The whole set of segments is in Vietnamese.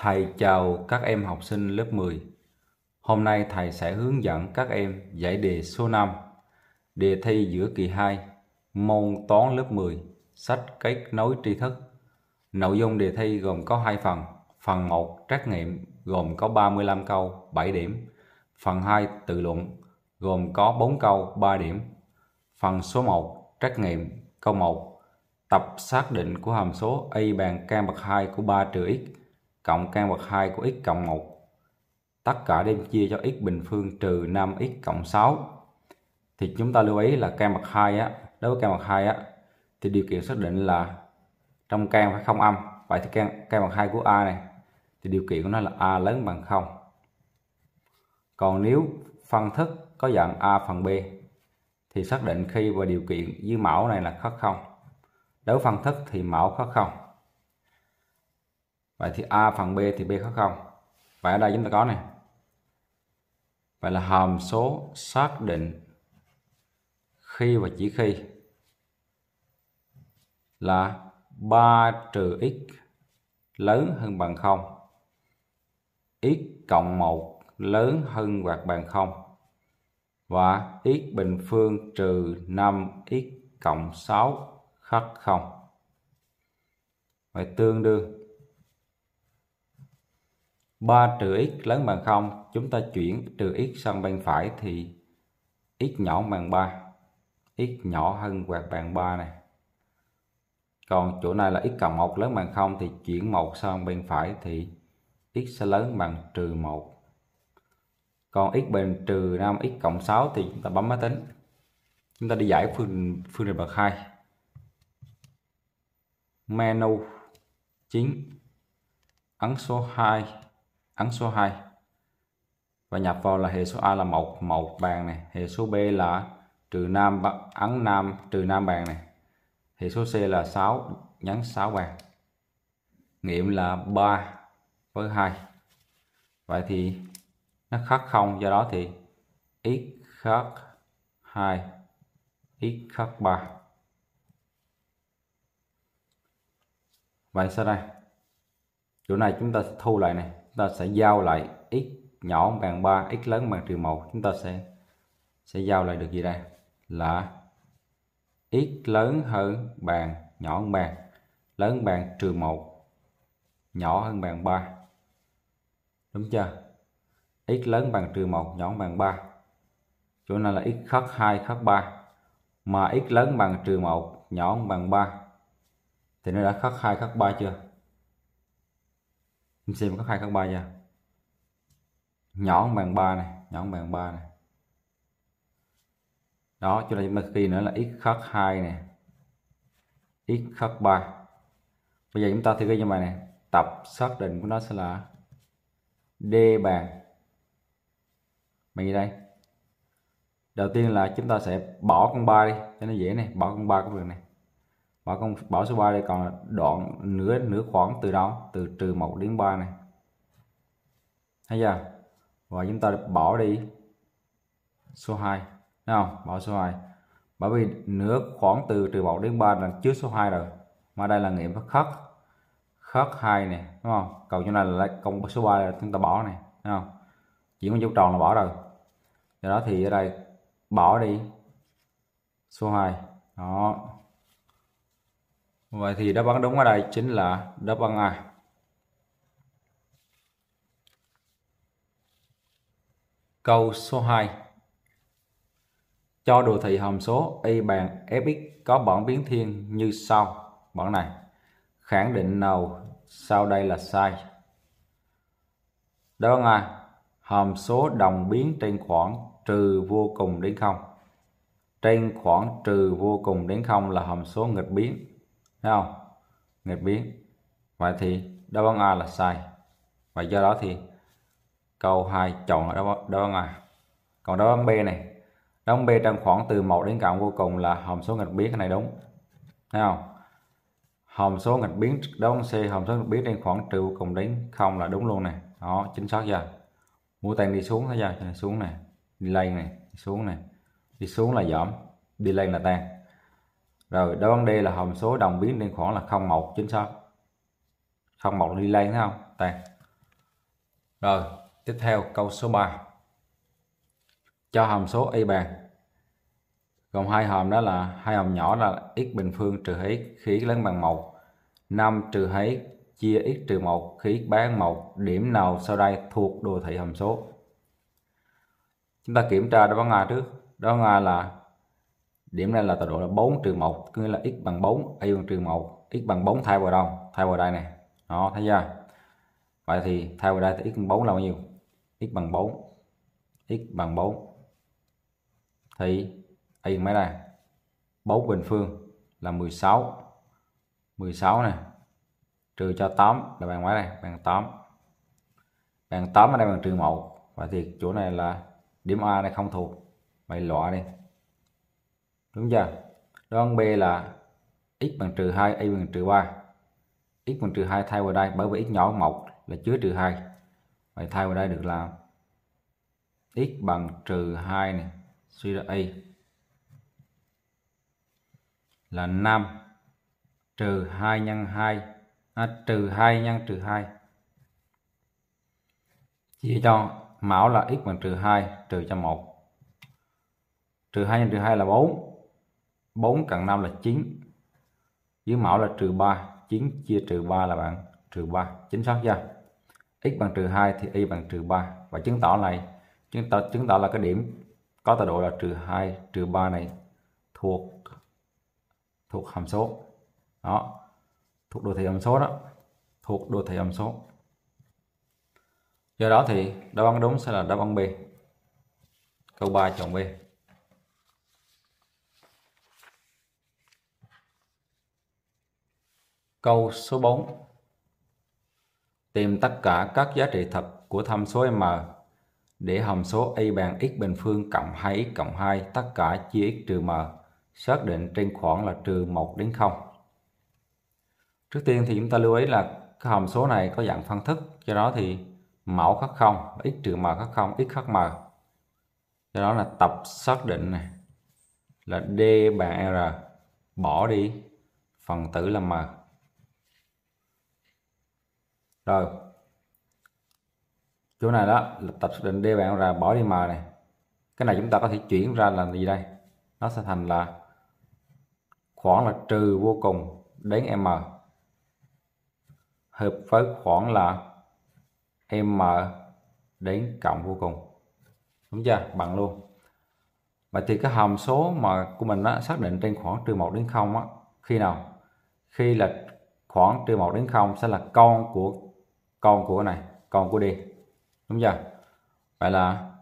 Thầy chào các em học sinh lớp 10. Hôm nay thầy sẽ hướng dẫn các em giải đề số 5, đề thi giữa kỳ 2, môn toán lớp 10, sách kết nối tri thức. Nội dung đề thi gồm có hai phần. Phần 1 trắc nghiệm gồm có 35 câu 7 điểm. Phần 2 tự luận gồm có 4 câu 3 điểm. Phần số 1 trắc nghiệm câu 1 tập xác định của hàm số y bằng căn bậc 2 của 3 trừ x cộng căn bậc 2 của x cộng 1. Tất cả đem chia cho x bình phương trừ 5x cộng 6. Thì chúng ta lưu ý là căn bậc 2 á, đối với căn bậc 2 á thì điều kiện xác định là trong căn phải không âm. Vậy thì căn căn bậc 2 của a này thì điều kiện của nó là a lớn bằng 0. Còn nếu phân thức có dạng a phần b thì xác định khi và điều kiện dưới mẫu này là khớp không. Đối phân thức thì mẫu khớp không vậy thì a phần b thì b khác không vậy ở đây chúng ta có này vậy là hàm số xác định khi và chỉ khi là 3 trừ x lớn hơn bằng 0 x cộng 1 lớn hơn hoặc bằng 0 và x bình phương trừ 5x cộng 6 khắc 0 vậy tương đương 3 trừ x lớn bằng 0, chúng ta chuyển trừ x sang bên phải thì x nhỏ bằng 3. x nhỏ hơn hoặc bằng 3 này. Còn chỗ này là x cộng 1 lớn bằng 0 thì chuyển 1 sang bên phải thì x sẽ lớn bằng trừ 1. Còn x bình trừ 5 x cộng 6 thì chúng ta bấm máy tính. Chúng ta đi giải phương phương trình bậc 2. Menu 9 ấn số 2 ấn số 2 và nhập vào là hệ số A là một một bàn này hệ số B là trừ 5 ấn 5 trừ 5 bàn này hệ số C là 6 nhấn 6 bàn nghiệm là 3 với 2 vậy thì nó khác không do đó thì x khác 2 x khác 3 vậy sau đây chỗ này chúng ta thu lại này ta sẽ giao lại x nhỏ bằng 3 x lớn bằng trừ 1 chúng ta sẽ sẽ giao lại được gì đây là x lớn hơn bằng nhỏ hơn bằng lớn bằng trừ 1 nhỏ hơn bằng 3 đúng chưa x lớn bằng trừ 1 nhỏ hơn bằng 3 chỗ này là x khác 2 khác 3 mà x lớn bằng trừ 1 nhỏ hơn bằng 3 thì nó đã khác 2 khác 3 chưa em xem có hai căn ba nha nhỏ bằng ba này nhỏ bằng ba này đó cho nên chúng ta ghi nữa là x khác 2 nè x khác 3 bây giờ chúng ta thì ghi cho mày này tập xác định của nó sẽ là d bàn mày gì đây đầu tiên là chúng ta sẽ bỏ con ba đi cho nó dễ này bỏ con ba cũng được này bỏ công bỏ số 3 đây còn đoạn nửa nửa khoảng từ đó từ trừ 1 đến 3 này thấy chưa và chúng ta bỏ đi số 2 Đấy không bỏ số 2 bởi vì nửa khoảng từ trừ 1 đến 3 là trước số 2 rồi mà đây là nghiệm khắc khắc 2 này đúng không cầu chỗ này là công số 3 là chúng ta bỏ này đúng không chỉ có dấu tròn là bỏ rồi do đó thì ở đây bỏ đi số 2 đó Vậy thì đáp án đúng ở đây chính là đáp án A. Câu số 2 Cho đồ thị hàm số y bằng fx có bản biến thiên như sau. Bản này khẳng định nào sau đây là sai. Đáp án A hàm số đồng biến trên khoảng trừ vô cùng đến không. Trên khoảng trừ vô cùng đến không là hàm số nghịch biến Thấy không? Nghịch biến. Vậy thì đáp án A là sai. Và do đó thì câu 2 chọn là đáp án A. Còn đáp án B này, đáp án B trong khoảng từ 1 đến cộng vô cùng là hàm số nghịch biến cái này đúng. Thấy không? Hàm số nghịch biến đáp án C hàm số nghịch biến trên khoảng trừ vô cùng đến không là đúng luôn này. Đó, chính xác chưa? Mũi tên đi xuống thấy chưa? Xuống này, delay này, xuống này. Đi xuống là giảm, delay là tan. Rồi đoán D là hàm số đồng biến liên khoản là 01 chính xác. 01 đi lên thấy không? Tàn. Rồi, tiếp theo câu số 3. Cho hàm số y bằng gồm hai hòm đó là hai hòm nhỏ là x bình phương trừ x khi x lớn bằng 1 5 trừ x chia x trừ 1 khi x bán 1 điểm nào sau đây thuộc đồ thị hàm số chúng ta kiểm tra đáp án A trước đáp án A là điểm này là tọa độ là 4 trừ 1 có nghĩa là x bằng 4 y bằng trừ 1 x bằng 4 thay vào đâu thay vào đây này nó thấy chưa vậy thì thay vào đây thì x bằng 4 là bao nhiêu x bằng 4 x bằng 4 thì y mấy đây 4 bình phương là 16 16 này trừ cho 8 là bằng mấy đây bằng 8 bằng 8 ở đây bằng trừ 1 vậy thì chỗ này là điểm A này không thuộc mày loại đi đúng chưa đoán B là x bằng trừ 2 y bằng trừ 3 x bằng trừ 2 thay vào đây bởi vì x nhỏ 1 là chứa trừ 2 vậy thay vào đây được là x bằng trừ 2 này suy ra y là 5 trừ 2 nhân 2 à, trừ 2 nhân trừ 2 chia cho mão là x bằng trừ 2 trừ cho 1 trừ 2 nhân trừ 2 là 4 4 cộng 5 là 9 dưới mẫu là trừ 3 9 chia trừ 3 là bạn trừ 3 chính xác chưa x bằng trừ 2 thì y bằng trừ 3 và chứng tỏ này chứng tỏ chứng tỏ là cái điểm có tọa độ là trừ 2 trừ 3 này thuộc thuộc hàm số đó thuộc đồ thị hàm số đó thuộc đồ thị hàm số do đó thì đáp án đúng sẽ là đáp án B câu 3 chọn B Câu số 4 Tìm tất cả các giá trị thật của tham số M để hàm số y bằng x bình phương cộng 2x cộng 2 tất cả chia x trừ m xác định trên khoảng là trừ 1 đến 0. Trước tiên thì chúng ta lưu ý là cái hàm số này có dạng phân thức, do đó thì mẫu khác 0, x trừ m khác 0, x khác m. Do đó là tập xác định này là d bằng r bỏ đi phần tử là m rồi chỗ này đó lập tập định d bạn ra bỏ đi m này cái này chúng ta có thể chuyển ra là gì đây nó sẽ thành là khoảng là trừ vô cùng đến m hợp với khoảng là m đến cộng vô cùng đúng chưa bằng luôn vậy thì cái hàm số mà của mình đó xác định trên khoảng trừ 1 đến 0 á, khi nào khi là khoảng trừ 1 đến 0 sẽ là con của con của này con của D đúng chưa vậy là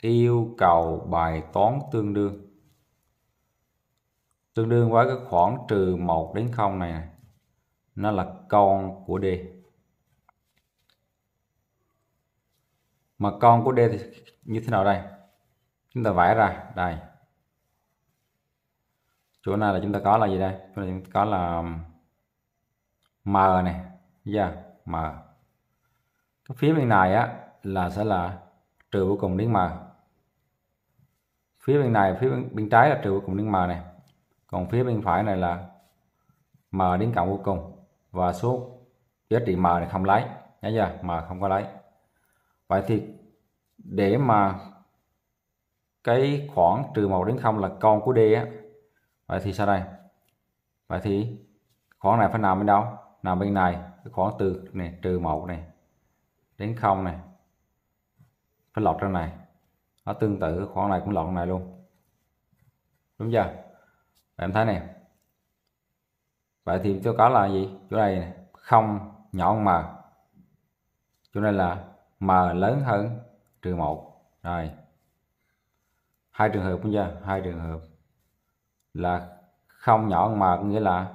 yêu cầu bài toán tương đương tương đương với cái khoảng trừ 1 đến 0 này, nó là con của D mà con của D thì như thế nào đây chúng ta vẽ ra đây chỗ này là chúng ta có là gì đây chúng ta có là m này yeah, m phía bên này á là sẽ là trừ vô cùng đến m phía bên này phía bên, bên trái là trừ vô cùng đến m này còn phía bên phải này là m đến cộng vô cùng và số giá trị m này không lấy nhớ chưa m không có lấy vậy thì để mà cái khoảng trừ một đến không là con của d á vậy thì sao đây vậy thì khoảng này phải nằm bên đâu nằm bên này cái khoảng từ này trừ một này đến không này phải lọt ra này nó tương tự khoảng này cũng lọt này luôn đúng chưa Và em thấy này vậy thì tôi có là gì chỗ này, không nhỏ hơn m chỗ này là m lớn hơn trừ một rồi hai trường hợp cũng chưa hai trường hợp là không nhỏ hơn m có nghĩa là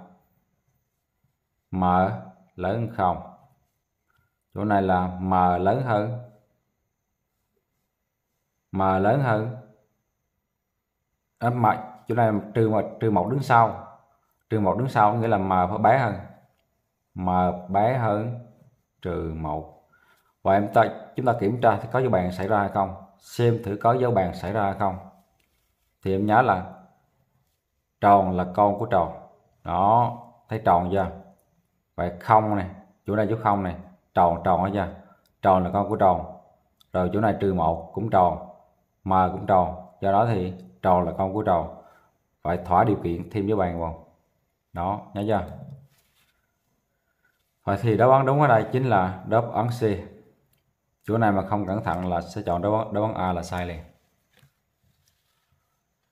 m lớn hơn không chỗ này là m lớn hơn m lớn hơn à, m chỗ này trừ một trừ một đứng sau trừ một đứng sau nghĩa là m phải bé hơn m bé hơn trừ một và em ta chúng ta kiểm tra thì có dấu bàn xảy ra hay không xem thử có dấu bàn xảy ra hay không thì em nhớ là tròn là con của tròn đó thấy tròn chưa vậy không này chỗ này chỗ không này tròn tròn hết nha tròn là con của tròn rồi chỗ này trừ một cũng tròn m cũng tròn do đó thì tròn là con của tròn phải thỏa điều kiện thêm với bàn vào đó nhớ chưa vậy thì đáp án đúng ở đây chính là đáp án C chỗ này mà không cẩn thận là sẽ chọn đáp án, đáp án A là sai liền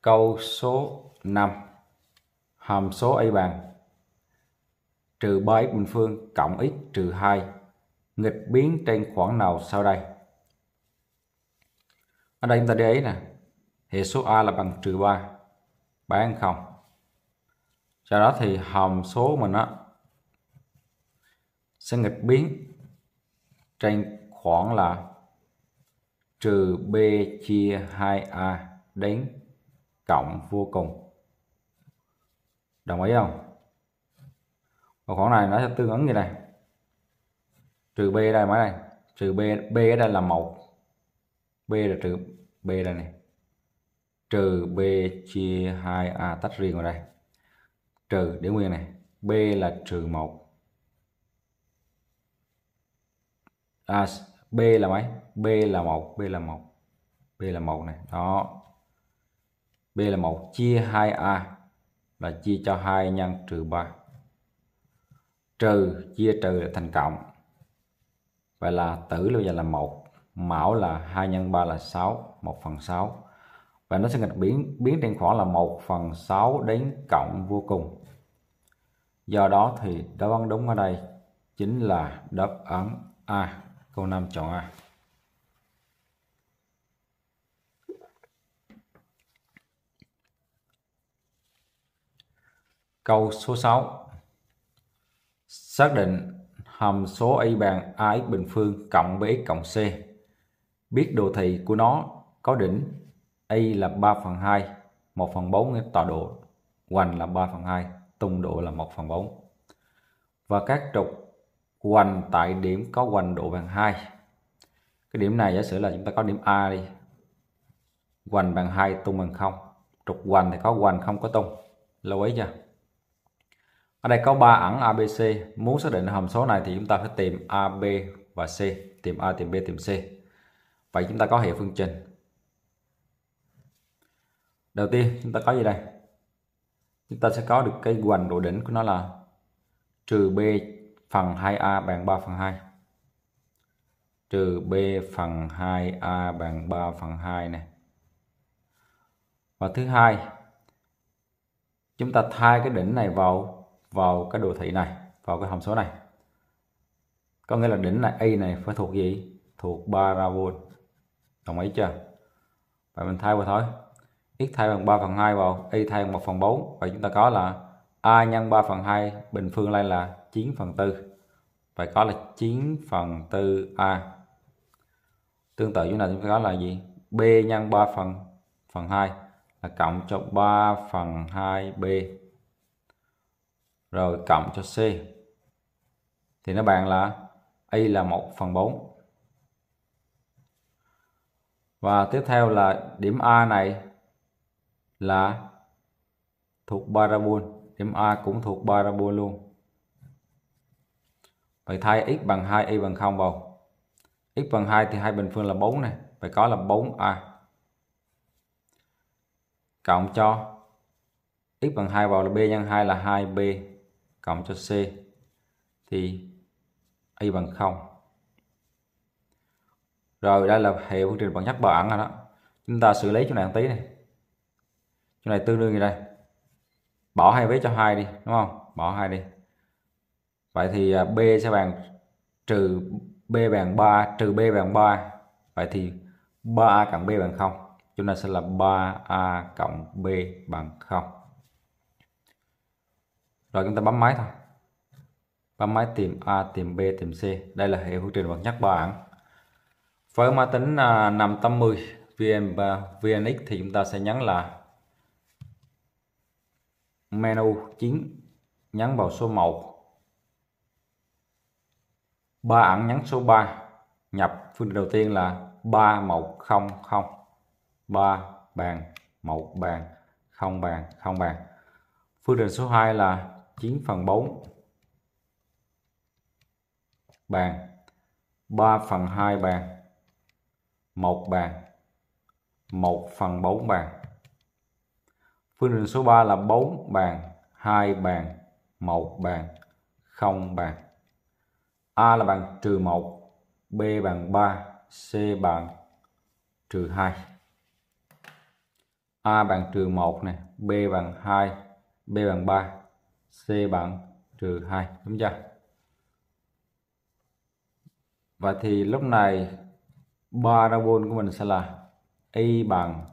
câu số 5 hàm số y bằng trừ 3x bình phương cộng x trừ 2 nghịch biến trên khoảng nào sau đây. Ở đây chúng ta để ý nè, hệ số A là bằng trừ 3, bán không. Sau đó thì hàm số mình á, sẽ nghịch biến trên khoảng là trừ B chia 2A đến cộng vô cùng. Đồng ý không? Và khoảng này nó sẽ tương ứng như này trừ b đây mấy này trừ b b ở đây là một b là trừ b đây này trừ b chia 2 a à, tách riêng vào đây trừ để nguyên này b là trừ một à, b là mấy b là một b là một b là một này đó b là một chia 2 a à, là chia cho 2 nhân trừ 3 trừ chia trừ là thành cộng vậy là tử lâu giờ là một mão là 2 nhân 3 là 6 1 phần 6 và nó sẽ nghịch biến biến trên khoảng là 1 phần 6 đến cộng vô cùng do đó thì đáp án đúng ở đây chính là đáp án A câu 5 chọn A Câu số 6 Xác định hàm số y bằng ax bình phương cộng bx cộng c. Biết đồ thị của nó có đỉnh y là 3 phần 2, 1 phần 4 tọa độ, hoành là 3 phần 2, tung độ là 1 phần 4. Và các trục hoành tại điểm có hoành độ bằng 2. Cái điểm này giả sử là chúng ta có điểm A đi. Hoành bằng 2, tung bằng 0. Trục hoành thì có hoành không có tung. Lưu ý chưa? ở đây có ba ẩn ABC muốn xác định hàm số này thì chúng ta phải tìm A, B và C tìm A tìm B tìm C vậy chúng ta có hệ phương trình đầu tiên chúng ta có gì đây chúng ta sẽ có được cái hoành độ đỉnh của nó là trừ B phần 2A bằng 3 phần 2 trừ B phần 2A bằng 3 phần 2 này và thứ hai chúng ta thay cái đỉnh này vào vào cái đồ thị này vào cái hàm số này có nghĩa là đỉnh này A này phải thuộc gì thuộc ra parabol đồng ý chưa vậy mình thay vào thôi x thay bằng 3 phần 2 vào y thay bằng 1 phần 4 vậy chúng ta có là a nhân 3 phần 2 bình phương lên là 9 phần 4 vậy có là 9 phần 4 a tương tự chỗ này chúng ta có là gì b nhân 3 phần phần 2 là cộng cho 3 phần 2 b rồi cộng cho C thì nó bằng là Y là 1 phần 4 và tiếp theo là điểm A này là thuộc parabol điểm A cũng thuộc parabol luôn vậy thay x bằng 2 y bằng 0 vào x bằng 2 thì hai bình phương là 4 này phải có là 4a cộng cho x bằng 2 vào là b nhân 2 là 2b cộng cho C thì y bằng 0 rồi đây là hệ phương trình bản chất bờ ẩn rồi đó chúng ta xử lý chỗ này một tí này chỗ này tương đương như đây bỏ hai vế cho hai đi đúng không bỏ hai đi vậy thì à, b sẽ bằng trừ b bằng 3 trừ b bằng 3 vậy thì 3a cộng b bằng 0 chúng ta sẽ là 3a cộng b bằng 0 rồi chúng ta bấm máy thôi bấm máy tìm A tìm B tìm C đây là hệ phương trình bậc nhất ba ẩn với máy tính 580 à, VM VNX thì chúng ta sẽ nhấn là menu chính, nhấn vào số 1 ba ẩn nhấn số 3 nhập phương trình đầu tiên là 3100 3 bàn 1 bàn 0 bàn 0 bàn phương trình số 2 là 9 phần 4 bàn 3 phần 2 bàn 1 bàn 1 phần 4 bàn phương trình số 3 là 4 bàn 2 bàn 1 bàn 0 bàn A là bằng trừ 1 B bằng 3 C bằng trừ 2 A bằng trừ 1 này B bằng 2 B bằng 3 C bằng trừ 2 đúng chưa và thì lúc này parabol của mình sẽ là y bằng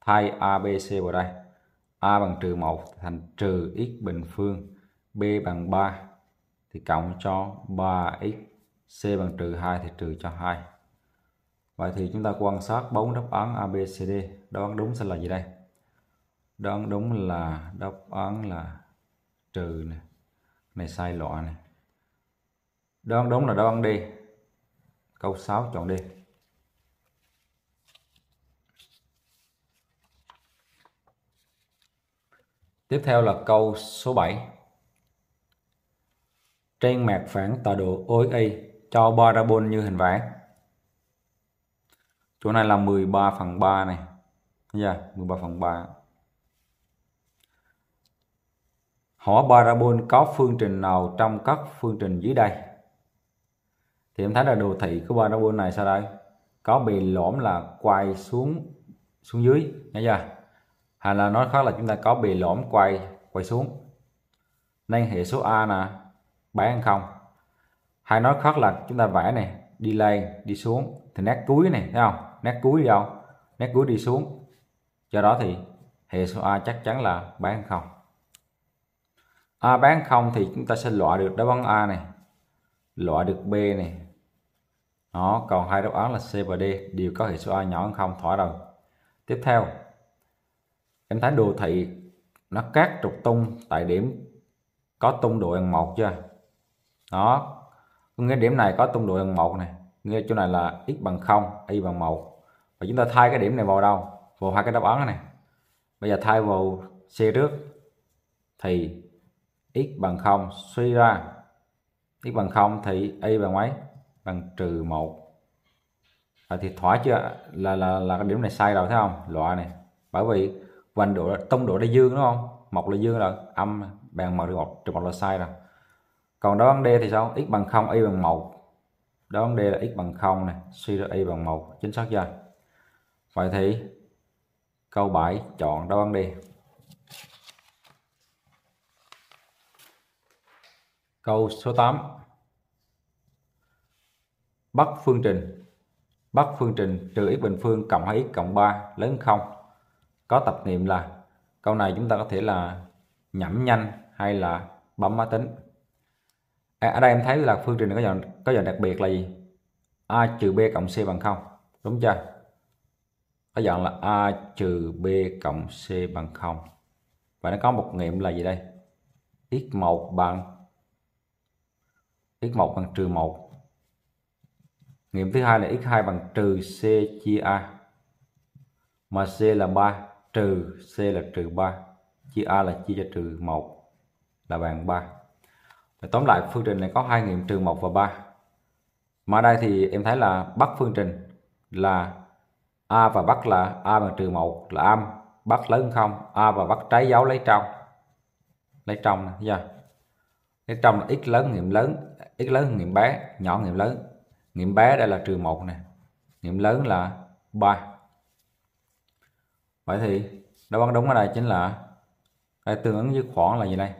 thay ABC vào đây A bằng trừ 1 thành trừ x bình phương B bằng 3 thì cộng cho 3x C bằng trừ 2 thì trừ cho 2 Vậy thì chúng ta quan sát bốn đáp án ABCD đáp án đúng sẽ là gì đây đáp án đúng là đáp án là trừ nè này sai loại này đoan đúng là đoan đi câu 6 chọn đi tiếp theo là câu số 7 trên mặt phản tọa độ OA cho parabol như hình vẽ chỗ này là 13 phần 3 này nha yeah, 13 phần 3 hỏi parabol có phương trình nào trong các phương trình dưới đây thì em thấy là đồ thị của parabol này sao đây có bị lõm là quay xuống xuống dưới nha chưa hay là nói khác là chúng ta có bị lõm quay quay xuống nên hệ số a nè bán không hay nói khác là chúng ta vẽ này đi lên đi xuống thì nét cuối này thấy không nét cuối đi đâu nét cuối đi xuống do đó thì hệ số a chắc chắn là bán không A bán không thì chúng ta sẽ loại được đáp án A này loại được B này nó còn hai đáp án là C và D đều có hệ số A nhỏ hơn không thỏa rồi tiếp theo em thấy đồ thị nó cắt trục tung tại điểm có tung độ bằng một chưa đó có nghĩa điểm này có tung độ bằng một này nghe chỗ này là x bằng 0 y bằng 1 và chúng ta thay cái điểm này vào đâu vào hai cái đáp án này bây giờ thay vào C trước thì x bằng 0 suy ra x bằng 0 thì y bằng mấy bằng trừ 1 à, thì thỏa chưa là là là cái điểm này sai rồi thấy không loại này bởi vì hoành độ tông độ là dương đúng không một là dương rồi âm bằng một trừ một trừ một là sai rồi còn đáp án D thì sao x bằng 0 y bằng 1 đáp án D là x bằng 0 này suy ra y bằng 1 chính xác chưa vậy thì câu 7 chọn đáp án D Câu số 8 Bắc phương trình Bắc phương trình trừ x bình phương cộng 2x cộng 3 lớn 0 Có tập nghiệm là Câu này chúng ta có thể là nhẩm nhanh hay là bấm máy tính à, Ở đây em thấy là phương trình có dòng, có dòng đặc biệt là gì? A trừ B cộng C bằng 0 Đúng chưa? Có dòng là A trừ B cộng C bằng 0 Và nó có một nghiệm là gì đây? x1 bằng x1 bằng trừ 1 nghiệm thứ hai là x2 bằng trừ c chia a mà c là 3 trừ c là trừ 3 chia a là chia cho trừ 1 là bằng 3 và tóm lại phương trình này có hai nghiệm trừ 1 và 3 mà đây thì em thấy là bắt phương trình là a và bắt là a bằng trừ 1 là âm bắt lớn không a và bắt trái dấu lấy trong lấy trong nha lấy trong là x lớn nghiệm lớn x lớn hơn nghiệm bé nhỏ nghiệm lớn nghiệm bé đây là trừ một nè nghiệm lớn là 3 vậy thì đáp án đúng ở đây chính là đây tương ứng với khoảng là gì đây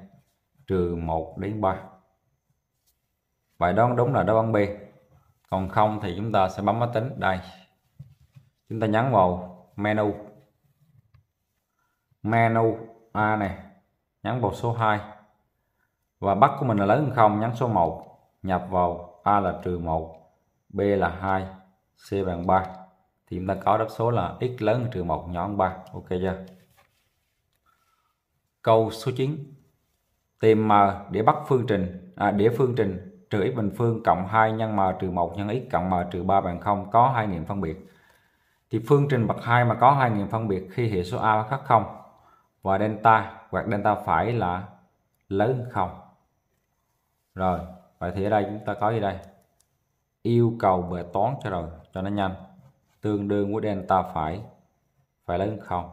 trừ 1 đến 3 vậy đó đúng là đáp án B còn không thì chúng ta sẽ bấm máy tính đây chúng ta nhấn vào menu menu A này nhấn vào số 2 và bắt của mình là lớn hơn không nhấn số 1 nhập vào A là trừ 1, B là 2, C bằng 3 thì chúng ta có đáp số là x lớn trừ 1 nhỏ hơn 3. Ok chưa? Câu số 9 tìm m để bắt phương trình à, để phương trình trừ x bình phương cộng 2 nhân m trừ 1 nhân x cộng m trừ 3 bằng 0 có hai nghiệm phân biệt. Thì phương trình bậc 2 mà có hai nghiệm phân biệt khi hệ số a khác 0 và delta hoặc delta phải là lớn 0. Rồi, vậy thì ở đây chúng ta có gì đây yêu cầu bài toán cho rồi cho nó nhanh tương đương với delta phải phải lớn không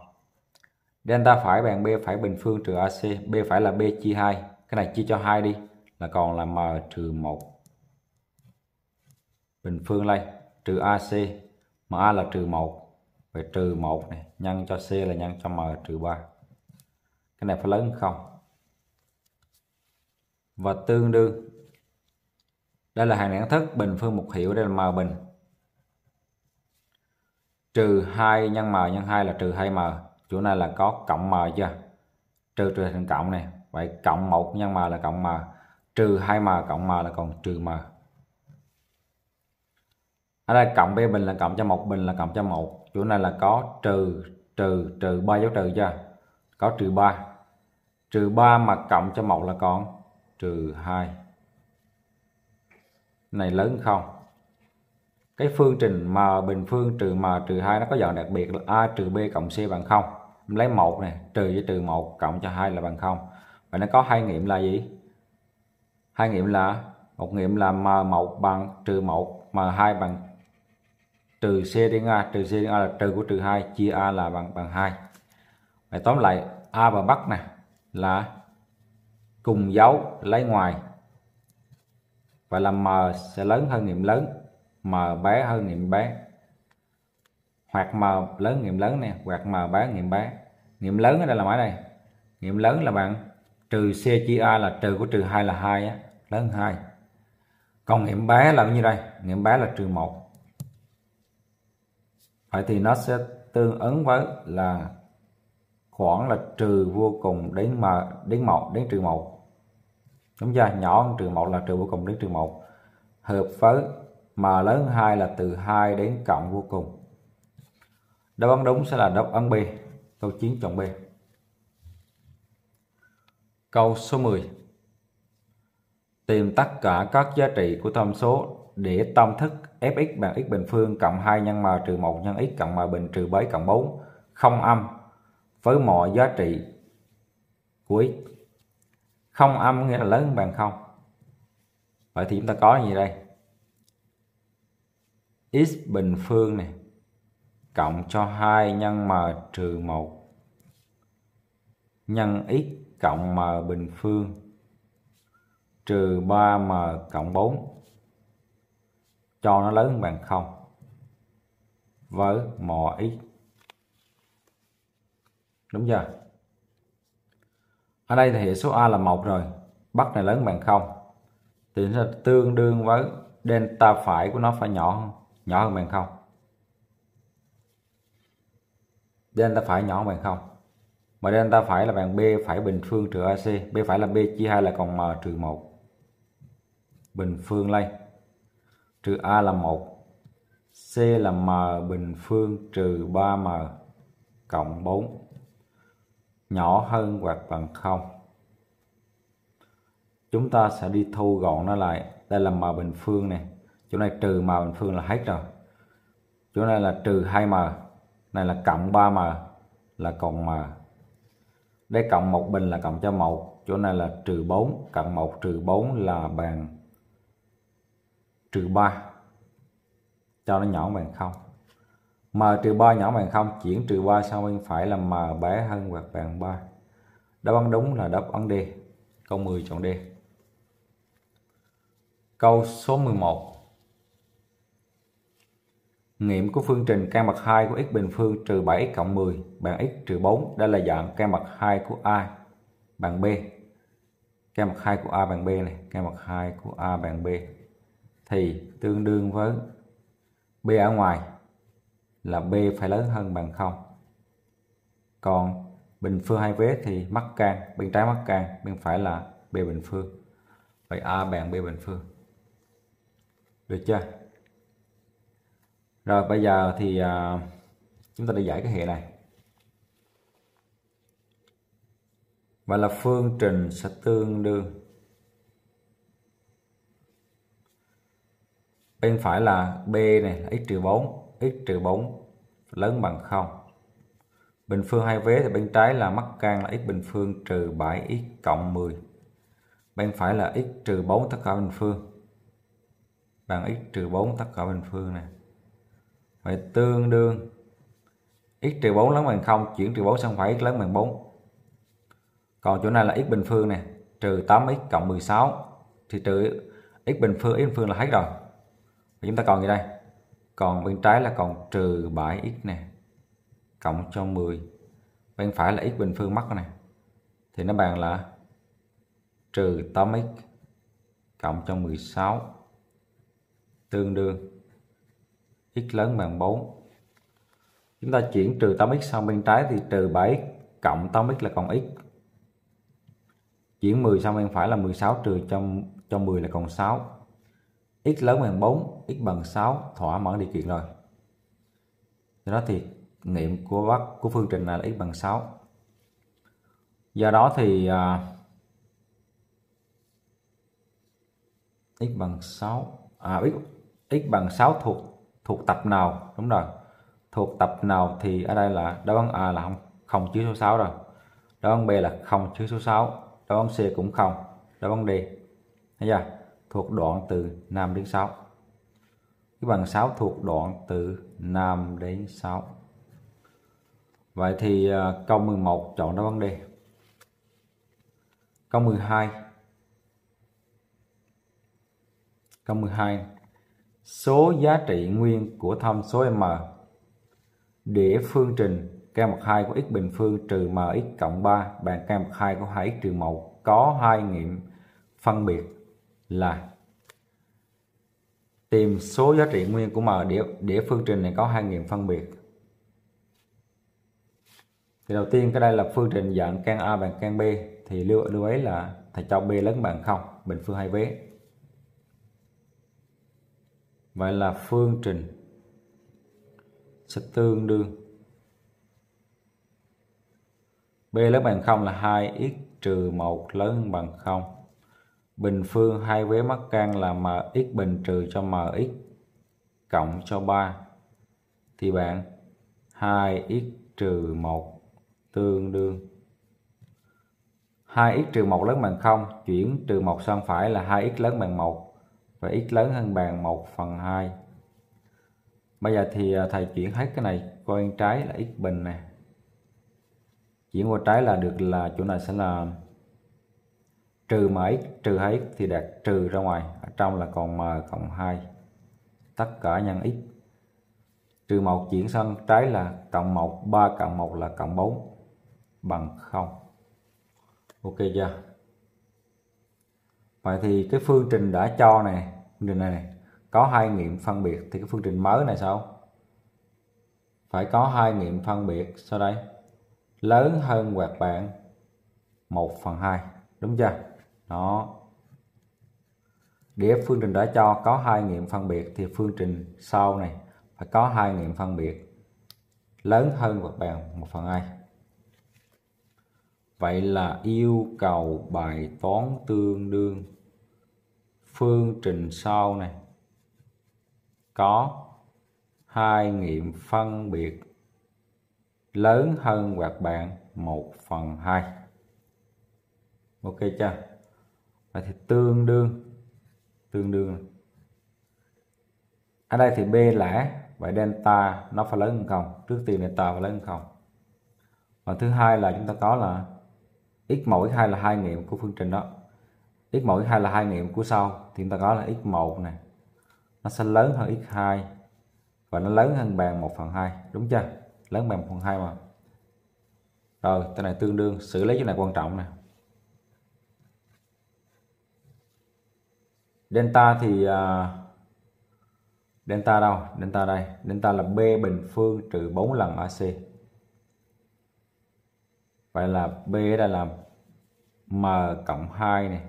delta phải bằng b phải bình phương trừ ac b phải là b chia 2 cái này chia cho 2 đi là còn là m trừ 1 bình phương đây trừ ac mà a là trừ 1 vậy trừ 1 này nhân cho c là nhân cho m trừ 3 cái này phải lớn không và tương đương đây là hàng đẳng thức bình phương một hiệu đây là m bình trừ 2 nhân m nhân 2 là trừ 2m chỗ này là có cộng m chưa trừ trừ thành cộng này vậy cộng 1 nhân m là cộng m trừ 2m cộng m là còn trừ m ở đây cộng b bình là cộng cho một bình là cộng cho một chỗ này là có trừ trừ trừ ba dấu trừ chưa có trừ 3 trừ 3 mà cộng cho một là còn trừ 2 này lớn không cái phương trình m bình phương trừ m trừ 2 nó có dạng đặc biệt là a trừ b cộng c bằng 0 mình lấy một này trừ với trừ 1 cộng cho 2 là bằng 0 và nó có hai nghiệm là gì hai nghiệm là một nghiệm là m1 bằng trừ 1 m2 bằng trừ c đến a trừ c đến a là trừ của trừ 2 chia a là bằng bằng 2 vậy tóm lại a và bắc nè là cùng dấu lấy ngoài và là M sẽ lớn hơn nghiệm lớn, M bé hơn nghiệm bé. Hoặc M lớn nghiệm lớn nè, hoặc M bé nghiệm bé. Nghiệm lớn ở đây là mấy đây? Nghiệm lớn là bạn trừ C chia A là trừ của trừ hai là hai á, lớn hai Còn nghiệm bé là bao nhiêu đây? Nghiệm bé là trừ một Vậy thì nó sẽ tương ứng với là khoảng là trừ vô cùng đến m đến một đến trừ một Đúng chưa? Nhỏ hơn trừ 1 là trừ vô cùng đến trừ 1. Hợp với mà lớn 2 là từ 2 đến cộng vô cùng. Đáp án đúng sẽ là đáp án B. Câu 9 chọn B. Câu số 10. Tìm tất cả các giá trị của tham số để tâm thức fx bằng x bình phương cộng 2 nhân m trừ 1 nhân x cộng m bình trừ 7 cộng 4 không âm với mọi giá trị của x không âm nghĩa là lớn bằng không vậy thì chúng ta có gì đây x bình phương này cộng cho 2 nhân m trừ 1 nhân x cộng m bình phương trừ 3m cộng 4 cho nó lớn bằng 0 với mò x đúng chưa ở đây thì hệ số A là một rồi bắc này lớn bằng không thì nó tương đương với delta phải của nó phải nhỏ hơn nhỏ hơn bằng không delta phải nhỏ hơn bằng không mà delta phải là bằng b phải bình phương trừ ac b phải là b chia hai là còn m trừ một bình phương lên trừ a là một c là m bình phương trừ 3m cộng 4 nhỏ hơn hoặc bằng không chúng ta sẽ đi thu gọn nó lại đây là m bình phương này chỗ này trừ m bình phương là hết rồi chỗ này là trừ 2m này là cộng 3m là còn m đây cộng 1 bình là cộng cho 1. chỗ này là trừ 4 cộng 1 trừ 4 là bằng trừ 3 cho nó nhỏ bằng không M trừ 3 nhỏ bằng 0 chuyển trừ 3 sang bên phải là M bé hơn hoặc bằng 3. Đáp án đúng là đáp án D. Câu 10 chọn D. Câu số 11. Nghiệm của phương trình căn bậc 2 của x bình phương trừ 7 cộng 10 bằng x trừ 4 đây là dạng căn bậc 2 của A bằng B. Căn bậc 2 của A bằng B này, căn bậc 2 của A bằng B thì tương đương với B ở ngoài là B phải lớn hơn bằng 0. Còn bình phương hai vế thì mắc can, bên trái mắc can, bên phải là B bình phương. Vậy A bằng B bình phương. Được chưa? Rồi bây giờ thì à, chúng ta đi giải cái hệ này. Và là phương trình sẽ tương đương bên phải là B này là x trừ 4 x trừ 4 lớn bằng 0. Bình phương hai vế thì bên trái là mắc can là x bình phương trừ 7x cộng 10. Bên phải là x trừ 4 tất cả bình phương. Bằng x trừ 4 tất cả bình phương này. Vậy tương đương x trừ 4 lớn bằng 0 chuyển trừ 4 sang phải x lớn bằng 4. Còn chỗ này là x bình phương này trừ 8x cộng 16 thì trừ x bình phương x bình phương là hết rồi. Vậy chúng ta còn gì đây? còn bên trái là còn trừ 7x nè cộng cho 10 bên phải là x bình phương mất nè thì nó bằng là trừ 8x cộng cho 16 tương đương x lớn bằng 4 chúng ta chuyển trừ 8x sang bên trái thì trừ 7 cộng 8x là còn x chuyển 10 sang bên phải là 16 trừ cho cho 10 là còn 6 x lớn bằng 4, x bằng 6 thỏa mãn điều kiện rồi. Do đó thì nghiệm của bác của phương trình này là x bằng 6. Do đó thì uh, x bằng 6 à x x bằng 6 thuộc thuộc tập nào? Đúng rồi. Thuộc tập nào thì ở đây là đáp án A là không không chứa số 6 rồi. Đáp án B là không chứa số 6, đáp án C cũng không, đáp án D. Thấy chưa? thuộc đoạn từ 5 đến 6 cái bằng 6 thuộc đoạn từ 5 đến 6 vậy thì à, câu 11 chọn đáp án D câu 12 câu 12 số giá trị nguyên của thăm số m để phương trình k mặt 2 của x bình phương trừ mx cộng 3 bằng k mặt 2 của 2x trừ 1 có hai nghiệm phân biệt là tìm số giá trị nguyên của m để để phương trình này có hai nghiệm phân biệt thì đầu tiên cái đây là phương trình dạng căn a bằng căn b thì lưu lưu ấy là thầy cho b lớn bằng không bình phương hai vế vậy là phương trình sẽ tương đương b lớn bằng không là 2x trừ một lớn bằng không Bình phương hai vế mắc căn là mx bình trừ cho mx cộng cho 3 thì bạn 2x trừ 1 tương đương 2x trừ 1 lớn bằng 0 chuyển trừ 1 sang phải là 2x lớn bằng 1 và x lớn hơn bằng 1 phần 2 bây giờ thì à, thầy chuyển hết cái này qua bên trái là x bình nè chuyển qua trái là được là chỗ này sẽ là trừ mà x trừ 2x thì đạt trừ ra ngoài ở trong là còn m cộng 2 tất cả nhân x trừ 1 chuyển sang trái là cộng 1 3 cộng 1 là cộng 4 bằng 0 ok chưa vậy thì cái phương trình đã cho này phương trình này, này có hai nghiệm phân biệt thì cái phương trình mới này sao phải có hai nghiệm phân biệt sau đây lớn hơn hoặc bằng 1 phần 2 đúng chưa đó nghĩa phương trình đã cho có hai nghiệm phân biệt thì phương trình sau này phải có hai nghiệm phân biệt lớn hơn hoặc bằng một phần 2 vậy là yêu cầu bài toán tương đương phương trình sau này có hai nghiệm phân biệt lớn hơn hoặc bằng 1 phần 2 ok chưa và thì tương đương tương đương ở đây thì b lẻ vậy delta nó phải lớn hơn không trước tiên delta phải lớn hơn không và thứ hai là chúng ta có là x mẫu x2 là hai nghiệm của phương trình đó x mẫu x2 là hai nghiệm của sau thì chúng ta có là x một này nó sẽ lớn hơn x hai và nó lớn hơn bằng 1 phần 2 đúng chưa lớn bằng 1 phần 2 mà rồi cái này tương đương xử lý cái này quan trọng nè Delta thì à, Delta đâu? Delta đây. Delta là B bình phương trừ 4 lần AC. Vậy là B đây là M cộng 2 này.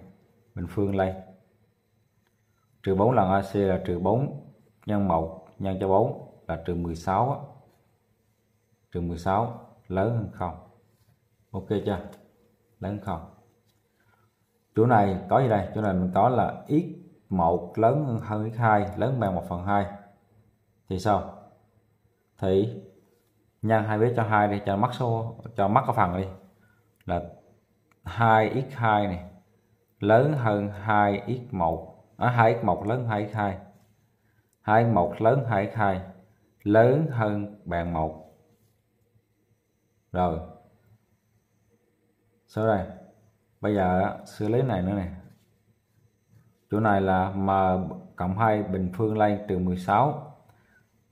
Bình phương đây. Trừ 4 lần AC là trừ 4 nhân 1 nhân cho 4 là trừ 16. Á. Trừ 16 lớn hơn 0. Ok chưa? Lớn hơn 0. Chỗ này có gì đây? Chỗ này mình có là x 1 lớn hơn x hai lớn bằng 1 phần 2 thì sao thì nhân hai vế cho hai đi cho mắc số cho mắc cái phần đi là 2x2 này lớn hơn 2x1 à, 2x1 lớn 2x2 2x1 lớn 2x2 lớn hơn bằng 1 rồi sau đây bây giờ xử lý này nữa này chỗ này là m cộng 2 bình phương lây trừ 16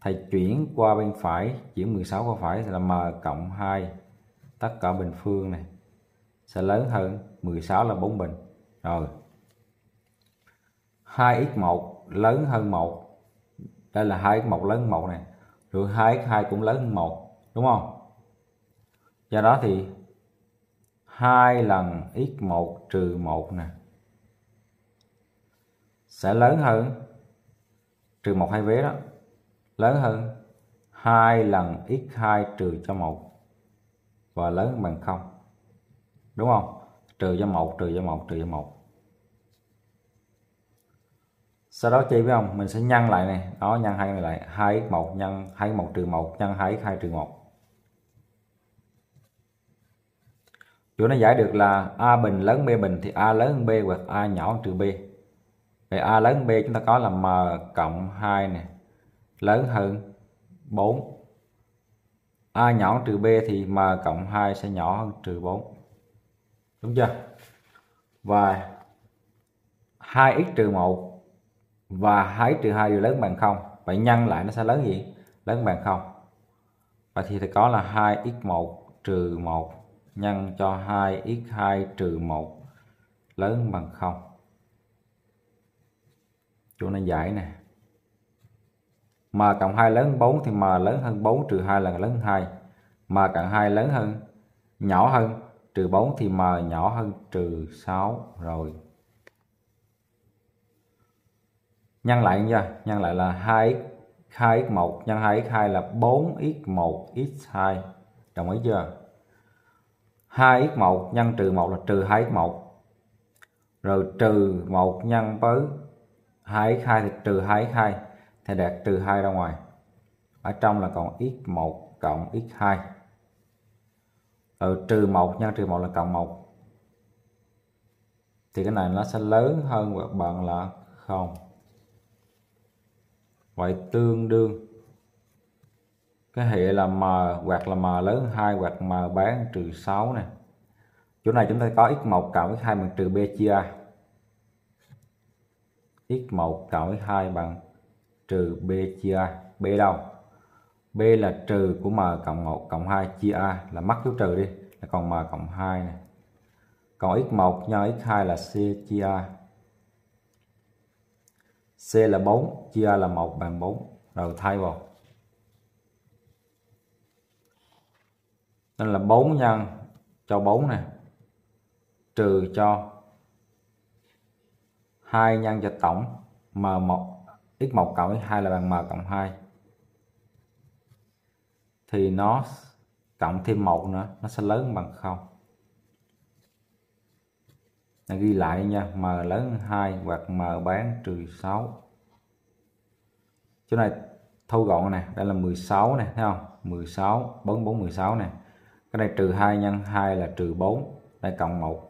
thầy chuyển qua bên phải chuyển 16 qua phải là m cộng 2 tất cả bình phương này sẽ lớn hơn 16 là 4 bình rồi 2x1 lớn hơn 1 đây là 2x1 lớn hơn 1 này rồi 2x2 cũng lớn hơn 1 đúng không do đó thì 2 lần x1 trừ 1 này sẽ lớn hơn trừ một hai vế đó lớn hơn hai lần x2 trừ cho một và lớn bằng không đúng không trừ cho một trừ cho một trừ cho một sau đó chị với ông mình sẽ nhân lại này đó nhân hai này lại hai x một nhân hai một trừ một nhân hai x hai trừ một chỗ nó giải được là a bình lớn b bình thì a lớn hơn b hoặc a nhỏ hơn trừ b vậy a lớn hơn b chúng ta có là m cộng 2 này lớn hơn 4 a nhỏ hơn trừ b thì m cộng 2 sẽ nhỏ hơn trừ 4 đúng chưa và 2x trừ 1 và 2x trừ 2 đều lớn bằng 0 vậy nhân lại nó sẽ lớn gì lớn bằng 0 và thì, thì có là 2x1 trừ 1 nhân cho 2x2 trừ 1 lớn bằng 0 chỗ này giải nè m cộng 2 lớn hơn 4 thì m lớn hơn 4 trừ 2 là lớn hơn 2 m cộng 2 lớn hơn nhỏ hơn trừ 4 thì m nhỏ hơn trừ 6 rồi nhân lại nha nhân lại là 2 2x1 nhân 2x2 là 4x1x2 đồng ý chưa 2x1 nhân trừ 1 là trừ 2x1 rồi trừ 1 nhân với 2 x2 thì trừ 2 x2 thì đạt trừ 2 ra ngoài ở trong là còn x1 cộng x2 ừ, trừ 1 nhân trừ 1 là cộng 1 thì cái này nó sẽ lớn hơn hoặc bằng là 0 vậy tương đương cái hệ là m hoặc là m lớn hơn 2 hoặc m bán trừ 6 này chỗ này chúng ta có x1 cộng x2 bằng trừ b chia a x1 cộng x2 bằng trừ b chia a. b đâu? b là trừ của m cộng 1 cộng 2 chia a là mắc dấu trừ đi, là còn m cộng 2 này. Còn x1 nhân x2 là c chia a. c là 4, chia a là 1 bằng 4. Rồi thay vào. Nên là 4 nhân cho 4 nè trừ cho 2 nhân cho tổng m1 x1 cộng x2 là bằng m cộng 2 thì nó cộng thêm một nữa nó sẽ lớn bằng 0 nó ghi lại nha m lớn 2 hoặc m bán trừ 6 chỗ này thu gọn nè đây là 16 nè thấy không 16 44 16 nè cái này trừ 2 nhân 2 là trừ 4 đây cộng 1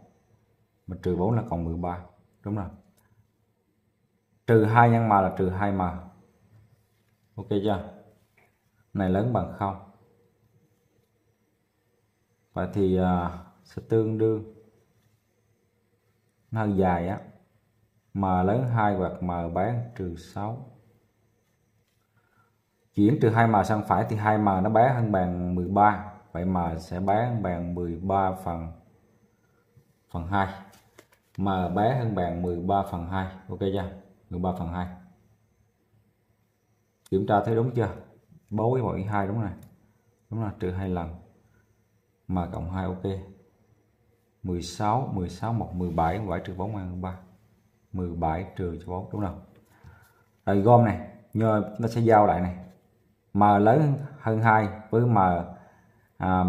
mà trừ 4 là cộng 13 đúng không? trừ 2 nhân mà là trừ 2 mà ok chưa này lớn bằng 0 vậy thì uh, sẽ tương đương nó dài á m lớn 2 hoặc m bán trừ 6 chuyển từ 2m sang phải thì 2m nó bé hơn bằng 13 vậy mà sẽ bán bằng 13 phần phần 2 mà bé hơn bạn 13 phần 2 ok chưa 13 phần 2 kiểm tra thấy đúng chưa bấu với mọi hai đúng này đúng là trừ hai lần mà cộng 2 ok 16 16 1 17 7 trừ 4 ăn 3 17 trừ cho 4 đúng không rồi gom này nhờ nó sẽ giao lại này m lớn hơn 2 với m à,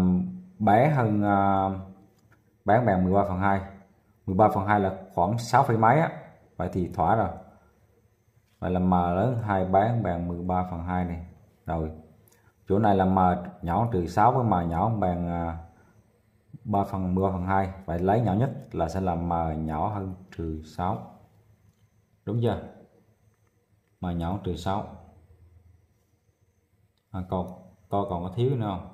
bé hơn à, bán bằng 13 phần 2 13 phần 2 là khoảng 6 phẩy mấy á vậy thì thỏa rồi vậy là m lớn 2 bán bằng 13 phần 2 này rồi chỗ này là m nhỏ trừ 6 với m nhỏ bằng 3 à, phần 10 phần 2 vậy lấy nhỏ nhất là sẽ là m nhỏ hơn trừ 6 đúng chưa m nhỏ trừ 6 à, còn co còn có thiếu nữa không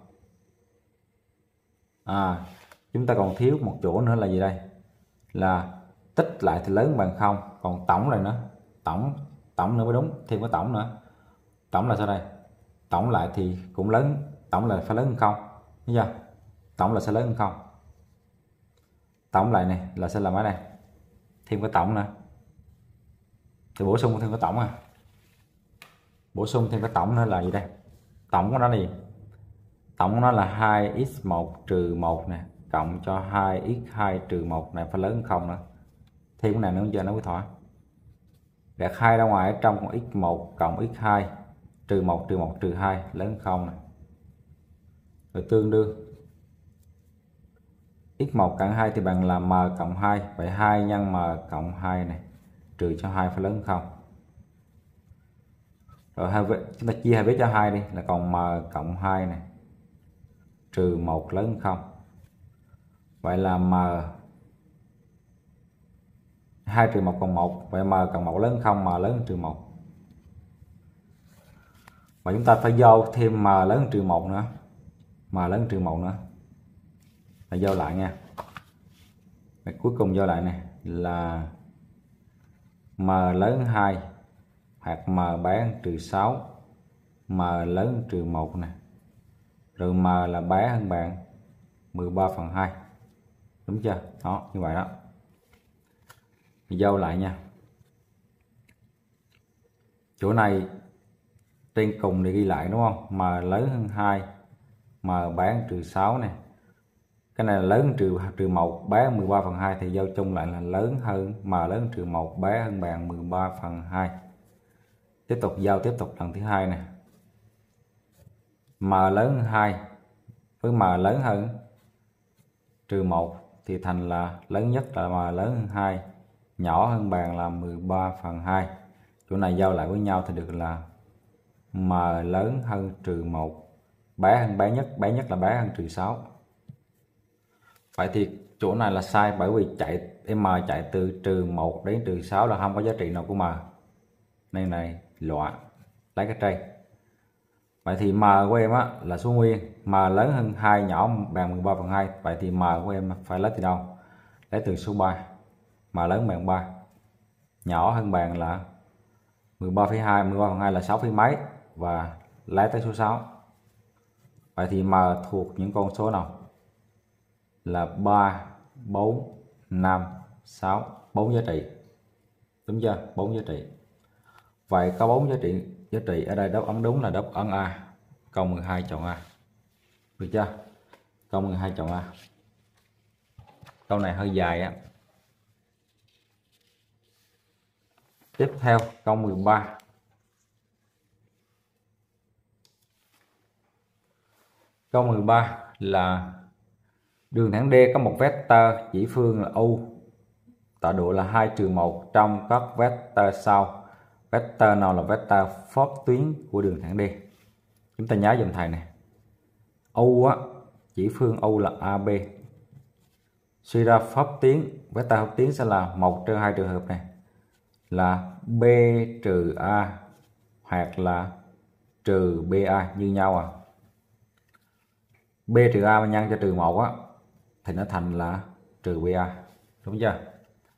à chúng ta còn thiếu một chỗ nữa là gì đây là tích lại thì lớn bằng không còn tổng này nữa tổng tổng nữa mới đúng thêm cái tổng nữa tổng là sao đây tổng lại thì cũng lớn tổng là phải lớn hơn không thấy chưa tổng là sẽ lớn hơn không tổng lại này là sẽ làm cái này thêm cái tổng nữa thì bổ sung thêm cái tổng à bổ sung thêm cái tổng nữa là gì đây tổng của nó là gì tổng của nó là 2x1 trừ 1 nè cộng cho 2x2 trừ 1 này phải lớn hơn không nữa thêm cái này nữa giờ nó mới thỏa Đặt khai ra ngoài trong con x1 cộng x2 trừ 1 trừ 1 trừ 2 lớn hơn không này. rồi tương đương x1 cộng 2 thì bằng là m cộng 2 vậy 2 nhân m cộng 2 này trừ cho 2 phải lớn hơn không rồi hai chúng ta chia hai vế cho hai đi là còn m cộng 2 này trừ 1 lớn hơn không vậy là m 2 trừ 1 còn 1 vậy m cộng 1 lớn 0 m lớn trừ 1 và chúng ta phải vô thêm m lớn trừ 1 nữa m lớn trừ 1 nữa là vô lại nha và cuối cùng vô lại này là m lớn 2 hoặc m bé trừ 6 m lớn trừ 1 nè rồi m là bé hơn bạn 13 phần 2 đúng chưa đó như vậy đó mình dâu lại nha chỗ này trên cùng thì ghi lại đúng không mà lớn hơn hai mà bán trừ 6 này cái này là lớn trừ trừ 1 bé 13 phần 2 thì giao chung lại là lớn hơn mà lớn trừ 1 bé hơn bàn 13 phần 2 tiếp tục giao tiếp tục lần thứ hai nè m lớn hơn 2 với m lớn hơn trừ 1 thì thành là lớn nhất là mà lớn hơn 2 nhỏ hơn bàn là 13 phần 2 chỗ này giao lại với nhau thì được là m lớn hơn trừ 1 bé hơn bé nhất bé nhất là bé hơn trừ 6 vậy thì chỗ này là sai bởi vì chạy m chạy từ trừ 1 đến trừ 6 là không có giá trị nào của m nên này loại lấy cái tray vậy thì m của em á, là số nguyên m lớn hơn 2 nhỏ bằng 13 phần 2 vậy thì m của em phải lấy từ đâu lấy từ số 3 m lớn bằng 3 nhỏ hơn bằng là 13,2 13 phần 2 là 6, phẩy mấy và lấy tới số 6 vậy thì m thuộc những con số nào là 3 4 5 6 4 giá trị đúng chưa 4 giá trị vậy có 4 giá trị giá trị ở đây đáp án đúng là đáp án A câu 12 chọn A được chưa câu 12 chọn A câu này hơi dài á tiếp theo câu 13 câu 13 là đường thẳng D có một vectơ chỉ phương là U tọa độ là hai trừ một trong các vectơ sau vector nào là vector phót tuyến của đường thẳng D chúng ta nhớ dùm thầy này U á, chỉ phương U là AB suy ra pháp tuyến vector hợp tuyến sẽ là một trên hai trường hợp này là B trừ A hoặc là trừ BA như nhau à B trừ A mà nhân cho trừ 1 á thì nó thành là trừ BA đúng chưa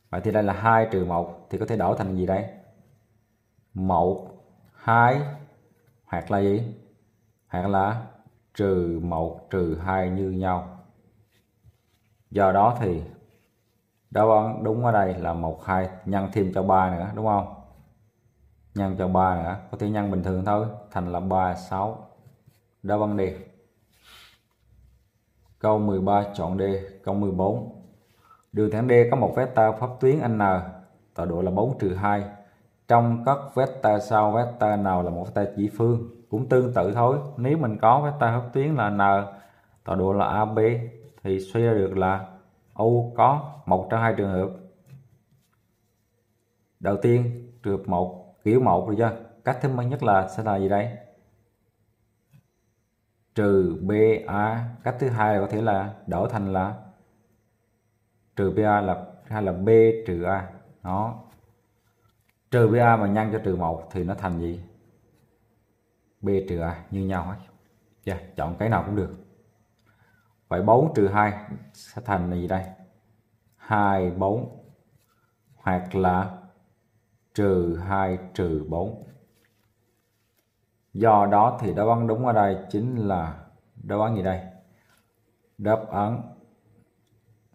Vậy thì đây là 2 trừ 1 thì có thể đổi thành gì đây 1 2 hoặc là gì hoặc là trừ 1 trừ 2 như nhau do đó thì đáp án đúng ở đây là 1 2 nhân thêm cho 3 nữa đúng không nhân cho 3 nữa có thể nhân bình thường thôi thành là 3 6 đáp án D câu 13 chọn D câu 14 đường thẳng D có một vectơ pháp tuyến n tọa độ là 4 2 trong các vector sau vector nào là một vector chỉ phương cũng tương tự thôi nếu mình có vector hướng tuyến là n tọa độ là ab thì suy ra được là u có một trong hai trường hợp đầu tiên trường hợp một kiểu một rồi chưa cách thứ mới nhất là sẽ là gì đây trừ ba cách thứ hai có thể là đổi thành là trừ ba là hay là b trừ a đó trừ BA mà nhân cho trừ một thì nó thành gì? B trừ A như nhau ấy Yeah, dạ, chọn cái nào cũng được. Vậy 4 trừ 2 sẽ thành là gì đây? 2, 4 hoặc là trừ 2 trừ 4. Do đó thì đáp án đúng ở đây chính là đáp án gì đây? Đáp án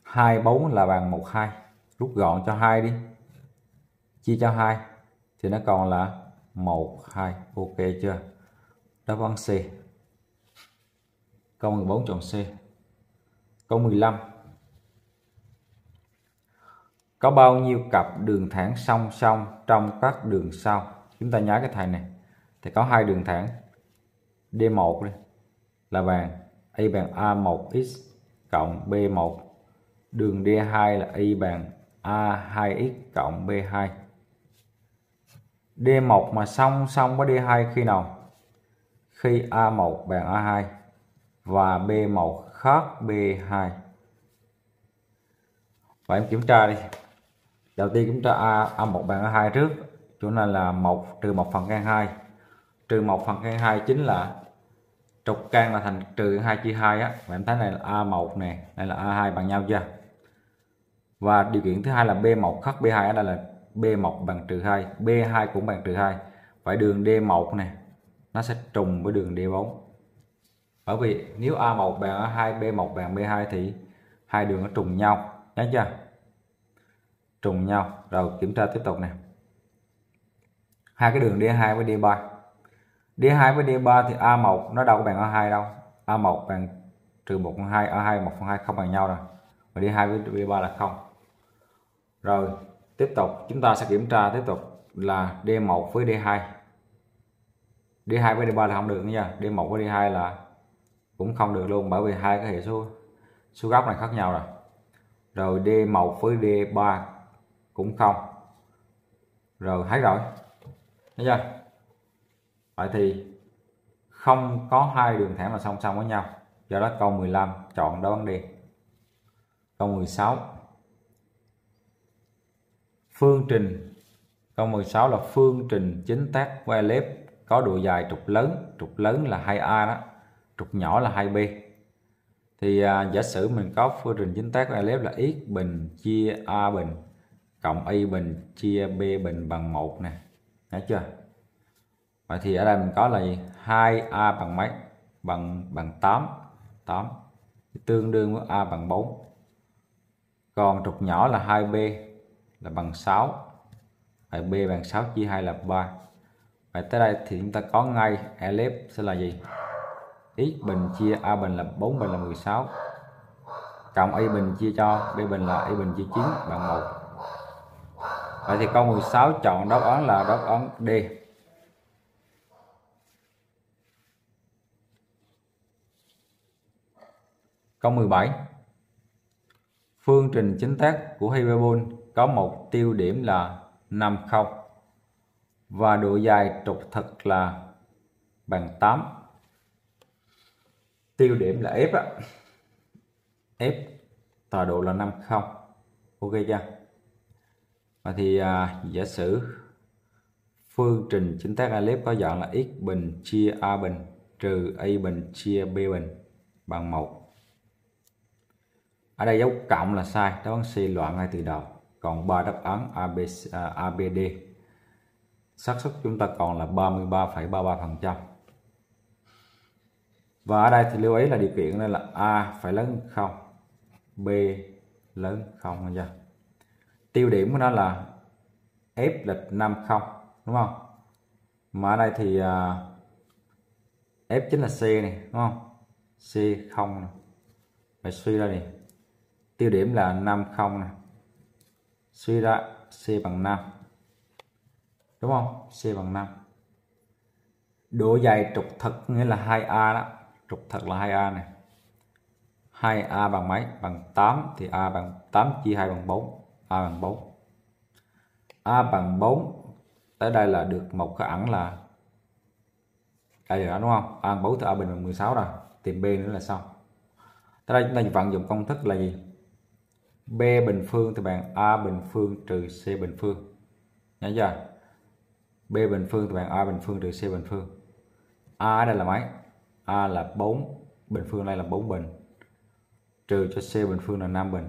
24 là bằng 12. Rút gọn cho 2 đi chia cho 2 thì nó còn là 1 2 ok chưa đáp án C câu 14 chọn C câu 15 có bao nhiêu cặp đường thẳng song song trong các đường sau chúng ta nhớ cái thầy này thì có hai đường thẳng D1 là bàn y bằng A1x cộng B1 đường D2 là y bằng A2x cộng B2 D1 mà song song với D2 khi nào? Khi A1 bằng A2 và B1 khác B2. Và em kiểm tra đi. Đầu tiên kiểm tra A, A1 bằng A2 trước. Chỗ này là 1 trừ 1 phần căn 2. Trừ 1 phần căn 2 chính là trục căn là thành trừ 2 chia 2 á. Và em thấy này là A1 này đây là A2 bằng nhau chưa? Và điều kiện thứ hai là B1 khác B2 ở đây là B1 bằng trừ 2 B2 cũng bằng trừ 2 vậy đường D1 này nó sẽ trùng với đường D4 bởi vì nếu A1 bằng A2 B1 bằng B2 thì hai đường nó trùng nhau nhớ chưa trùng nhau rồi kiểm tra tiếp tục nè hai cái đường D2 với D3 D2 với D3 thì A1 nó đâu có bằng A2 đâu A1 bằng trừ 1 2 A2 1 2 không bằng nhau rồi và D2 với D3 là không rồi tiếp tục chúng ta sẽ kiểm tra tiếp tục là D1 với D2 D2 với D3 là không được nha D1 với D2 là cũng không được luôn bởi vì hai cái hệ số số góc này khác nhau rồi rồi D1 với D3 cũng không rồi thấy rồi thấy chưa vậy thì không có hai đường thẳng là song song với nhau do đó câu 15 chọn đáp án D câu 16 phương trình câu 16 là phương trình chính tác que lép có độ dài trục lớn trục lớn là 2a đó trục nhỏ là 2b thì à, giả sử mình có phương trình chính tác que lép là x bình chia a bình cộng y bình chia b bình bằng 1 nè nghe chưa vậy thì ở đây mình có là gì 2a bằng mấy bằng bằng 8 8 tương đương với a bằng 4 còn trục nhỏ là 2b là bằng 6 Vậy B bằng 6 chia 2 là 3 Vậy tới đây thì chúng ta có ngay elip sẽ là gì? X bình chia A bình là 4 bình là 16 Cộng Y bình chia cho B bình là Y bình chia 9 bằng 1 Vậy thì câu 16 chọn đáp án là đáp án D Câu 17 Phương trình chính tác của hyperbole có một tiêu điểm là 50 và độ dài trục thực là bằng 8 tiêu điểm là F F tọa độ là 50 ok chưa và thì à, giả sử phương trình chính tác Aleph có dạng là x bình chia a bình trừ a bình chia b bình bằng 1 ở đây dấu cộng là sai đáp án C loạn ngay từ đầu còn 3 đáp án ABC, à, ABD xác suất chúng ta còn là 33,33% và ở đây thì lưu ý là điều kiện đây là A phải lớn hơn 0 B lớn không nha tiêu điểm của nó là F lệch 50 đúng không mà ở đây thì à, F chính là C này đúng không C không này. phải suy ra này tiêu điểm là 50 này suy ra C bằng 5 đúng không C bằng 5 độ dài trục thật nghĩa là 2A đó trục thật là 2A này 2A bằng mấy bằng 8 thì A bằng 8 chia 2 bằng 4 A bằng 4 A bằng 4 tới đây là được một cái ẩn là đây là đó đúng không A bằng 4 thì A bình bằng 16 rồi tìm B nữa là xong tới đây chúng ta vận dụng công thức là gì B bình phương thì bằng A bình phương trừ C bình phương nhớ chưa B bình phương thì bằng A bình phương trừ C bình phương A ở đây là mấy A là 4 bình phương đây là 4 bình trừ cho C bình phương là 5 bình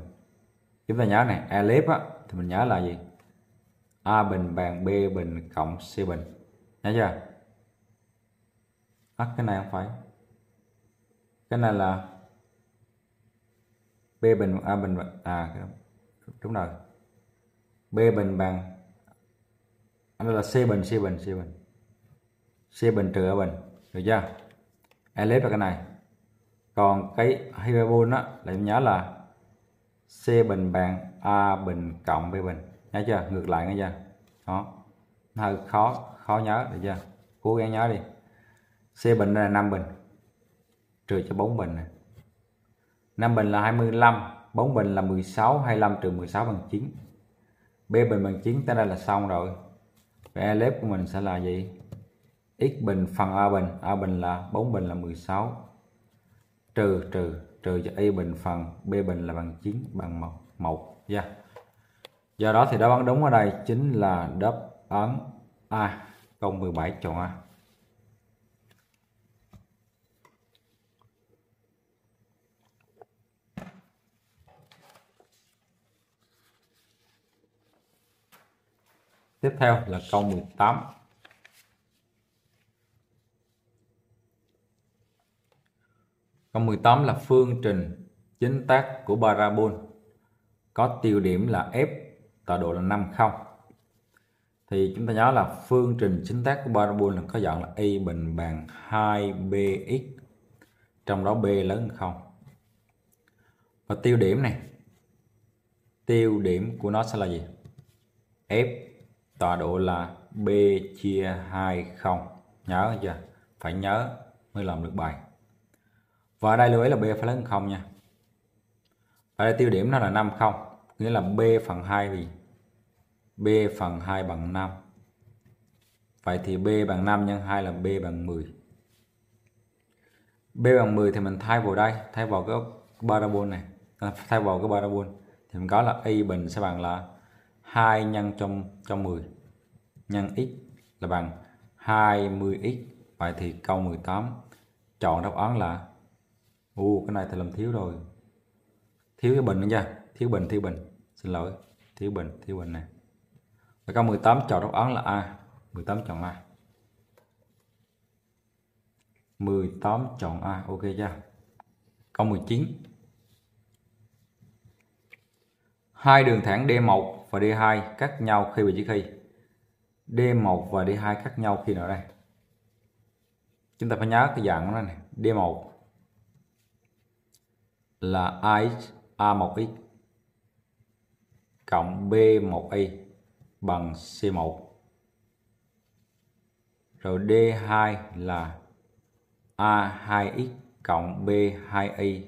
chúng ta nhớ này elip á thì mình nhớ là gì A bình bằng B bình cộng C bình nhớ chưa à, cái này không phải cái này là b bình a à, bình à đúng rồi b bình bằng anh là c bình c bình c bình c bình trừ a bình được chưa em lấy vào cái này còn cái hyperbol đó là em nhớ là c bình bằng a bình cộng b bình nhớ chưa ngược lại nghe chưa đó hơi khó khó nhớ được chưa cố gắng nhớ đi c bình là 5 bình trừ cho 4 bình này 5 bình là 25 4 bình là 16 25 trừ 16 bằng 9 B bình bằng 9 tới đây là xong rồi Vậy e lớp của mình sẽ là gì x bình phần a bình a bình là 4 bình là 16 trừ trừ trừ cho y bình phần b bình là bằng 9 bằng 1 1 yeah. do đó thì đáp án đúng ở đây chính là đáp án a câu 17 chọn a Tiếp theo là câu 18. Câu 18 là phương trình chính tác của parabol có tiêu điểm là F, tọa độ là 5 0. Thì chúng ta nhớ là phương trình chính tác của parabol là có dạng là y bình bằng 2bx trong đó b lớn hơn 0. Và tiêu điểm này tiêu điểm của nó sẽ là gì? F tọa độ là B chia 2 0 nhớ chưa phải nhớ mới làm được bài và ở đây lưu ý là B phải lớn không nha và đây tiêu điểm nó là 5 0 nghĩa là B phần 2 gì B phần 2 bằng 5 Vậy thì B bằng 5 nhân 2 là B bằng 10 B bằng 10 thì mình thay vào đây thay vào cái parabol này thay vào cái parabol thì mình có là y bình sẽ bằng là 2 nhân trong trong 10 nhân x là bằng 20x. Vậy thì câu 18 chọn đáp án là u cái này thì làm thiếu rồi. Thiếu cái bình nữa nha, thiếu bình thiếu bình. Xin lỗi, thiếu bình thiếu bình này. Và câu 18 chọn đáp án là A. 18 chọn A. 18 chọn A, ok chưa? Câu 19. Hai đường thẳng D1 và D2 khác nhau khi về chữ khi D1 và D2 khác nhau khi nào đây chúng ta phải nhớ cái dạng của nó này D1 là I A1X cộng B1Y bằng C1 rồi D2 là A2X cộng B2Y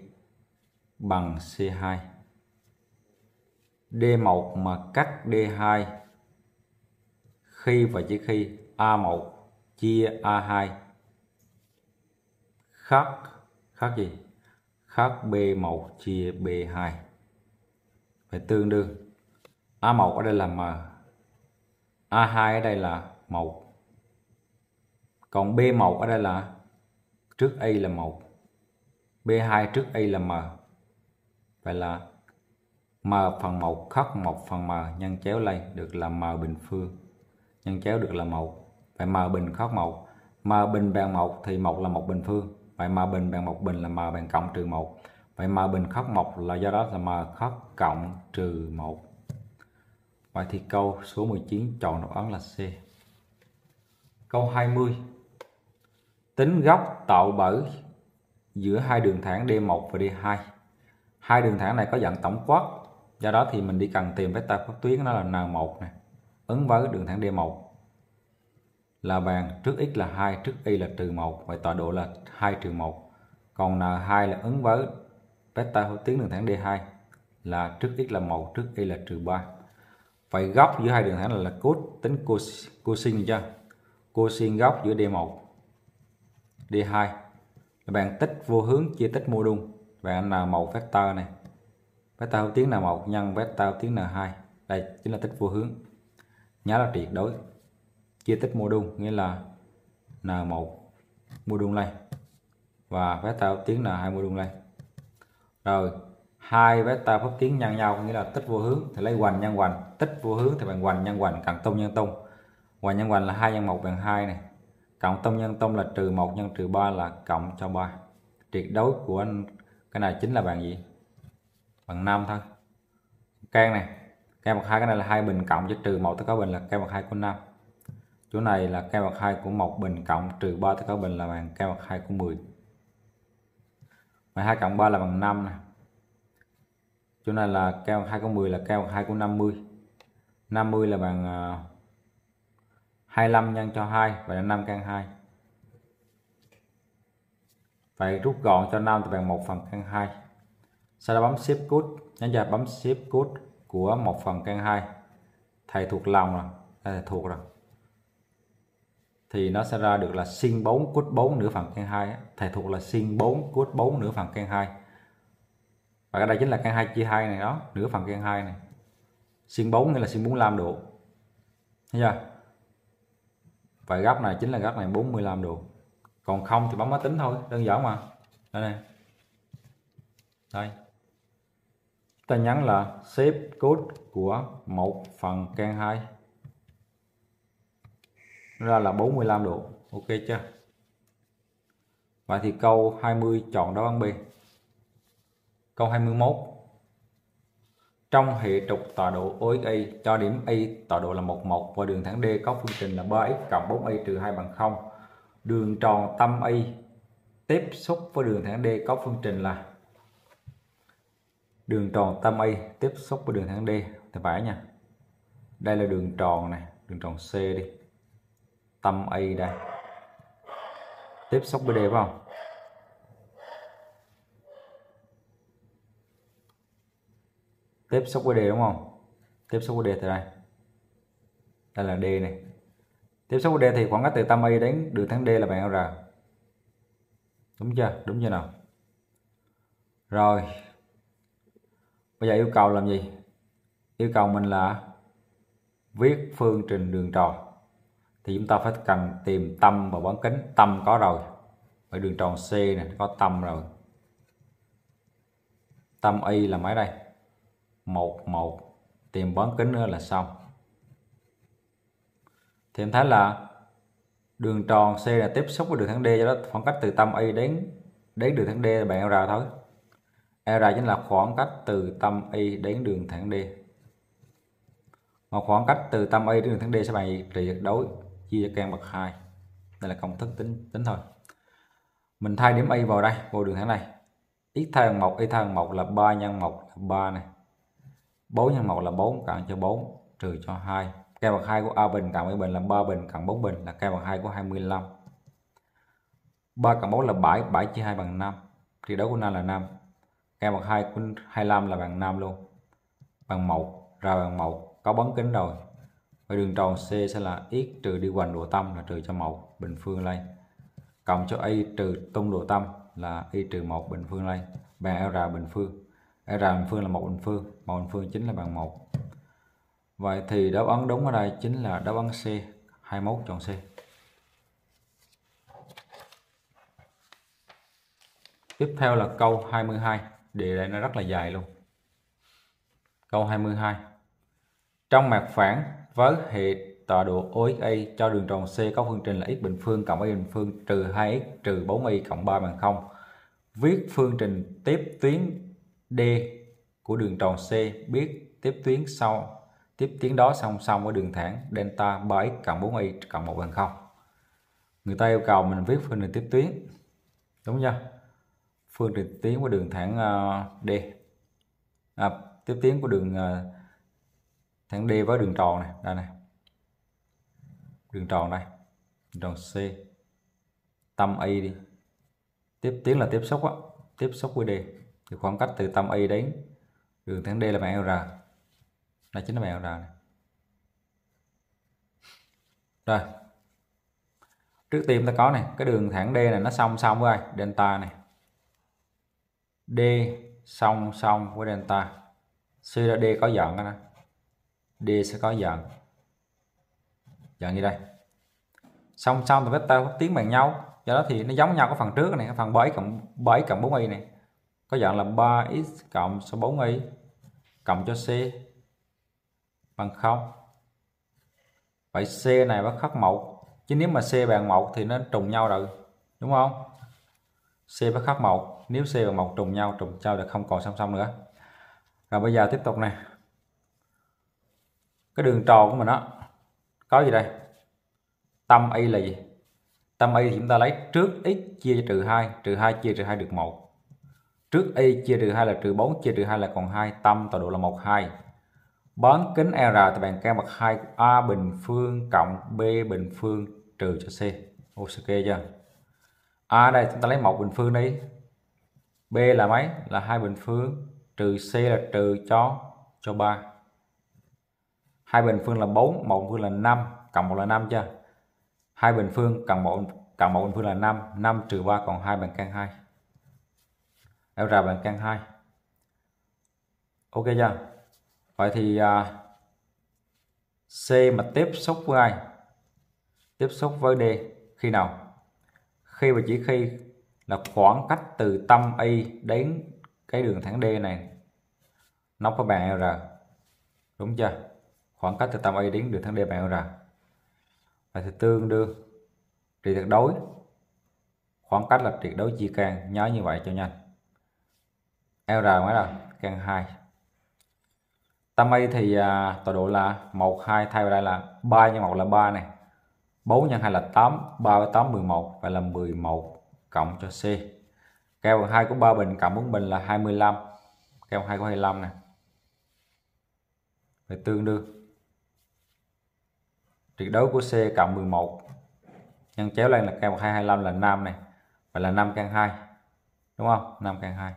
bằng C2 D1 mà cắt D2 khi và chỉ khi A1 chia A2 khác khác gì khác B1 chia B2 phải tương đương A1 ở đây là M A2 ở đây là 1 còn B1 ở đây là trước A là 1 B2 trước A là M vậy là m phần 1 khắc 1 phần m nhân chéo lên được là m bình phương nhân chéo được là 1 vậy m bình khắc 1 m bình bằng 1 thì 1 là 1 bình phương vậy m bình bằng 1 bình là m bằng cộng trừ 1 vậy m bình khắc 1 là do đó là m khắc cộng trừ 1 vậy thì câu số 19 chọn đáp án là C câu 20 tính góc tạo bởi giữa hai đường thẳng D1 và D2 hai đường thẳng này có dạng tổng quát do đó thì mình đi cần tìm vector phát tuyến nó là n1 nè ứng với đường thẳng d1 là bàn trước x là 2 trước y là trừ 1 vậy tọa độ là 2 trừ 1 còn n2 là ứng với vector phát tuyến đường thẳng d2 là trước x là 1 trước y là trừ 3 vậy góc giữa hai đường thẳng này là cos tính cos cosin chưa cosin góc giữa d1 d2 là bạn tích vô hướng chia tích mô đun bạn n1 vector này vector hữu tuyến N1 nhân vector hữu tuyến N2 đây chính là tích vô hướng nhớ là tuyệt đối chia tích mô đun nghĩa là N1 mô đun lên và vector hữu tuyến N2 mô đun lên rồi hai vector pháp tuyến nhân nhau nghĩa là tích vô hướng thì lấy hoành nhân hoành tích vô hướng thì bằng hoành nhân hoành cộng tung nhân tung hoành nhân hoành là 2 nhân 1 bằng 2 này cộng tông nhân tông là trừ 1 nhân trừ 3 là cộng cho 3 tuyệt đối của anh cái này chính là bằng gì bằng 5 thôi can này can bằng hai cái này là hai bình cộng với trừ một tất cả bình là can bằng hai của 5 chỗ này là can bằng hai của một bình cộng trừ 3 tất cả bình là bằng can bằng hai của 10 mà 2 cộng 3 là bằng 5 nè chỗ này là can bằng 2 của 10 là can bằng 2 của 50 50 là bằng 25 à, nhân cho 2 và là 5 căn 2 Vậy rút gọn cho 5 thì bằng 1 phần căn 2 sau đó bấm shift code nhấn giờ bấm shift code của một phần căn hai thầy thuộc lòng rồi thầy thuộc rồi thì nó sẽ ra được là sin 4 cos 4 nửa phần căn 2 thầy thuộc là sin 4 cos 4 nửa phần căn 2 và cái đây chính là căn 2 chia 2 này đó nửa phần căn 2 này sin 4 nghĩa là sin 45 độ thấy chưa vậy góc này chính là góc này 45 độ còn không thì bấm máy tính thôi đơn giản mà đây này đây ta nhắn là shape code của một phần can 2 ra là 45 độ ok chưa vậy thì câu 20 chọn đáp án B câu 21 trong hệ trục tọa độ OXA cho điểm A tọa độ là 11 và đường thẳng D có phương trình là 3x cộng 4a trừ 2 bằng 0 đường tròn tâm A tiếp xúc với đường thẳng D có phương trình là đường tròn tâm A tiếp xúc với đường thẳng D thì phải nha đây là đường tròn này đường tròn C đi tâm A đây tiếp xúc với D phải không tiếp xúc với D đúng không tiếp xúc với D thì đây đây là D này tiếp xúc với D thì khoảng cách từ tâm A đến đường thẳng D là bạn R đúng chưa đúng chưa nào rồi bây giờ yêu cầu làm gì yêu cầu mình là viết phương trình đường tròn thì chúng ta phải cần tìm tâm và bán kính tâm có rồi ở đường tròn C này có tâm rồi tâm y là mấy đây một một tìm bán kính nữa là xong thì em thấy là đường tròn C là tiếp xúc với đường thẳng D cho đó khoảng cách từ tâm y đến đến đường thẳng D bạn ra thôi E R chính là khoảng cách từ tâm Y đến đường thẳng D. Một khoảng cách từ tâm Y đến đường thẳng D sẽ bằng trị tuyệt đối chia cho căn bậc 2. Đây là công thức tính tính thôi. Mình thay điểm Y vào đây, vào đường thẳng này. X thay bằng 1, Y thay bằng 1 là 3 nhân 1 là 3 này. 4 nhân 1 là 4 cộng cho 4 trừ cho 2. Căn bậc 2 của A bình cộng y bình là 3 bình cộng 4 bình là căn bậc 2 của 25. 3 cộng 4 là 7, 7 chia 2 bằng 5. Trị đối của 5 là 5 ngay bằng 2 của 25 là bằng 5 luôn bằng 1 ra bằng 1 có bóng kính rồi và đường tròn C sẽ là x trừ đi hoành độ tâm là trừ cho 1 bình phương lên cộng cho y trừ tung độ tâm là y trừ 1 bình phương lên bằng r bình phương r bình phương là một bình phương một bình phương chính là bằng 1 vậy thì đáp án đúng ở đây chính là đáp án C 21 chọn C tiếp theo là câu 22 đề đây nó rất là dài luôn. Câu 22. Trong mặt phẳng với hệ tọa độ OXA cho đường tròn C có phương trình là x bình phương cộng y bình phương trừ 2x trừ 4y cộng 3 bằng 0. Viết phương trình tiếp tuyến D của đường tròn C biết tiếp tuyến sau tiếp tuyến đó song song với đường thẳng delta 3x cộng 4y cộng 1 bằng 0. Người ta yêu cầu mình viết phương trình tiếp tuyến. Đúng chưa? phương trực tiến của đường thẳng ờ, D à, tiếp tiến của đường ờ, thẳng D với đường tròn này đây này đường tròn đây đường tròn C tâm y đi tiếp tiến là tiếp xúc á tiếp xúc với D thì khoảng cách từ tâm y đến đường thẳng D là mạng R đây chính là mạng R này rồi trước tiên ta có này cái đường thẳng D này nó song song với ai delta này D song song với delta C là D có dạng đó D sẽ có dạng dạng như đây song song và vector có tiếng bằng nhau do đó thì nó giống nhau cái phần trước này phần 7 cộng 7 cộng 4 y này có dạng là 3x cộng số 4 y cộng cho c bằng 0 vậy c này bắt khắc mẫu chứ nếu mà c bằng 1 thì nó trùng nhau rồi đúng không C với khác mẫu nếu C và mẫu trùng nhau trùng trao thì không còn song song nữa rồi bây giờ tiếp tục này cái đường tròn của mình đó có gì đây tâm y là gì tâm y thì chúng ta lấy trước x chia trừ 2 trừ 2 chia trừ 2 được 1 trước y chia trừ 2 là trừ 4 chia trừ 2 là còn 2 tâm tọa độ là 1 2 bán kính R thì bàn cao mặt 2 A bình phương cộng B bình phương trừ cho C ok chưa A à, đây chúng ta lấy một bình phương đi B là mấy là hai bình phương trừ C là trừ cho cho 3 hai bình phương là 4 một bình phương là 5 cộng một là 5 chưa hai bình phương cộng một cộng một bình phương là 5 5 trừ 3 còn hai bằng căn 2 em ra bằng căn 2 Ok chưa Vậy thì à, C mà tiếp xúc với ai tiếp xúc với D khi nào khi và chỉ khi là khoảng cách từ tâm Y đến cái đường thẳng D này nó có bằng R đúng chưa khoảng cách từ tâm Y đến đường thẳng D bằng R và thì tương đương trị tuyệt đối khoảng cách là tuyệt đối chi càng nhớ như vậy cho nhanh r mới là căn 2 tâm y thì à, tọa độ là 1 2 thay vào đây là 3 nhân 1 là 3 này 4 nhân 2 là 8 3 với 8 11 và là 11 cộng cho C keo 2 của 3 bình cộng 4 bình là 25 keo 2 của 25 nè vậy tương đương tuyệt đối của C cộng 11 nhân chéo lên là keo 2 25 là 5 này và là 5 căn 2 đúng không 5 căn 2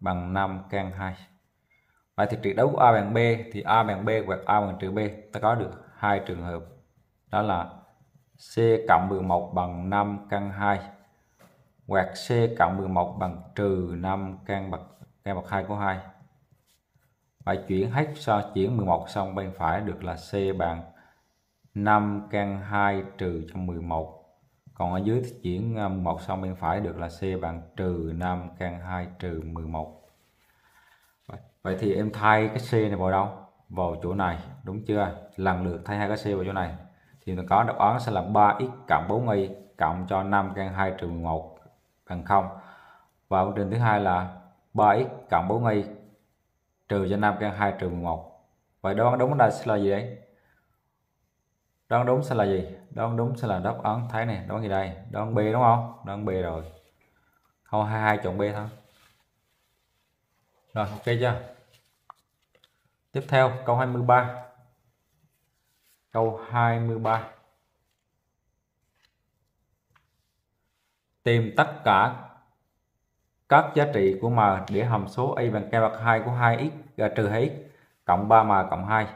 bằng 5 căn 2 vậy thì tuyệt đối của A bằng B thì A bằng B hoặc A bằng trừ B ta có được hai trường hợp đó là C cộng 11 bằng 5 căn 2 hoặc C cộng 11 bằng trừ 5 căn bậc căn bậc 2 của 2 và chuyển hết so chuyển 11 xong bên phải được là C bằng 5 căn 2 trừ cho 11 còn ở dưới chuyển 11 à, xong bên phải được là C bằng trừ 5 căn 2 trừ 11 Vậy thì em thay cái C này vào đâu? Vào chỗ này đúng chưa? Lần lượt thay hai cái C vào chỗ này thì nó có đáp án sẽ là 3x cộng 4y cộng cho 5 căn 2 trừ 11 bằng 0 và phương trình thứ hai là 3x cộng 4y trừ cho 5 căn 2 trừ 11 vậy đoán đúng đây sẽ là gì đấy đoán đúng sẽ là gì đoán đúng sẽ là đáp án thấy này đoán gì đây đoán B đúng không đoán B rồi không hai hai chọn B thôi rồi ok chưa tiếp theo câu 23 câu 23 tìm tất cả các giá trị của m để hàm số y bằng k bậc 2 của 2x trừ x cộng 3m cộng 2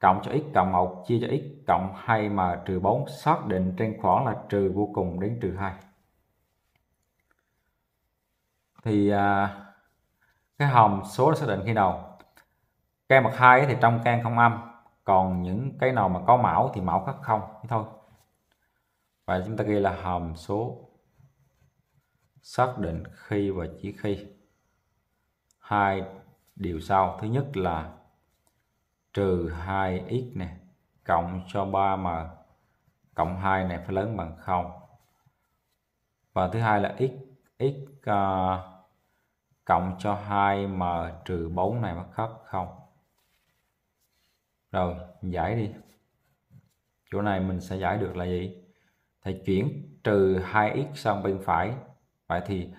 cộng cho x cộng 1 chia cho x cộng 2m trừ 4 xác định trên khoảng là trừ vô cùng đến trừ 2 thì à, cái hàm số xác định khi nào k bậc 2 thì trong can không âm còn những cái nào mà có mão thì mão khác không thôi và chúng ta ghi là hàm số xác định khi và chỉ khi hai điều sau thứ nhất là trừ 2x này cộng cho 3m cộng 2 này phải lớn bằng 0 và thứ hai là x x uh, cộng cho 2m trừ 4 này mất khác không rồi giải đi chỗ này mình sẽ giải được là gì thầy chuyển trừ 2x sang bên phải vậy thì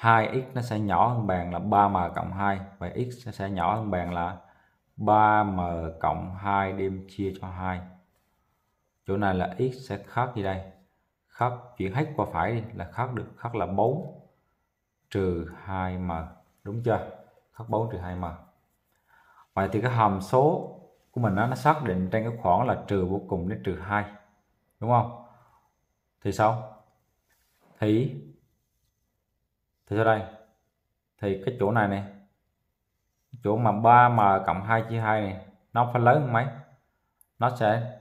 2x nó sẽ nhỏ hơn bàn là 3m cộng 2 vậy x nó sẽ nhỏ hơn bàn là 3m cộng 2 đem chia cho 2 chỗ này là x sẽ khác gì đây khác chuyển hết qua phải đi là khác được khác là 4 trừ 2m đúng chưa khác 4 trừ 2m vậy thì cái hàm số của mình đó, nó xác định trên cái khoảng là trừ vô cùng đến trừ 2 đúng không thì sao thì thì sao đây thì cái chỗ này nè chỗ mà 3 m cộng 2 chia 2 này nó phải lớn hơn mấy nó sẽ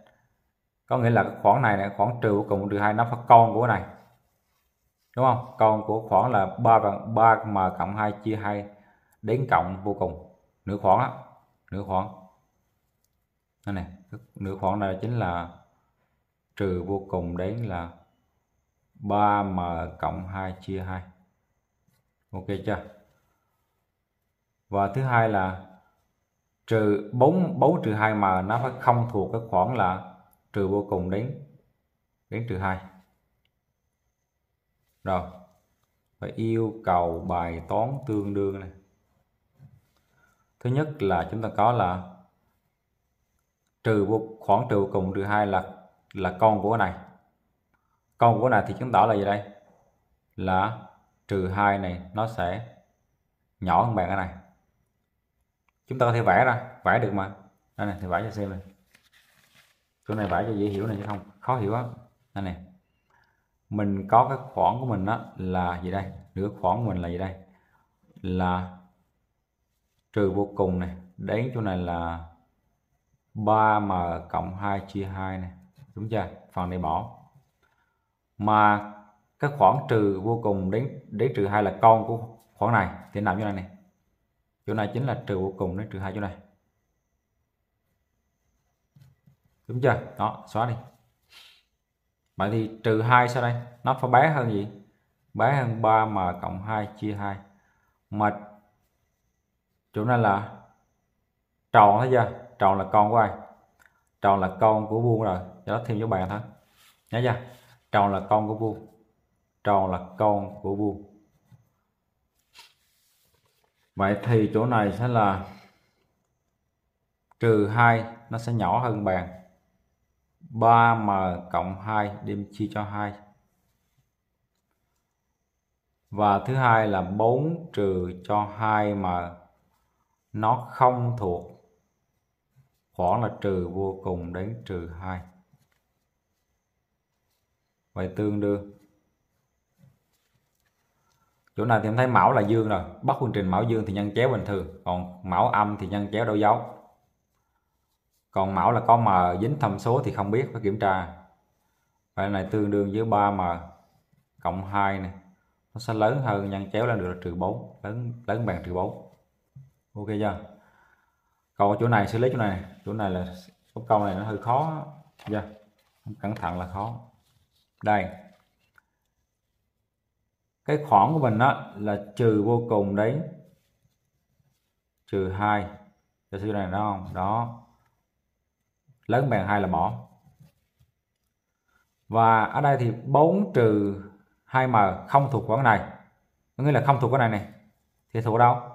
có nghĩa là cái khoảng này này khoảng trừ vô cùng trừ 2 nó phải con của này đúng không con của khoảng là 3 bằng 3 m cộng 2 chia 2 đến cộng vô cùng nửa khoảng á nửa khoảng đây này nửa khoảng này chính là trừ vô cùng đến là 3m cộng 2 chia 2 ok chưa và thứ hai là trừ 4 4 trừ 2m nó phải không thuộc cái khoảng là trừ vô cùng đến đến trừ 2 rồi phải yêu cầu bài toán tương đương này thứ nhất là chúng ta có là trừ khoảng trừ vô cùng trừ hai là là con của này con của này thì chứng tỏ là gì đây là trừ hai này nó sẽ nhỏ hơn bạn cái này chúng ta có thể vẽ ra vẽ được mà đây này thì vẽ cho xem này chỗ này vẽ cho dễ hiểu này chứ không khó hiểu lắm đây này mình có cái khoảng của mình đó là gì đây nửa khoảng của mình là gì đây là trừ vô cùng này đến chỗ này là 3m cộng 2 chia 2 này đúng chưa phần này bỏ mà cái khoảng trừ vô cùng đến đến trừ hai là con của khoảng này thì làm chỗ này này chỗ này chính là trừ vô cùng đến trừ hai chỗ này đúng chưa đó xóa đi vậy thì trừ hai sau đây nó phải bé hơn gì bé hơn 3 m cộng 2 chia 2 mà chỗ này là tròn thấy chưa tròn là con của ai tròn là con của vuông rồi do đó thêm dấu bàn thôi nhớ chưa tròn là con của vuông tròn là con của vuông vậy thì chỗ này sẽ là trừ 2 nó sẽ nhỏ hơn bàn 3m cộng 2 đem chia cho 2 và thứ hai là 4 trừ cho 2 mà nó không thuộc khóa là trừ vô cùng đến trừ 2 vậy tương đương chỗ này thì em thấy mão là dương rồi bắt phương trình mão dương thì nhân chéo bình thường còn mão âm thì nhân chéo đổ dấu còn mão là có m dính thâm số thì không biết phải kiểm tra vậy này tương đương với 3m cộng 2 này nó sẽ lớn hơn nhân chéo lên được là trừ 4 lớn lớn bằng trừ 4 ok chưa còn chỗ này xử lý chỗ này chỗ này là gốc câu này nó hơi khó nha dạ, yeah. cẩn thận là khó đây cái khoảng của mình đó là trừ vô cùng đấy trừ 2 cho sư này nó không đó lớn bằng hai là bỏ và ở đây thì 4 trừ 2m không thuộc khoảng này nghĩa là không thuộc cái này này thì thuộc đâu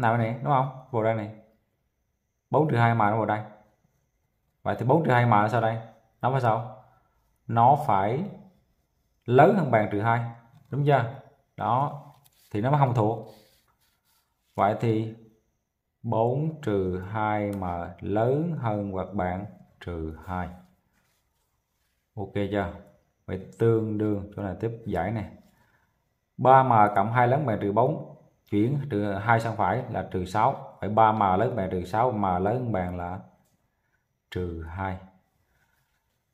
nào này đúng không vào đây này 4 trừ 2 mà nó vào đây vậy thì 4 trừ 2 mà nó sao đây nó phải sao nó phải lớn hơn bàn trừ 2 đúng chưa đó thì nó không thuộc vậy thì 4 trừ 2 mà lớn hơn hoặc bạn trừ 2 ok chưa vậy tương đương chỗ này tiếp giải này 3m cộng 2 lớn bằng trừ 4 chuyển trừ hai sang phải là trừ 6 phải 3 m lớn bằng trừ 6 m lớn bằng là trừ 2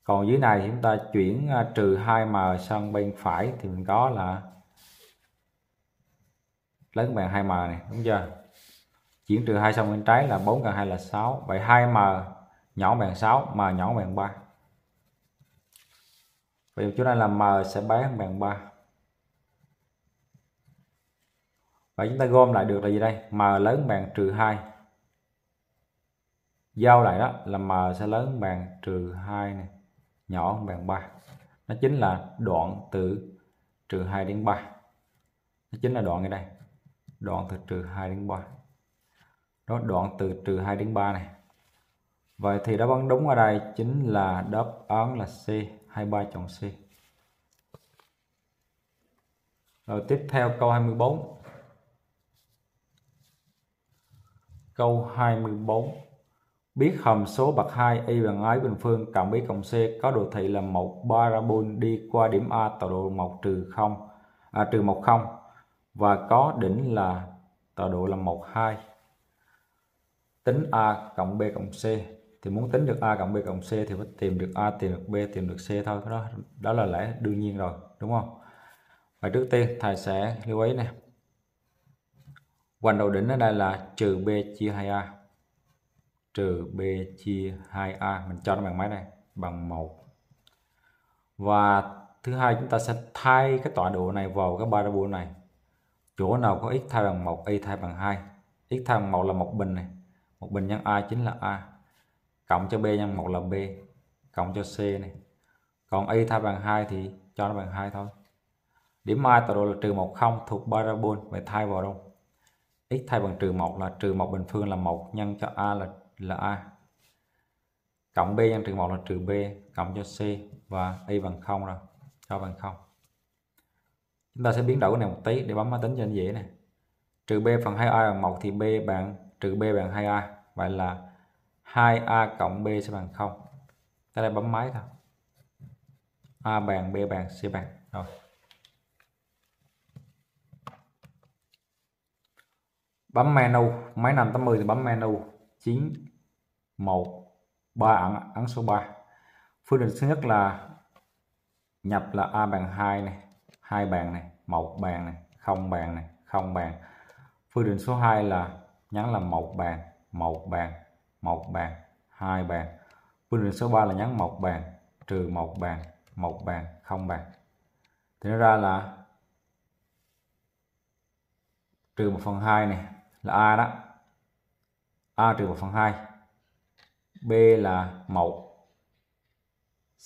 còn dưới này chúng ta chuyển à, trừ 2m sang bên phải thì mình có là lớn bằng 2m này đúng chưa chuyển trừ 2 sang bên trái là 4 càng 2 là 6 vậy 2m nhỏ bằng 6 m nhỏ bằng 3 vậy chỗ này là m sẽ bán bằng 3 và chúng ta gom lại được là gì đây m lớn bằng trừ 2 giao lại đó là m sẽ lớn bằng trừ 2 này nhỏ bằng 3 nó chính là đoạn từ trừ 2 đến 3 nó chính là đoạn ở đây đoạn từ trừ 2 đến 3 đó đoạn từ trừ 2 đến 3 này vậy thì đáp án đúng ở đây chính là đáp án là C 23 chọn C rồi tiếp theo câu 24 Câu 24 Biết hàm số bậc 2 y bằng ái bình phương cộng b cộng c có đồ thị là một parabol đi qua điểm A tọa độ 1 trừ 0 à, trừ 1 0 và có đỉnh là tọa độ là 1 2. Tính A cộng B cộng C thì muốn tính được A cộng B cộng C thì phải tìm được A, tìm được B, tìm được C thôi. Đó đó là lẽ đương nhiên rồi, đúng không? Và trước tiên thầy sẽ lưu ý này Quanh đầu đỉnh ở đây là trừ B chia 2A. Trừ B chia 2A. Mình cho nó bằng máy này Bằng 1. Và thứ hai chúng ta sẽ thay cái tọa độ này vào cái parabola này. Chỗ nào có x thay bằng 1, y thay bằng 2. x thay bằng 1 là một bình này. Một bình nhân A chính là A. Cộng cho B nhân 1 là B. Cộng cho C này. Còn y thay bằng 2 thì cho nó bằng 2 thôi. Điểm A tọa độ là trừ 1, 0 thuộc parabol. Vậy thay vào đâu? x thay bằng trừ 1 là trừ 1 bình phương là 1 nhân cho a là là a cộng b nhân trừ 1 là trừ b cộng cho c và y bằng 0 rồi cho bằng 0 chúng ta sẽ biến đổi cái này một tí để bấm máy tính cho anh dễ này trừ b phần 2a bằng 1 thì b bằng trừ b bằng 2a vậy là 2a cộng b sẽ bằng 0 ta đây bấm máy thôi a bằng b bằng c bằng rồi bấm menu máy nằm 80 thì bấm menu 9 1 3 ấn ấn số 3 phương trình thứ nhất là nhập là a bằng 2 này hai bàn này một bàn này không bàn này không bàn phương trình số 2 là nhắn là một bàn một bàn một bàn hai bàn phương trình số 3 là nhắn một bàn trừ một bàn một bàn không bàn thì nó ra là trừ 1 phần 2 này là A đó A trừ 1 phần 2 B là mẫu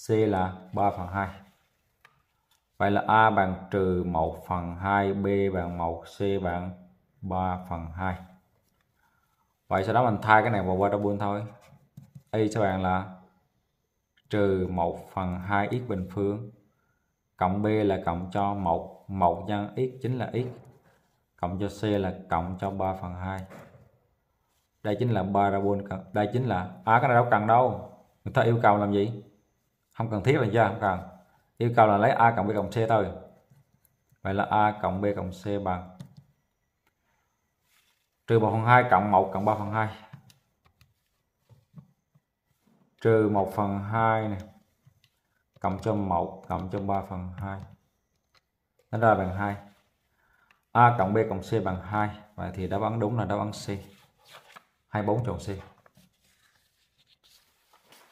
C là 3 phần 2 Vậy là A bằng trừ 1 phần 2 B bằng 1 C bằng 3 phần 2 Vậy sau đó mình thay cái này vào qua thôi Y cho bạn là trừ 1 phần 2 x bình phương cộng b là cộng cho 1 1 nhân x chính là x cộng cho C là cộng cho 3 phần 2 đây chính là parabol đây chính là à cái này đâu cần đâu người ta yêu cầu làm gì không cần thiết là chưa không cần yêu cầu là lấy a cộng b cộng c thôi vậy là a cộng b cộng c bằng trừ 1 phần 2 cộng 1 cộng 3 phần 2 trừ 1 phần 2 này cộng cho 1 cộng cho 3 phần 2 nó ra bằng 2 A cộng B cộng C bằng 2 Vậy thì đáp án đúng là đáp án C 24 chọn C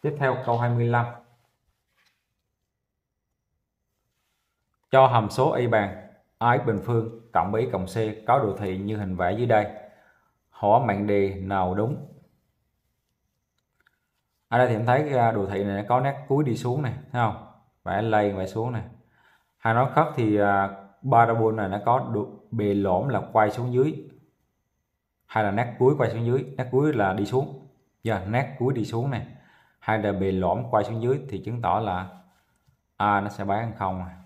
Tiếp theo câu 25 Cho hàm số y bằng AX bình phương cộng y cộng C có đồ thị như hình vẽ dưới đây Hỏi mệnh đề nào đúng Ở đây thì em thấy à, đồ thị này có nét cuối đi xuống này thấy không Vẽ lên vẽ xuống này Hay nói khác thì parabol à, này nó có đồ, bề lõm là quay xuống dưới hay là nét cuối quay xuống dưới nét cuối là đi xuống giờ yeah, dạ, nát cuối đi xuống này hay là bề lõm quay xuống dưới thì chứng tỏ là A nó sẽ bán không à.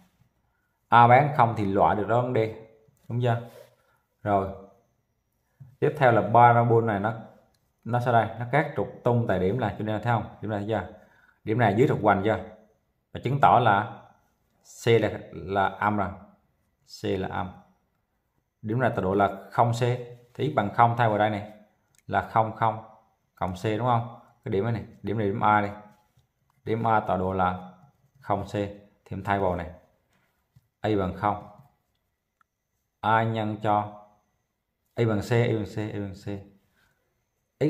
A bán không thì loại được đó D đúng chưa rồi tiếp theo là parabol này nó nó sao đây nó cắt trục tung tại điểm là cho nên là thấy không điểm này chưa điểm này dưới trục hoành chưa và chứng tỏ là C là là âm rồi C là âm điểm ra tọa độ là 0C thì x bằng 0 thay vào đây này là 0 0 cộng C đúng không cái điểm này, này điểm này điểm A đi điểm A tọa độ là 0C thêm thay vào này A bằng 0 A nhân cho A bằng C A bằng C A bằng C x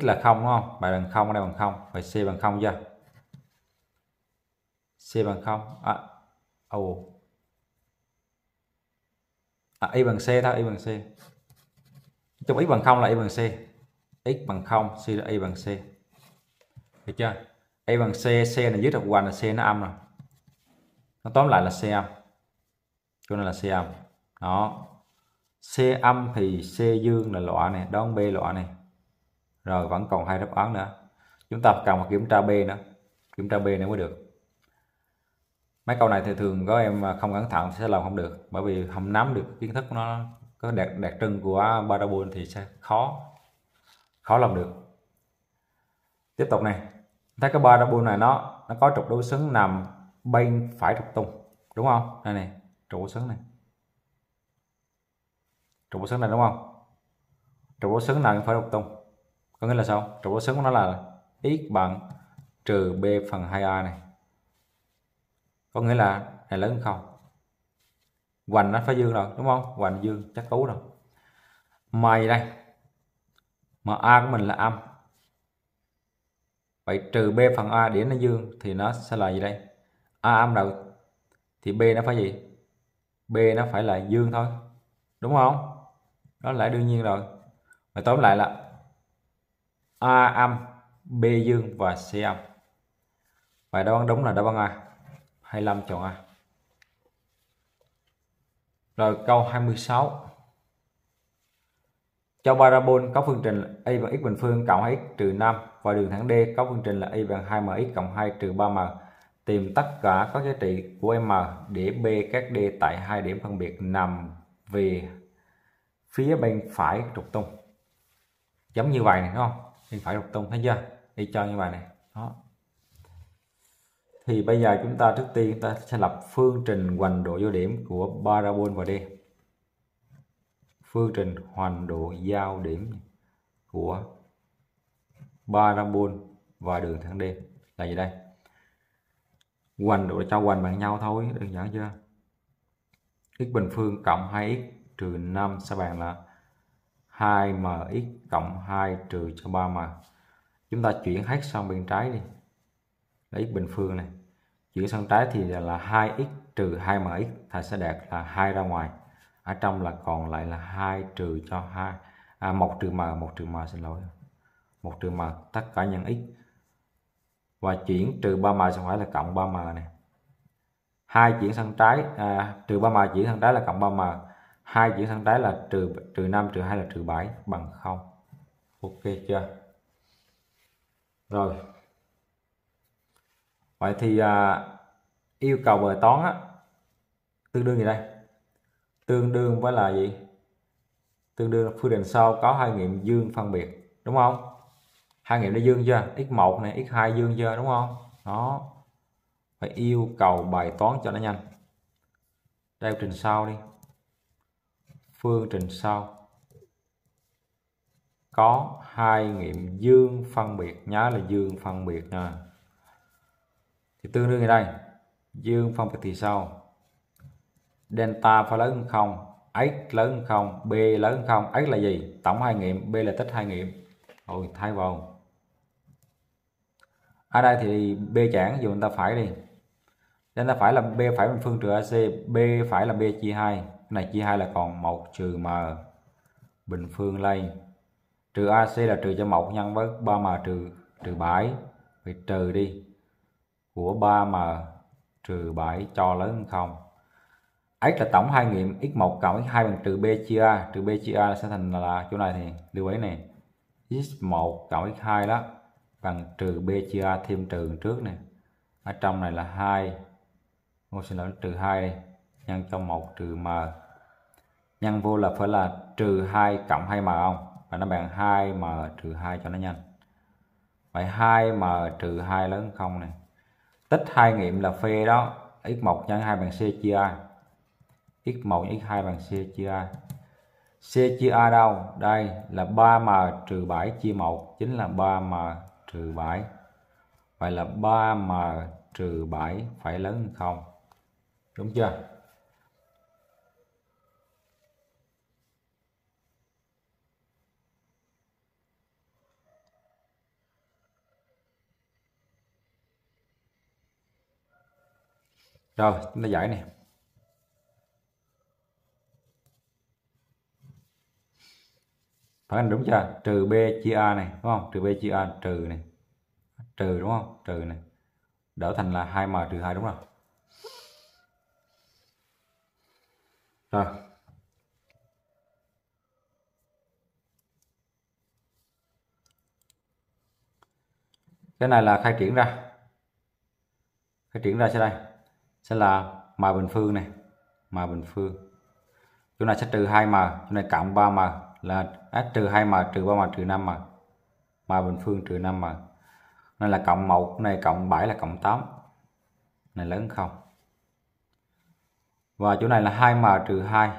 x là 0 đúng không bài bằng 0 đây bằng 0 vậy C bằng 0 chưa C bằng 0 à, oh, à, y bằng c thôi y bằng c trong x bằng không là y bằng c x bằng không c là y bằng c được chưa y bằng c c là dưới thập hoàn là c nó âm rồi nó tóm lại là c âm chỗ này là c âm đó c âm thì c dương là loại này đón b loại này rồi vẫn còn hai đáp án nữa chúng ta cần kiểm tra b nữa kiểm tra b nữa mới được mấy câu này thì thường có em không cẩn thận sẽ làm không được bởi vì không nắm được kiến thức nó có đặc đặc trưng của parabol thì sẽ khó khó làm được tiếp tục này thấy cái parabol này nó nó có trục đối xứng nằm bên phải trục tung đúng không đây này trục đối xứng này trục đối xứng này đúng không trục đối xứng nào cũng phải trục tung có nghĩa là sao trục đối xứng của nó là x bằng trừ b phần 2a này có nghĩa là này lớn hơn không hoành nó phải dương rồi đúng không hoành dương chắc cú rồi mày đây mà a của mình là âm vậy trừ b phần a để nó dương thì nó sẽ là gì đây a âm đầu thì b nó phải gì b nó phải là dương thôi đúng không đó là đương nhiên rồi và tóm lại là a âm b dương và c âm vậy đáp án đúng là đáp án a 25 chọn A rồi câu 26 cho parabol có phương trình y bằng x bình phương cộng x trừ 5 và đường thẳng D có phương trình là y bằng 2mx cộng 2 trừ 3m tìm tất cả các giá trị của m để b các d tại hai điểm phân biệt nằm về phía bên phải trục tung giống như vậy này đúng không bên phải trục tung thấy chưa đi cho như vậy này đó thì bây giờ chúng ta trước tiên chúng ta sẽ lập phương trình hoành độ giao điểm của parabol vào đây phương trình hoành độ giao điểm của parabol và đường thẳng D là gì đây hoành độ cho hoành bằng nhau thôi đơn giản chưa x bình phương cộng 2x trừ 5 sẽ bằng là 2mx cộng 2 trừ cho 3m chúng ta chuyển hết sang bên trái đi là x bình phương này chuyển sang trái thì là 2x trừ 2 x thầy sẽ đạt là 2 ra ngoài ở trong là còn lại là 2 trừ cho 2 à, 1 trừ m 1 trừ m xin lỗi 1 trừ m tất cả nhân x và chuyển trừ 3m sang phải là cộng 3m này 2 chuyển sang trái à, trừ 3m chuyển sang trái là cộng 3m 2 chuyển sang trái là trừ trừ 5 trừ 2 là trừ 7 bằng 0 ok chưa rồi vậy thì à, yêu cầu bài toán á, tương đương gì đây tương đương với là gì tương đương phương trình sau có hai nghiệm dương phân biệt đúng không hai nghiệm nó dương chưa x1 này x2 dương chưa đúng không đó phải yêu cầu bài toán cho nó nhanh đây trình sau đi phương trình sau có hai nghiệm dương phân biệt nhớ là dương phân biệt nha thì tương đương như đây dương phân biệt thì sau delta phải lớn hơn không x lớn hơn không b lớn hơn không x là gì tổng hai nghiệm b là tích hai nghiệm rồi thay vào ở đây thì b chẵn dùng ta phải đi nên ta phải là b phải bình phương trừ ac b phải là b chia hai này chia hai là còn một trừ m bình phương lên trừ ac là trừ cho một nhân với 3m trừ trừ 7 phải trừ đi của 3m trừ 7 cho lớn hơn 0. X là tổng hai nghiệm x1 cộng x2 bằng trừ b chia a, trừ b chia a sẽ thành là chỗ này thì lưu ý này. x1 cộng x2 đó bằng trừ b chia a thêm trừ trước nè. Ở trong này là 2. Ngô xin lỗi trừ 2 đi. Nhân cho 1 trừ m. Nhân vô là phải là trừ 2 cộng 2m không? Và nó bằng 2m trừ 2 cho nó nhanh. Vậy 2m trừ 2 lớn không này tích hai nghiệm là phe đó x1 nhân 2 bằng c chia a x1 nhân x2 bằng c chia a c chia a đâu đây là 3m trừ 7 chia 1 chính là 3m trừ 7 vậy là 3m trừ 7 phải lớn hơn 0 đúng chưa rồi chúng ta giải này phản ánh đúng chưa trừ b chia a này đúng không trừ b chia a trừ này trừ đúng không trừ này đỡ thành là 2m trừ 2 đúng không? rồi cái này là khai triển ra khai triển ra sau đây sẽ là m bình phương này m bình phương chỗ này sẽ trừ 2m chỗ này cộng 3m là s trừ 2m trừ 3m trừ 5m m bình phương trừ 5m nên là cộng 1 này cộng 7 là cộng 8 này lớn không và chỗ này là 2m trừ 2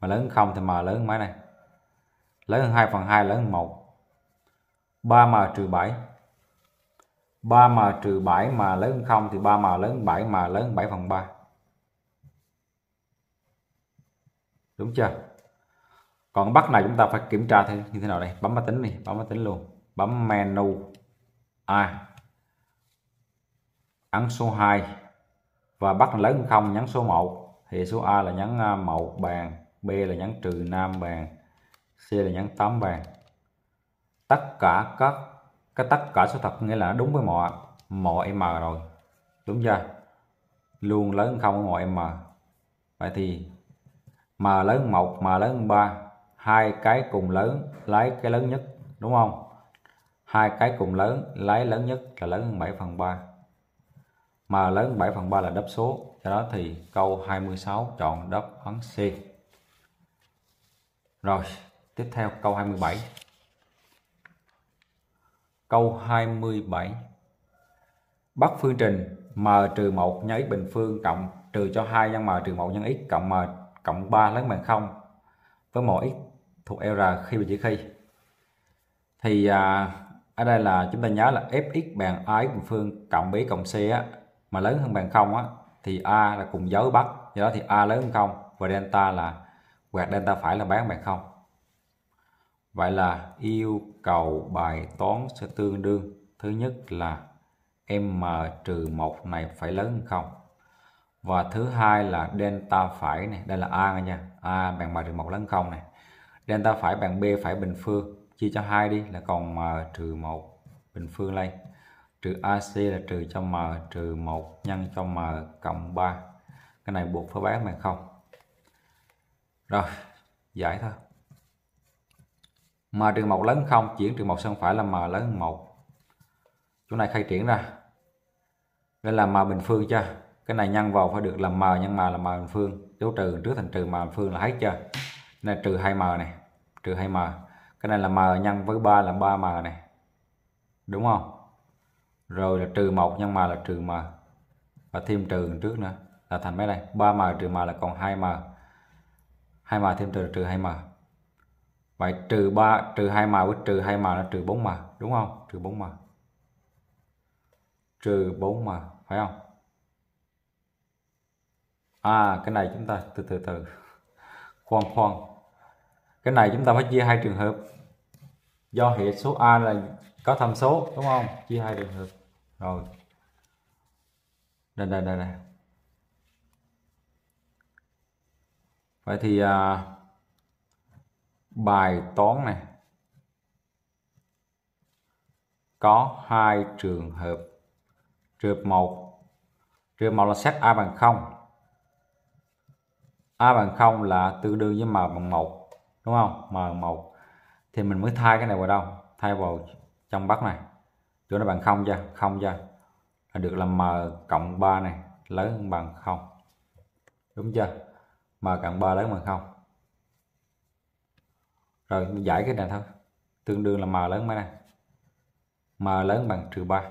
mà lớn không thì m lớn mấy này lớn hơn 2 phần 2 lớn hơn 1 3m trừ 7 3m trừ 7 mà lớn hơn 0 thì 3m lớn hơn 7m lớn hơn 7 phần 3. Đúng chưa? Còn bắt này chúng ta phải kiểm tra thế như thế nào đây? Bấm máy tính đi, bấm máy tính luôn. Bấm menu A. À. Ấn số 2 và bắt lớn hơn 0 nhấn số 1 thì số A là nhấn 1 à, bàn, B là nhấn trừ 5 bàn, C là nhấn 8 bàn. Tất cả các cái tất cả số thật nghĩa là nó đúng với mọi mọi m rồi đúng chưa luôn lớn không mọi m vậy thì m lớn một m lớn ba hai cái cùng lớn lấy cái lớn nhất đúng không hai cái cùng lớn lấy lớn nhất là lớn hơn bảy phần ba m lớn bảy phần ba là đáp số do đó thì câu 26 chọn đáp án C rồi tiếp theo câu 27 câu 27. Bắt phương trình m trừ 1 nhân x bình phương cộng trừ cho 2 nhân m trừ 1 nhân x cộng m cộng 3 lớn bằng 0 với mỗi x thuộc R khi và chỉ khi. Thì à, ở đây là chúng ta nhớ là fx bằng a bình phương cộng b cộng c á, mà lớn hơn bằng 0 á thì a là cùng dấu bắt, do đó thì a lớn hơn 0 và delta là quẹt delta phải là bán bằng 0. Vậy là yêu cầu bài toán sẽ tương đương. Thứ nhất là m trừ 1 này phải lớn hơn không? Và thứ hai là delta phải này, đây là a nha. A bằng m trừ 1 lớn hơn không này. Delta phải bằng b phải bình phương chia cho 2 đi là còn m trừ 1 bình phương lên. Trừ AC là trừ cho m trừ 1 nhân cho m cộng 3. Cái này buộc phải bán bằng không. Rồi, giải thôi m trừ 1 lớn 0 chuyển trừ 1 sang phải là m lớn hơn 1 chỗ này khai triển ra đây là m bình phương chưa cái này nhân vào phải được là m nhân m là m bình phương dấu trừ trước thành trừ m bình phương là hết chưa cái này trừ 2m này trừ 2m cái này là m nhân với 3 là 3m này đúng không rồi là trừ 1 nhân m là trừ m và thêm trừ trước nữa là thành mấy đây 3m trừ m là còn 2m 2m thêm trừ trừ 2m vậy trừ 3 trừ 2 mà với trừ 2 mà là trừ 4 mà đúng không trừ 4 mà trừ 4 mà phải không à cái này chúng ta từ từ từ khoan khoan cái này chúng ta phải chia hai trường hợp do hệ số a là có tham số đúng không chia hai trường hợp rồi đây đây đây đây vậy thì à, bài toán này có hai trường hợp trường hợp một trường hợp một là xét a bằng không a bằng không là tương đương với m bằng một đúng không m bằng một thì mình mới thay cái này vào đâu thay vào trong bắc này chỗ này bằng không chưa không chưa là được là m cộng 3 này lớn bằng không đúng chưa m cộng 3 lớn bằng không rồi giải cái này thôi tương đương là m lớn mấy này m lớn bằng trừ 3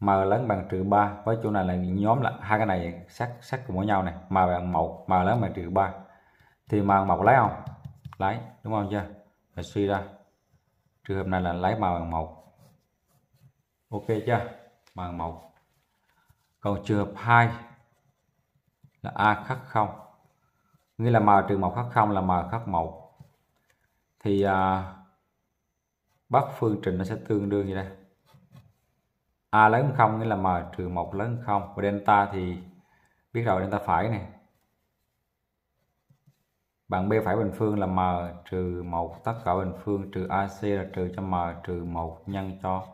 m lớn bằng trừ 3 với chỗ này là nhóm là hai cái này sát sát cùng với nhau này m bằng 1 m lớn bằng trừ 3 thì m bằng 1 lấy không lấy đúng không chưa rồi suy ra trường hợp này là lấy m bằng 1 ok chưa m bằng 1 còn trường hợp 2 là a khác 0 nghĩa là m trừ 1 khác 0 là m khác 1 thì à, bắc phương trình nó sẽ tương đương như đây a lớn hơn không nghĩa là m trừ một lớn hơn không và delta thì biết rồi delta phải này bằng b phải bình phương là m trừ một tất cả bình phương trừ ac là trừ cho m trừ một nhân cho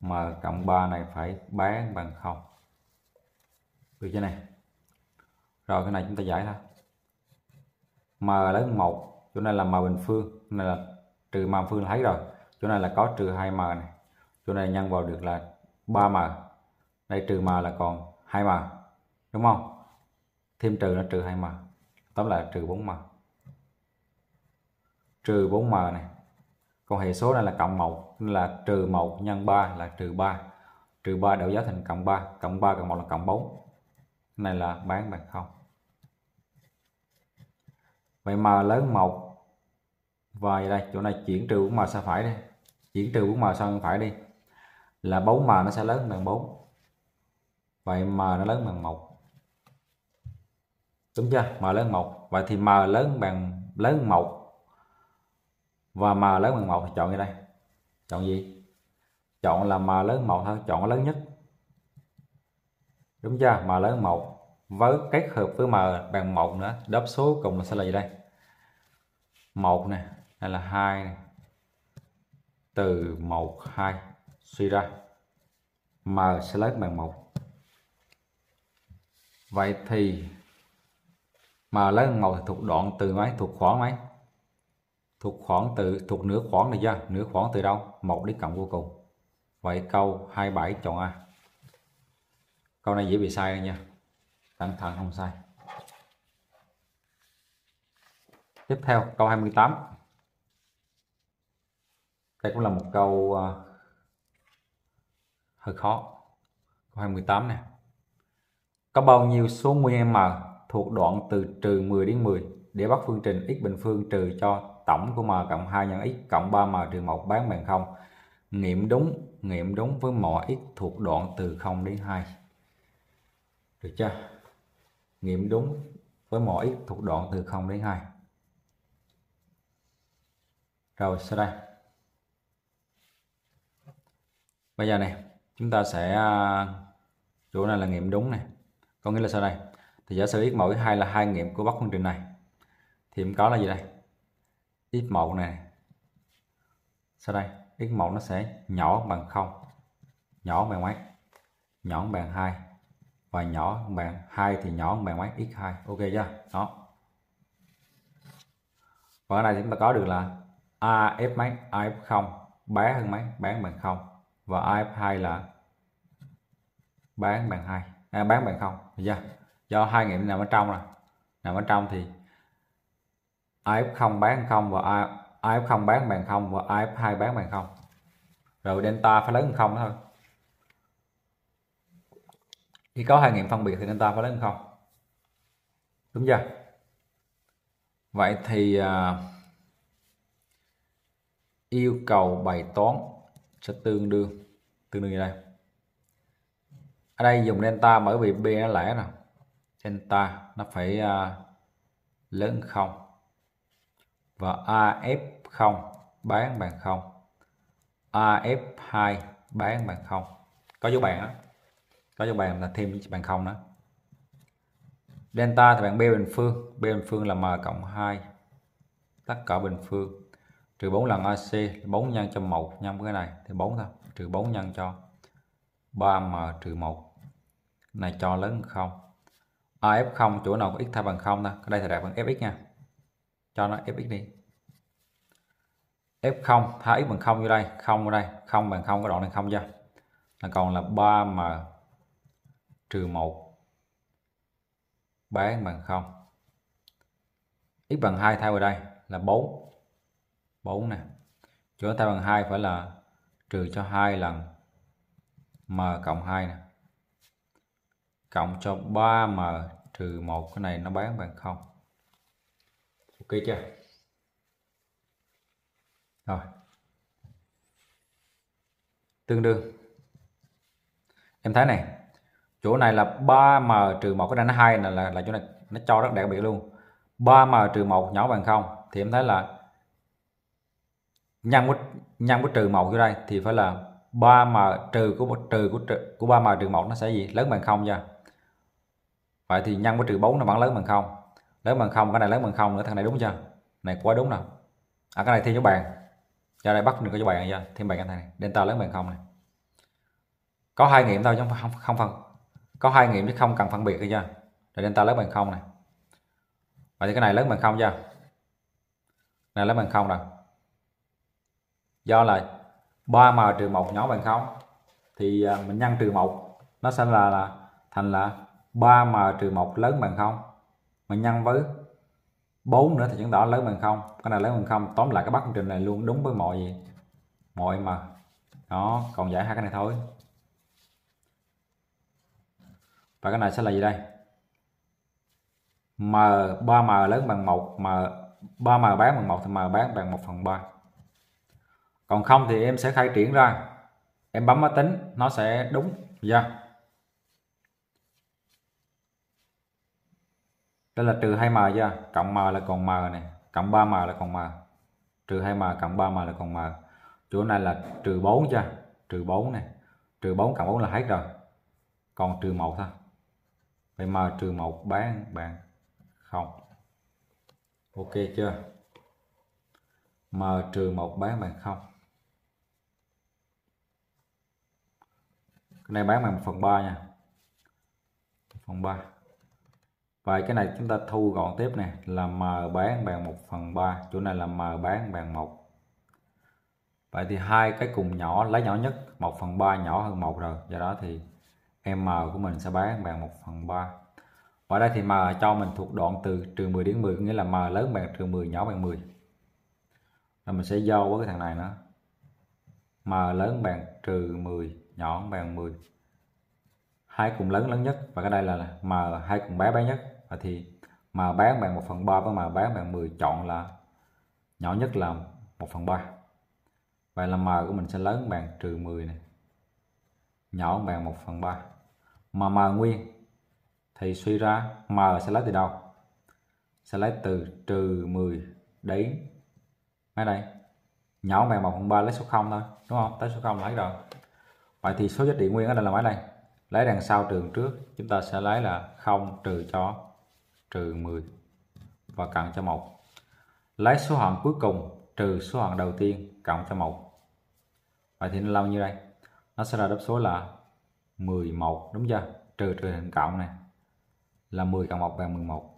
m cộng 3 này phải bán bằng không được chưa này rồi cái này chúng ta giải thôi m lớn 1 chỗ này là m bình phương này là trừ mà phương thấy rồi chỗ này là có trừ 2m này chỗ này nhân vào được là 3m đây trừ m là còn 2m đúng không thêm trừ là trừ 2m tóm là trừ 4m trừ 4m này còn hệ số này là cộng 1 là trừ 1 nhân 3 là trừ 3 trừ 3 đổi giá thành cộng 3 cộng 3 cộng 1 là cộng 4 này là bán bằng không vậy mà lớn 1 và đây chỗ này chuyển trừ bóng màu sang phải đi chuyển trừ bóng màu sang phải đi là bốn mà nó sẽ lớn bằng 4 vậy m nó lớn bằng một đúng chưa m lớn một vậy thì m lớn bằng lớn một và m lớn bằng một thì chọn như đây chọn gì chọn là m lớn một thôi chọn lớn nhất đúng chưa m lớn một với kết hợp với m bằng một nữa đáp số cùng là sẽ là gì đây một nè đây là hai từ một hai suy ra m select bằng một vậy thì m lấy bằng một thuộc đoạn từ máy thuộc khoảng máy thuộc khoảng từ thuộc nửa khoảng này chưa nửa khoảng từ đâu một đến cộng vô cùng vậy câu 27 chọn A câu này dễ bị sai nha cẩn thận không sai tiếp theo câu 28 đây cũng là một câu ờ, hơi khó câu 28 nè có bao nhiêu số nguyên m thuộc đoạn từ trừ 10 đến 10 để bắt phương trình x bình phương trừ cho tổng của m cộng 2 nhân x cộng 3m trừ 1 bán bằng 0 nghiệm đúng nghiệm đúng với mọi x thuộc đoạn từ 0 đến 2 được chưa nghiệm đúng với mọi x thuộc đoạn từ 0 đến 2 rồi sau đây bây giờ này chúng ta sẽ à, chỗ này là nghiệm đúng này có nghĩa là sao đây thì giả sử x mẫu x2 là hai nghiệm của bất phương trình này thì em có là gì đây x mẫu này sau đây x mẫu nó sẽ nhỏ bằng không nhỏ bằng mấy nhỏ bằng hai và nhỏ bằng hai thì nhỏ bằng mấy x2 ok chưa đó và ở này chúng ta có được là a f mấy a f không bé hơn mấy bán bằng không và IF2 là bán bằng hai à, bán bằng không do do hai nghiệm nằm ở trong rồi nằm ở trong thì IF0 bán không và IF0 bán bằng không và IF2 bán bằng không rồi delta phải lớn hơn không thôi khi có hai nghiệm phân biệt thì delta phải lớn hơn không đúng chưa vậy thì uh, yêu cầu bài toán sẽ tương đương tương đương như đây ở đây dùng delta bởi vì b nó lẻ nào, delta nó phải uh, lớn không và AF0 bán bằng không AF2 bán bằng không có dấu bạn á có dấu bạn là thêm bằng không đó delta thì bạn b bình phương b bình phương là m cộng 2 tất cả bình phương trừ 4 lần AC 4 nhân cho 1 nhân cái này thì 4 thôi trừ 4 nhân cho 3m trừ 1 này cho lớn hơn 0 à, 0 chỗ nào có x thay bằng 0 ta ở đây thì đặt bằng Fx nha cho nó Fx đi F0 thay x bằng 0 vô đây 0 vô đây 0 bằng 0 có đoạn này 0 ra là còn là 3m trừ 1 bán bằng 0 x bằng 2 thay vào đây là 4 4 này Chỗ tay bằng 2 phải là trừ cho 2 lần m cộng 2 này Cộng cho 3m trừ 1 cái này nó bán bằng 0 Ok chưa? Rồi Tương đương Em thấy này Chỗ này là 3m trừ 1 cái này nó 2 là, là chỗ này nó cho rất đặc biệt luôn 3m trừ 1 nhỏ bằng 0 thì em thấy là nhân với nhân với trừ một vô đây thì phải là 3m trừ của một trừ của của 3m trừ 1 nó sẽ gì? lớn bằng không nha. Vậy thì nhân với trừ 4 nó vẫn lớn bằng không. Lớn bằng không, cái này lớn bằng không nữa, thằng này đúng chưa? Này quá đúng nào. À cái này thêm cho bạn. cho đây bắt được cho bạn nha, thêm bạn cái này, delta lớn bằng không này. Có hai nghiệm thôi chứ không không phân. Có hai nghiệm chứ không cần phân biệt chưa? Rồi delta lớn bằng không này. Vậy thì cái này lớn bằng không chưa? Này lớn bằng không rồi do là 3m trừ 1 nhỏ bằng 0 thì à, mình nhân trừ 1 nó sẽ là, là thành là 3m trừ 1 lớn bằng 0 mình nhân với 4 nữa thì chứng tỏ lớn bằng 0 cái này lớn bằng 0 tóm lại cái bắt công trình này luôn đúng với mọi gì mọi m đó còn giải hai cái này thôi và cái này sẽ là gì đây m 3m lớn bằng 1 m 3m bán bằng 1 thì m bán bằng 1 phần 3 còn không thì em sẽ khai triển ra em bấm máy tính nó sẽ đúng ra dạ. đây là trừ 2m ra cộng m là còn m này cộng 3m là còn m trừ 2m cộng 3m là còn m chỗ này là trừ 4 ra trừ 4 này trừ 4 cộng 4 là hết rồi còn trừ 1 thôi vậy m trừ 1 bán bạn không ok chưa m trừ 1 bán bạn không cái này bán bằng 1 phần 3 nha phần 3 vậy cái này chúng ta thu gọn tiếp này là M bán bằng 1 phần 3 chỗ này là M bán bằng 1 vậy thì hai cái cùng nhỏ lấy nhỏ nhất 1 phần 3 nhỏ hơn 1 rồi do đó thì M của mình sẽ bán bằng 1 phần 3 và đây thì M cho mình thuộc đoạn từ trừ 10 đến 10 nghĩa là M lớn bằng trừ 10 nhỏ bằng 10 rồi mình sẽ giao với cái thằng này nữa M lớn bằng trừ 10 nhọn bằng 10 hai cùng lớn lớn nhất và cái đây là m hai cùng bé bé nhất và thì m bé bằng 1 phần 3 với m bé bằng 10 chọn là nhỏ nhất là 1 phần 3 vậy là m của mình sẽ lớn bằng trừ 10 này nhỏ bằng 1 phần 3 mà m nguyên thì suy ra m sẽ lấy từ đâu sẽ lấy từ trừ 10 đến mấy đây nhỏ bằng 1 phần 3 lấy số 0 thôi đúng không tới số 0 lấy rồi vậy thì số giá trị nguyên ở đây là mấy đây lấy đằng sau trường trước chúng ta sẽ lấy là 0 trừ cho trừ 10 và cộng cho 1 lấy số hạng cuối cùng trừ số hạng đầu tiên cộng cho 1 vậy thì nó lâu như đây nó sẽ ra đáp số là 11 đúng chưa trừ trừ hình cộng này là 10 cộng 1 bằng 11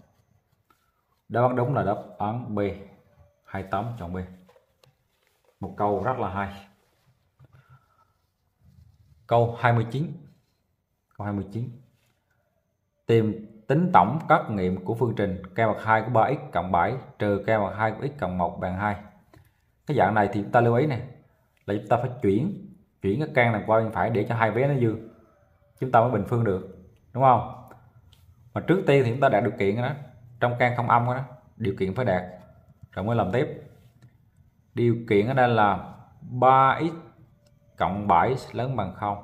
đáp án đúng là đáp án B 28 chọn B một câu rất là hay câu 29 câu 29 tìm tính tổng các nghiệm của phương trình k bậc 2 của 3x cộng 7 trừ k bậc 2 của x cộng 1 bằng 2 cái dạng này thì chúng ta lưu ý này là chúng ta phải chuyển chuyển cái căn này qua bên phải để cho hai vé nó dư chúng ta mới bình phương được đúng không mà trước tiên thì chúng ta đạt điều kiện đó trong căn không âm đó điều kiện phải đạt rồi mới làm tiếp điều kiện ở đây là 3x cộng 7 lớn bằng 0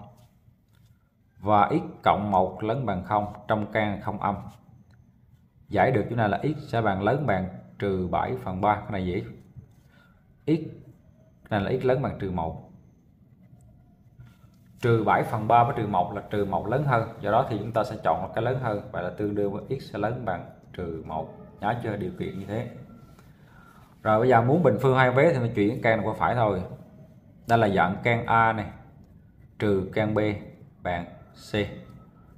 và x cộng 1 lớn bằng 0 trong căn không âm giải được chỗ này là x sẽ bằng lớn bằng trừ 7 phần 3 cái này dễ x này là x lớn bằng trừ 1 trừ 7 phần 3 với trừ 1 là trừ 1 lớn hơn do đó thì chúng ta sẽ chọn cái lớn hơn và là tương đương với x sẽ lớn bằng trừ 1 nhớ chưa điều kiện như thế rồi bây giờ muốn bình phương hai vế thì mình chuyển căn qua phải thôi đây là dạng can A này trừ can B bàn C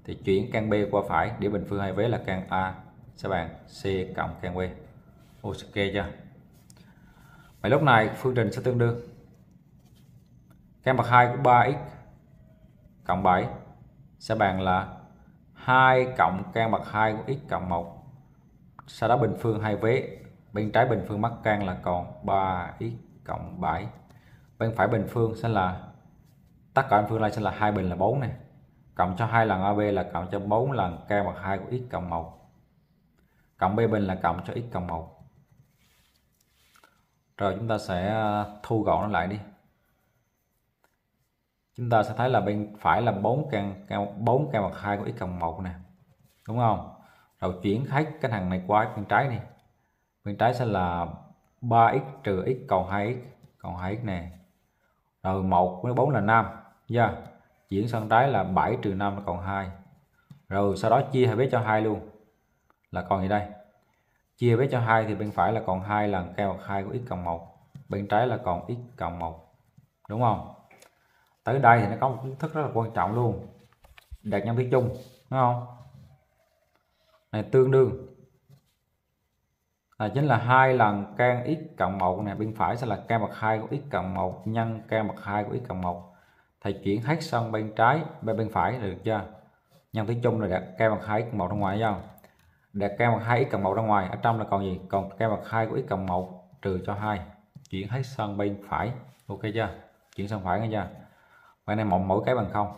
thì chuyển can B qua phải để bình phương hai vế là can A sẽ bàn C cộng can B ok chưa vậy lúc này phương trình sẽ tương đương căn bậc 2 của 3x cộng 7 sẽ bằng là 2 cộng căn bậc 2 của x cộng 1 sau đó bình phương hai vế bên trái bình phương mắc can là còn 3x cộng 7 bên phải bình phương sẽ là tất cả phương này sẽ là hai bình là 4 này cộng cho hai lần AB là cộng cho 4 lần k bằng 2 của x cộng 1 cộng b bình là cộng cho x cộng 1 rồi chúng ta sẽ ờ, thu gọn nó lại đi chúng ta sẽ thấy là bên phải là 4 k 4 căn bằng 2 của x cộng 1 nè đúng không rồi chuyển hết cái thằng này qua bên trái đi bên trái sẽ là 3x trừ x cộng 2x cộng 2x này rồi một với bốn là năm nha yeah. chuyển sang trái là 7 trừ 5 là còn hai rồi sau đó chia hai vế cho hai luôn là còn gì đây chia vế cho hai thì bên phải là còn hai lần k bằng hai của x cộng một bên trái là còn x cộng một đúng không tới đây thì nó có một kiến thức rất là quan trọng luôn đặt nhân viết chung đúng không này tương đương à, chính là hai lần can x cộng 1 này bên phải sẽ là can bậc 2 của x cộng 1 nhân can bậc 2 của x cộng 1 thầy chuyển hết sang bên trái bên bên phải được chưa nhân tử chung là đặt can bậc 2 x cộng 1 ra ngoài không đặt can bậc 2 x cộng 1 ra ngoài ở trong là còn gì còn can bậc 2 của x cộng 1 trừ cho 2 chuyển hết sang bên phải ok chưa chuyển sang phải nghe chưa vậy này mỗi mỗi cái bằng không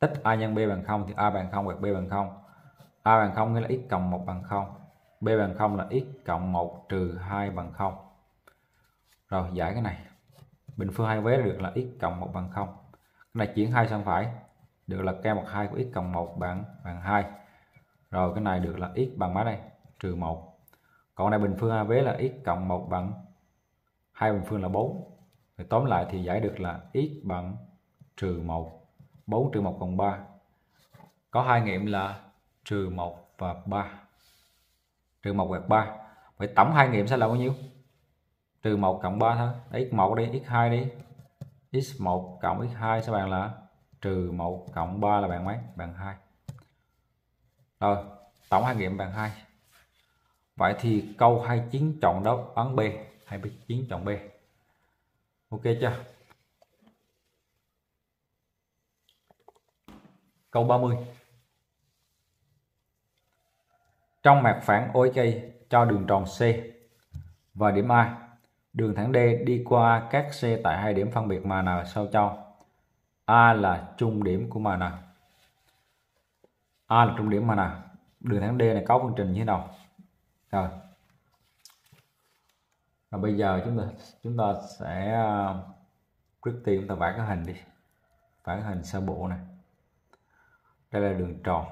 tích a nhân b bằng không thì a bằng không hoặc b bằng không a bằng không nghĩa là x cộng 1 bằng không b bằng 0 là x cộng 1 trừ 2 bằng 0 rồi giải cái này bình phương hai vế được là x cộng 1 bằng 0 cái này chuyển hai sang phải được là k một hai của x cộng 1 bằng bằng 2 rồi cái này được là x bằng mấy đây trừ 1 còn này bình phương hai vế là x cộng 1 bằng hai bình phương là 4 thì tóm lại thì giải được là x bằng trừ 1 4 trừ 1 còn 3 có hai nghiệm là trừ 1 và 3 trừ 1 gạt 3 vậy tổng hai nghiệm sẽ là bao nhiêu trừ 1 cộng 3 thôi x1 đi x2 đi x1 cộng x2 sẽ bằng là trừ 1 cộng 3 là bằng mấy bằng 2 rồi tổng hai nghiệm bằng 2 vậy thì câu 29 chọn đáp án B 29 chọn B ok chưa câu 30 trong mặt phẳng OX cho đường tròn C và điểm A, đường thẳng D đi qua các C tại hai điểm phân biệt MN sao cho A là trung điểm của MN. A là trung điểm MN. Đường thẳng D này có phương trình như thế nào? Rồi. Và bây giờ chúng ta chúng ta sẽ ờ, trước tiên chúng ta vẽ cái hình đi. Vẽ hình sơ bộ này. Đây là đường tròn.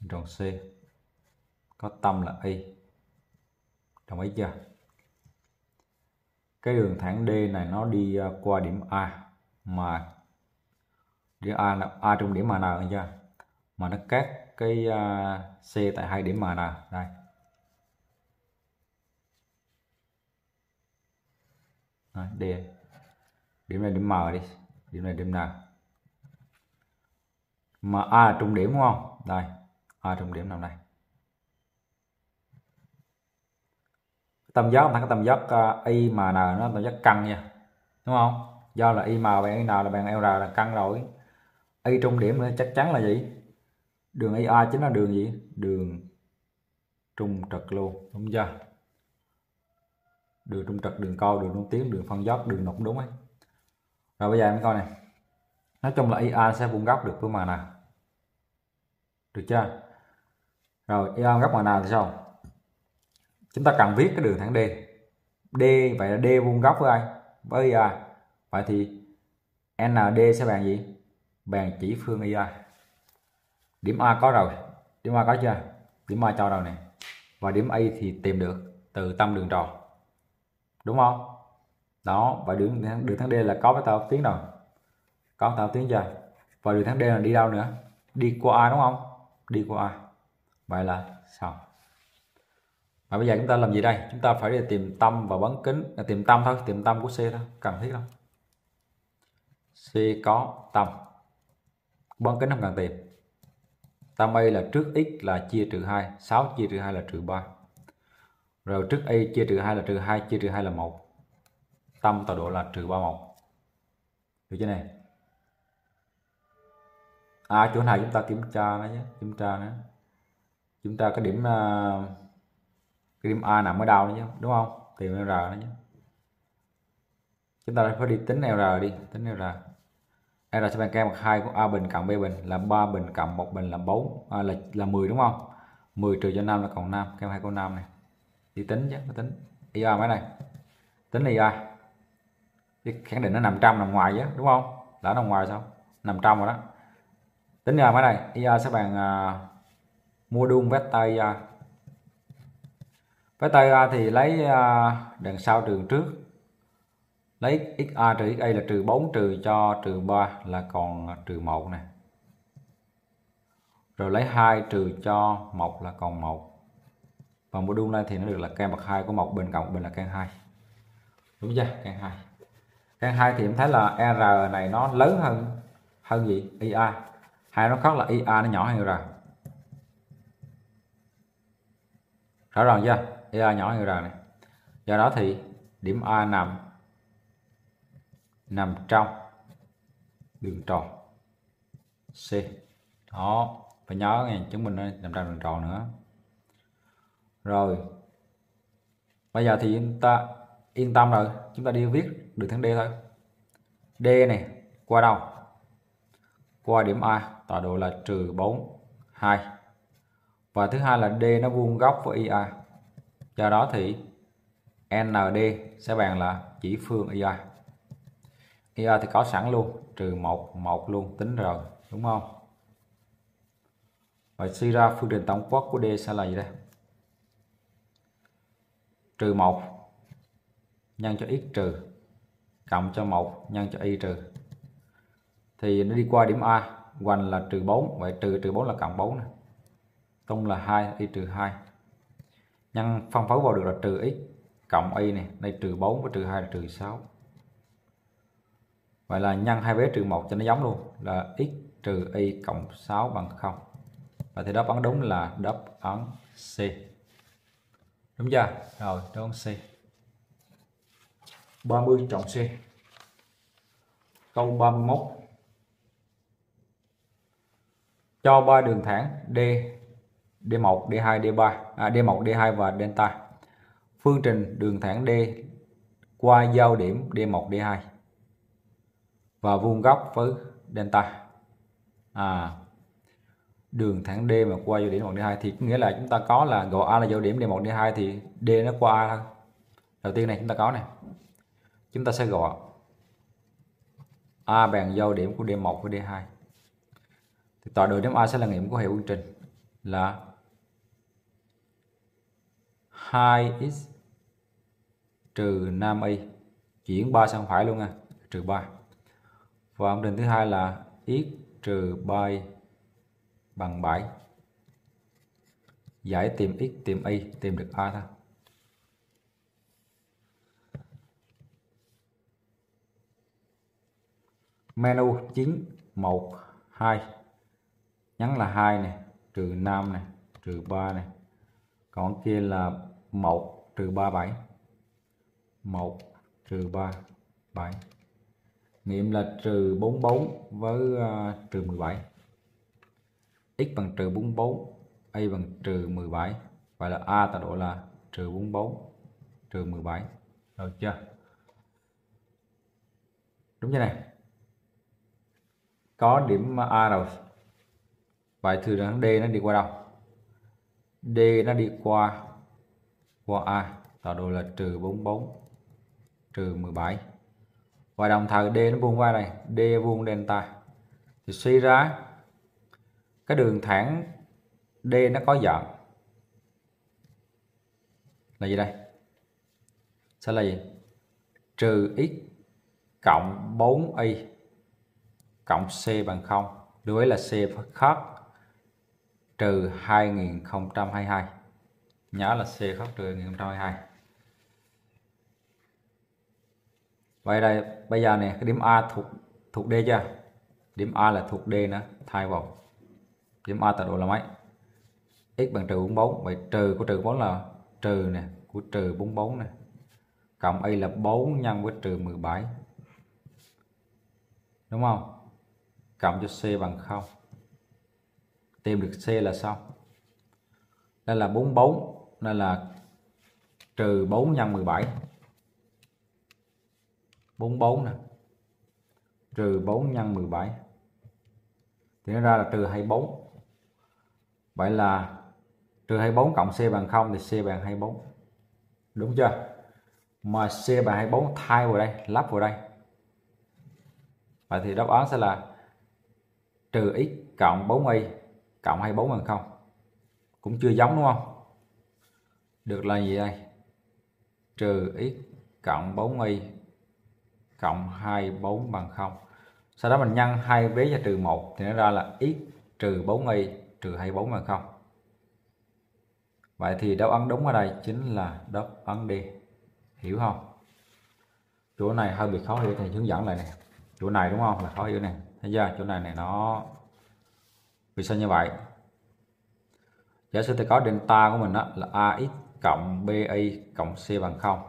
Đường tròn C có tâm là y đồng ý chưa cái đường thẳng D này nó đi à, qua điểm A mà điểm A là A trong điểm mà MN chưa mà nó cắt cái à, C tại hai điểm mà nào đây Đó, D điểm này điểm M đi điểm này điểm nào? mà A là trung điểm đúng không đây A trung điểm nằm đây tầm giác thẳng tầm giác ờ, y mà n nó tầm giác căn nha đúng không do là y m bằng n là bằng r là căn rồi y trung điểm nữa chắc chắn là gì đường y a chính là đường gì đường trung trực luôn đúng chưa đường trung trực đường co đường trung tiến đường phân giác đường nọc đúng ấy rồi bây giờ em coi này nói chung là y a sẽ vuông góc được với mà nào được chưa rồi y a góc mà nào thì sao chúng ta cần viết cái đường thẳng D D vậy là D vuông góc với ai với A vậy thì ND sẽ bằng gì bằng chỉ phương y điểm A có rồi điểm A có chưa điểm A cho rồi này và điểm A thì tìm được từ tâm đường tròn đúng không đó và đường đường thẳng D là có với tao tiếng rồi có tao tiếng chưa và đường thẳng D là đi đâu nữa đi qua A đúng không đi qua A vậy là xong mà bây giờ chúng ta làm gì đây chúng ta phải đi tìm tâm và bán kính à, tìm tâm thôi tìm tâm của C thôi cần thiết đâu C có tâm bán kính không cần tìm tâm A là trước x là chia trừ 2 6 chia trừ 2 là trừ 3 rồi trước y chia trừ 2 là trừ 2 chia trừ 2 là 1 tâm tọa độ là trừ 31 được chưa này à chỗ này chúng ta kiểm tra nó nhé kiểm tra nó chúng ta cái điểm uh, cái điểm A nằm ở đâu nữa chứ đúng không tìm R nữa chứ chúng ta phải đi tính R đi tính R R sẽ bằng căn bậc 2 của A bình cộng B bình là 3 bình cộng 1 bình là 4 à, là là 10 đúng không 10 trừ cho 5 là cộng 5 căn 2 cộng 5 này đi tính chứ phải tính IR mấy này tính IR thì khẳng định nó nằm trong nằm ngoài chứ đúng không đã nằm ngoài sao nằm trong rồi đó tính IR mấy này IR sẽ bằng uh, à, modulum vector IR với tay thì lấy à, đằng sau trừ trước lấy xa trừ xa là trừ 4 trừ cho trừ 3 là còn trừ 1 nè rồi lấy 2 trừ cho 1 là còn 1 và module này thì nó được là căn bậc 2 của một bên cộng bên là căn 2 đúng chưa căn 2 căn 2 thì em thấy là R này nó lớn hơn hơn gì IA hay nó khác là IA nó nhỏ hơn R rõ ràng chưa ia nhỏ hơn R này do đó thì điểm A nằm nằm trong đường tròn C đó phải nhớ nghe chứng minh nằm trong đường tròn nữa rồi bây giờ thì chúng ta yên tâm rồi chúng ta đi viết đường thẳng D thôi D này qua đâu qua điểm A tọa độ là trừ 4 2 và thứ hai là D nó vuông góc với IA do đó thì ND sẽ bằng là chỉ phương IR IR thì có sẵn luôn trừ 1 1 luôn tính rồi đúng không Vậy suy ra phương trình tổng quát của D sẽ là gì đây trừ 1 nhân cho x trừ cộng cho 1 nhân cho y trừ thì nó đi qua điểm A hoành là trừ 4 vậy trừ trừ 4 là cộng 4 này tung là 2 y trừ 2 nhân phân phối vào được là trừ x cộng y này đây trừ 4 với trừ 2 là trừ 6 vậy là nhân hai vế trừ 1 cho nó giống luôn là x trừ y cộng 6 bằng 0 và thì đáp án đúng là đáp án C đúng chưa rồi đáp án C 30 chọn C câu 31 cho ba đường thẳng D D1, D2, D3, à, D1, D2 và delta. Phương trình đường thẳng D qua giao điểm D1, D2 và vuông góc với delta. À, đường thẳng D mà qua giao điểm D1, D2 thì nghĩa là chúng ta có là gọi A là giao điểm D1, D2 thì D nó qua A thôi. Đầu tiên này chúng ta có này. Chúng ta sẽ gọi A bằng giao điểm của D1 với D2. Thì tọa độ điểm A sẽ là nghiệm của hệ phương trình là 2x trừ 5y chuyển 3 sang phải luôn nha trừ 3 và ổn định thứ hai là x trừ 3 bằng 7 giải tìm x tìm y tìm được a thôi menu 9 1 2 nhắn là 2 này trừ 5 này trừ 3 này còn kia là 1 trừ 37 1 trừ 37 nghiệm là trừ 44 với uh, trừ 17 x bằng trừ 44 a bằng trừ 17 vậy là a tọa độ là trừ 44 trừ 17 được chưa đúng như này có điểm A rồi vậy từ đó D nó đi qua đâu D nó đi qua qua A tọa độ là trừ 44 trừ 17 và đồng thời D nó vuông qua này D vuông delta thì suy ra cái đường thẳng D nó có dạng là gì đây sẽ là gì trừ x cộng 4y cộng c bằng 0 đối ý là c khác trừ 2022 nhá là C khóc trừ 2022 vậy đây bây giờ này cái điểm A thuộc thuộc D chưa điểm A là thuộc D nữa thay vào điểm A tọa độ là mấy x bằng trừ 44 vậy trừ của trừ 44 là trừ nè của trừ 44 nè cộng y là 4 nhân với trừ 17 đúng không cộng cho C bằng 0 tìm được C là xong đây là 44 nên là trừ 4 nhân 17 44 nè trừ 4 nhân 17 thì nó ra là trừ 24 vậy là trừ 24 cộng C bằng 0 thì C bằng 24 đúng chưa mà C bằng 24 thay vào đây lắp vào đây vậy thì đáp án sẽ là trừ x cộng 4y cộng 24 bằng 0 cũng chưa giống đúng không được là gì đây trừ x cộng 4y cộng 24 bằng 0 sau đó mình nhân hai vế và trừ 1 thì nó ra là x trừ 4y trừ 24 bằng 0 vậy thì đáp án đúng ở đây chính là đáp án D hiểu không chỗ này hơi bị khó hiểu thì hướng dẫn lại nè chỗ này đúng không là khó hiểu nè Thế ra chỗ này này nó vì sao như vậy giả sử thì có delta của mình đó là ax cộng BI cộng C bằng 0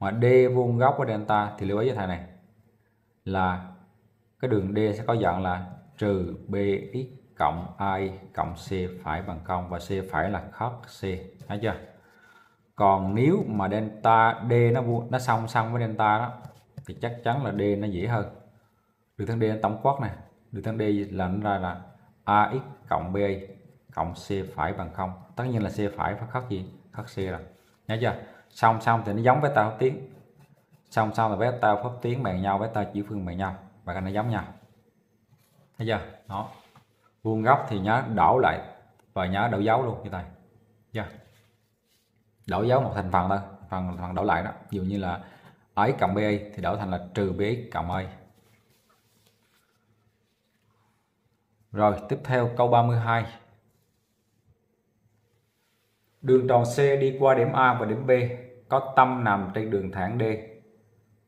mà D vuông góc của delta thì lưu ý với thầy này là cái đường D sẽ có dạng là trừ BX cộng AI cộng C phải bằng 0 và C phải là khóc C thấy chưa còn nếu mà delta D nó nó song song với delta đó thì chắc chắn là D nó dễ hơn đường thang D là tổng quát này đường thang D là nó ra là AX cộng BI cộng C phải bằng 0 tất nhiên là C phải phải khóc gì thoát xia rồi nhớ chưa xong xong thì nó giống với ta hấp tiếng xong xong là với ta hấp tiếng bằng nhau với ta chỉ phương bằng nhau và cái nó giống nhau thấy chưa đó vuông góc thì nhớ đổ lại và nhớ đổ dấu luôn như này chưa đổ dấu một thành phần thôi phần phần đổ lại đó ví dụ như là ấy cộng bi thì đổ thành là trừ bi cộng a rồi tiếp theo câu 32 Đường tròn C đi qua điểm A và điểm B có tâm nằm trên đường thẳng D.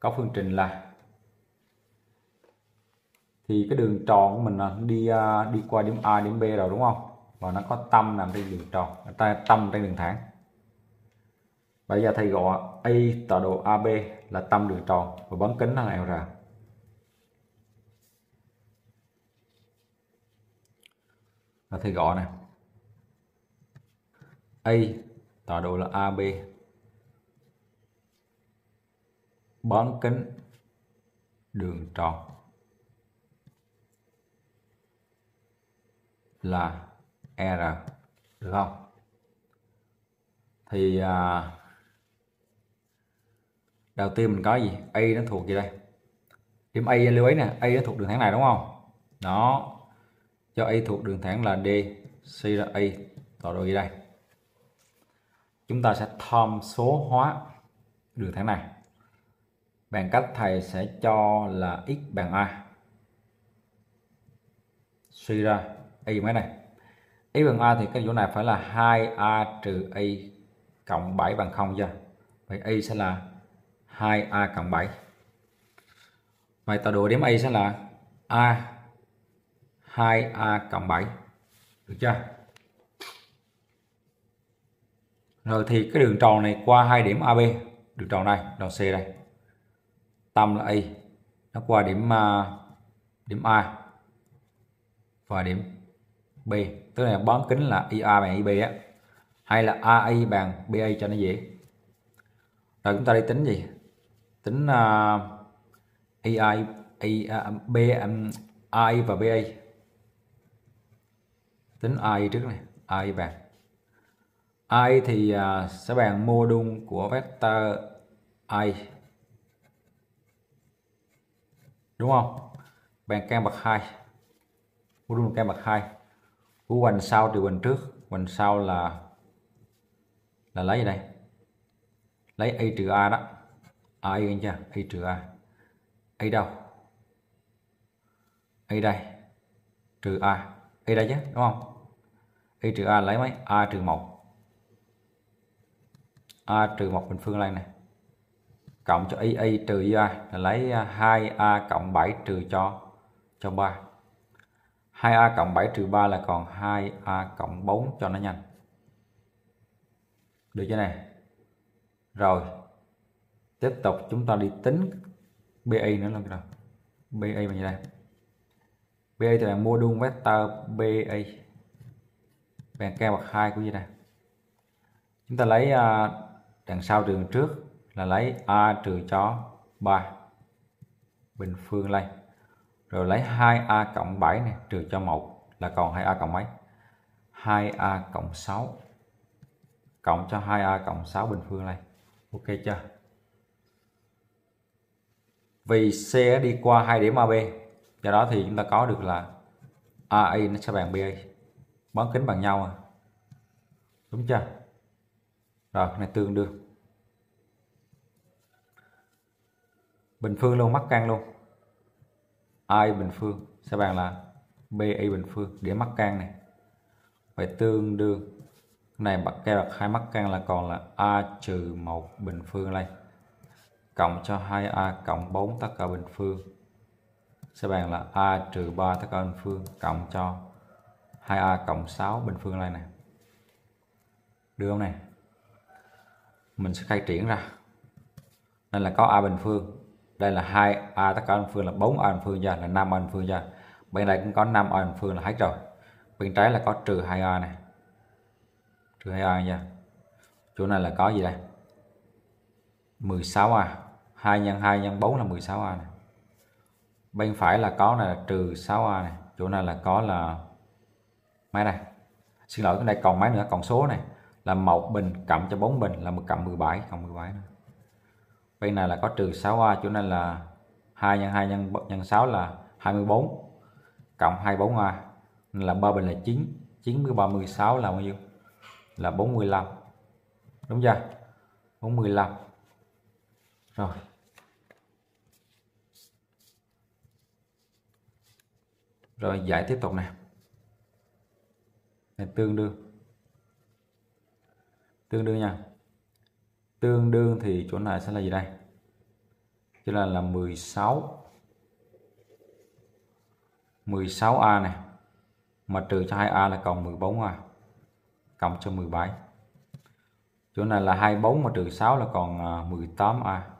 Có phương trình là thì cái đường tròn của mình à, đi à, đi qua điểm A điểm B rồi đúng không? Và nó có tâm nằm trên đường tròn, ta tâm trên đường thẳng. Bây giờ thầy gọi A tọa độ AB là tâm đường tròn và bán kính là L Và thầy gọi này A tọa độ là AB bán kính đường tròn là R được không thì à, đầu tiên mình có gì A nó thuộc gì đây điểm A lưu ý nè A nó thuộc đường thẳng này đúng không đó cho A thuộc đường thẳng là D C là A tọa độ gì đây chúng ta sẽ thom số hóa đường thẳng này bằng cách thầy sẽ cho là x bằng a suy ra y mấy này y bằng a thì cái chỗ này phải là 2a trừ y cộng 7 bằng 0 chưa vậy y sẽ là 2a cộng 7 vậy tọa độ điểm y sẽ là a 2a cộng 7 được chưa rồi thì cái đường tròn này qua hai điểm AB đường tròn này đường C đây tâm là Y nó qua điểm à, điểm A và điểm B tức là bán kính là IA bằng IB á hay là AI bằng BA cho nó dễ rồi chúng ta đi tính gì tính uh, à, AI AI uh, B um, AI và BA tính AI trước này AI bằng i thì à, sẽ bàn mô đun của vector i đúng không bàn căn bậc 2 mô đun căn bậc 2 của hoành sau thì hoành trước hoành sau là là lấy gì đây lấy a trừ a đó à, a anh chưa a trừ a a đâu a đây trừ a a đây chứ đúng không a trừ a lấy mấy a trừ một a trừ một bình phương lên này cộng cho y y trừ a là lấy 2a à, cộng 7 trừ cho cho 3 2a cộng 7 trừ 3 là còn 2a cộng 4 cho nó nhanh được chưa này rồi tiếp tục chúng ta đi tính ba nữa lần rồi BI bằng gì đây ba thì là module vector BI bèn keo bậc 2 của gì này chúng ta lấy uh, đằng sau trừ trước là lấy a trừ cho 3 bình phương lên rồi lấy 2a cộng 7 này trừ cho 1 là còn 2a cộng mấy 2a cộng 6 cộng cho 2a cộng 6 bình phương lên, ok chưa vì C đi qua hai điểm AB do đó thì chúng ta có được là AA nó sẽ bằng BA bán kính bằng nhau à đúng chưa rồi này tương đương bình phương luôn mắc căng luôn i bình phương sẽ bằng là bi bình phương để mắc căng này phải tương đương này bật keo đặt hai mắc căng là còn là a trừ một bình phương đây cộng cho 2a cộng 4 tất cả bình phương sẽ bằng là a trừ 3 tất cả bình phương cộng cho 2a cộng 6 bình phương đây này nè được không này mình sẽ khai triển ra nên là có a bình phương đây là hai a tất cả bình phương là 4 a bình phương ra là 5 a bình phương ra bên này cũng có 5 a bình phương là hết rồi bên trái là có trừ 2 a này trừ 2 a nha chỗ này là có gì đây 16 a 2 nhân 2 nhân 4 là 16 a này bên phải là có này là trừ 6 a này chỗ này là có là mấy này xin lỗi cái này còn mấy nữa còn số này là một bình cộng cho 4 bình là một cộng 17 cộng 17 đó. bên này là có trừ 6a chỗ này là 2 nhân 2 nhân nhân 6 là 24 cộng 24a nên là 3 bình là 9 9 với 36 là bao nhiêu là 45 đúng chưa 45 rồi rồi giải tiếp tục nè tương đương tương đương nha tương đương thì chỗ này sẽ là gì đây Chứ là là 16 16A này mà trừ cho 2A là còn 14A à. cộng cho 17 chỗ này là 24 mà trừ 6 là còn 18A à,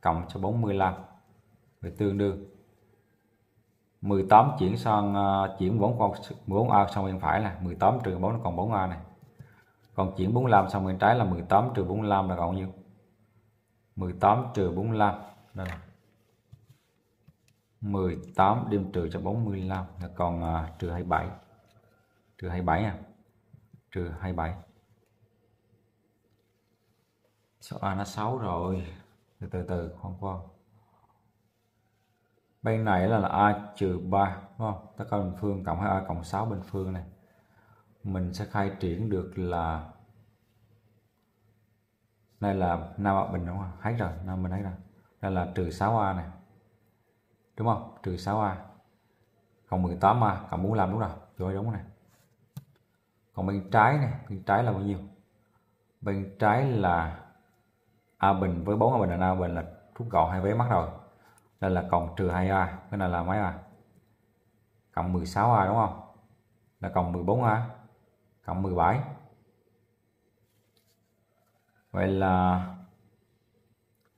cộng cho 45 Vậy tương đương 18 chuyển sang à, chuyển 4 qua 4A sang bên phải là 18 trừ 4 là còn 4A này còn chuyển 45 sang bên trái là 18 trừ 45 là còn nhiêu 18 trừ 45 đây là 18 đem trừ cho 45 là còn à, trừ 27 trừ 27 à trừ 27 số A nó xấu rồi từ từ từ khoan khoan bên này là, là A trừ 3 đúng không ta coi bình phương cộng hai A cộng 6 bình phương này mình sẽ khai triển được là đây là nam a bình đúng không hết rồi nam mình hết rồi đây là trừ 6a này đúng không trừ 6a cộng 18a cộng 45 đúng rồi chỗ đúng này còn bên trái này bên trái là bao nhiêu bên trái là a bình với 4 a bình là a bình là rút gọn hai vé mắt rồi đây là còn trừ 2a cái này là mấy a cộng 16a đúng không là cộng 14a cộng 17 vậy là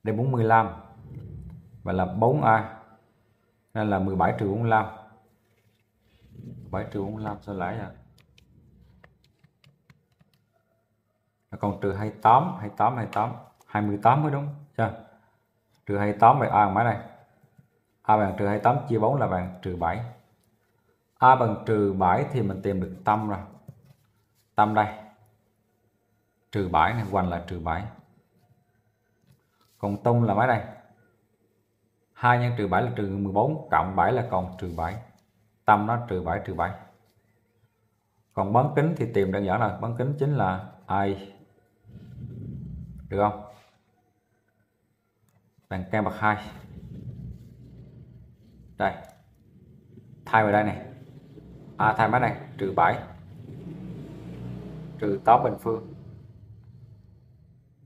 D45 và là 4A nên là 17 trừ 45 7 trừ 45 sao lãi rồi à? nó còn trừ 28 28 28 28 mới đúng chưa trừ 28 vậy A bằng mấy đây A bằng trừ 28 chia 4 là bằng trừ 7 A bằng trừ 7 thì mình tìm được tâm rồi tam đây trừ 7 này hoành là trừ 7 còn tung là mấy đây 2 nhân trừ 7 là trừ 14 cộng 7 là còn trừ 7 tâm nó trừ 7 trừ 7 còn bán kính thì tìm đơn giản là bán kính chính là ai được không đằng cam bậc 2 đây thay vào đây này à thay mấy này trừ 7 trừ 8 bình phương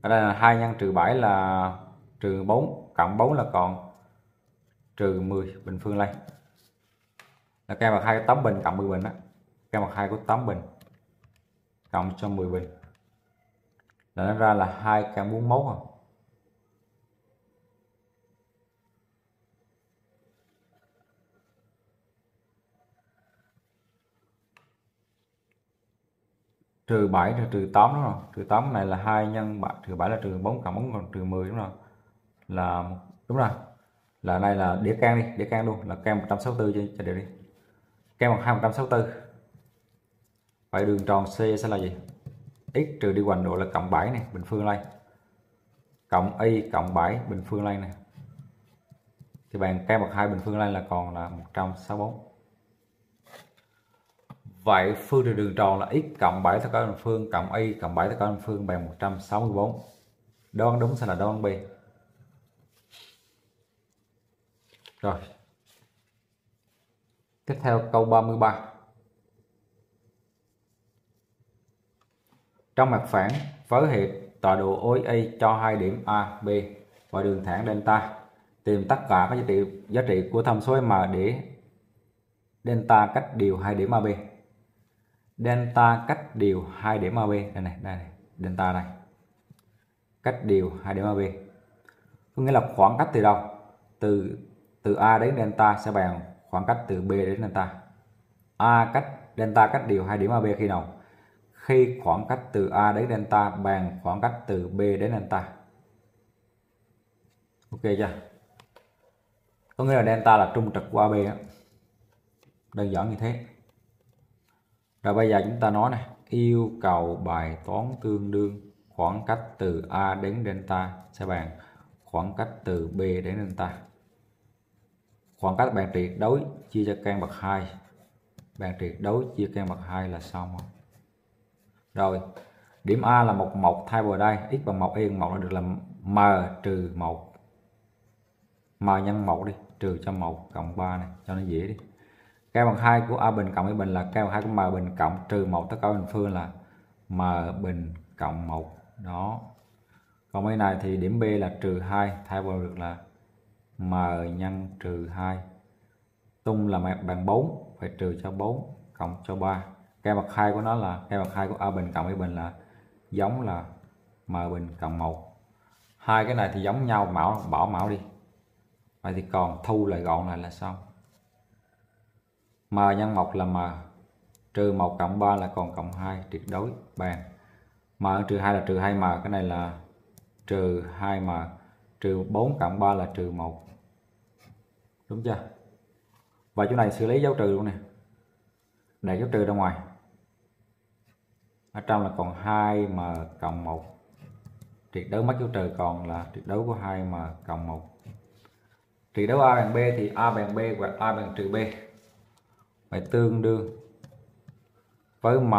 ở đây là 2 nhân trừ 7 là trừ 4 cộng 4 là còn trừ 10 bình phương lên là cây bằng 2 8 bình cộng 10 bình đó cây bằng 2 của 8 bình cộng cho 10 bình là nó ra là 2 cây 41 không trừ 7 trừ trừ 8 đúng không? Trừ 8 này là 2 nhân 7 trừ 7 là trừ 4 cộng 4 còn trừ 10 đúng không? Là đúng rồi. Là này là đĩa can đi, đĩa can luôn là can 164 cho cho đi. Can bằng 2164. Vậy đường tròn C sẽ là gì? x trừ đi hoành độ là cộng 7 này, bình phương lên Cộng y cộng 7 bình phương lên này. Thì bằng can bậc 2 bình phương lên là còn là 164. Vậy phương trình đường tròn là x cộng 7 tất cả đồng phương cộng y cộng 7 tất cả đồng phương bằng 164. Đoán đúng sẽ là đoán B. Rồi. Tiếp theo câu 33. Trong mặt phẳng với hệ tọa độ OI cho hai điểm A, B và đường thẳng delta. Tìm tất cả các giá trị giá trị của tham số M để delta cách điều hai điểm AB delta cách điều 2 điểm AB đây này, đây này, delta này. Cách điều 2 điểm AB. Có nghĩa là khoảng cách từ đâu? Từ từ A đến delta sẽ bằng khoảng cách từ B đến delta. A cách delta cách điều 2 điểm AB khi nào? Khi khoảng cách từ A đến delta bằng khoảng cách từ B đến delta. Ok chưa? Có nghĩa là delta là trung trực của AB đó. Đơn giản như thế. Rồi bây giờ chúng ta nói này, yêu cầu bài toán tương đương khoảng cách từ A đến delta sẽ bằng khoảng cách từ B đến delta. Khoảng cách bạn tuyệt đối chia cho căn bậc 2. Bạn tuyệt đối chia căn bậc 2 là xong không? Rồi, điểm A là 1 1 thay vào đây, x bằng 1 y bằng 1 là được là m trừ 1. m nhân 1 đi, trừ cho 1 cộng 3 này cho nó dễ đi. K bằng 2 của A bình cộng Y bình là K bằng 2 của M bình cộng trừ 1 tất cả bình phương là M bình cộng 1 đó còn cái này thì điểm B là trừ 2 thay vào được là M nhân trừ 2 tung là bằng 4 phải trừ cho 4 cộng cho 3 K bằng 2 của nó là K bằng 2 của A bình cộng Y bình là giống là M bình cộng 1 hai cái này thì giống nhau bảo bảo mão đi vậy thì còn thu lại gọn lại là xong m nhân 1 là m trừ 1 cộng 3 là còn cộng 2 tuyệt đối bằng m trừ 2 là trừ 2m cái này là trừ 2m trừ 4 cộng 3 là trừ 1 đúng chưa và chỗ này xử lý dấu trừ luôn nè để dấu trừ ra ngoài ở trong là còn 2m cộng 1 tuyệt đối mất dấu trừ còn là tuyệt đối của 2m cộng 1 tuyệt đối a bằng b thì a bằng b hoặc a bằng trừ b phải tương đương với m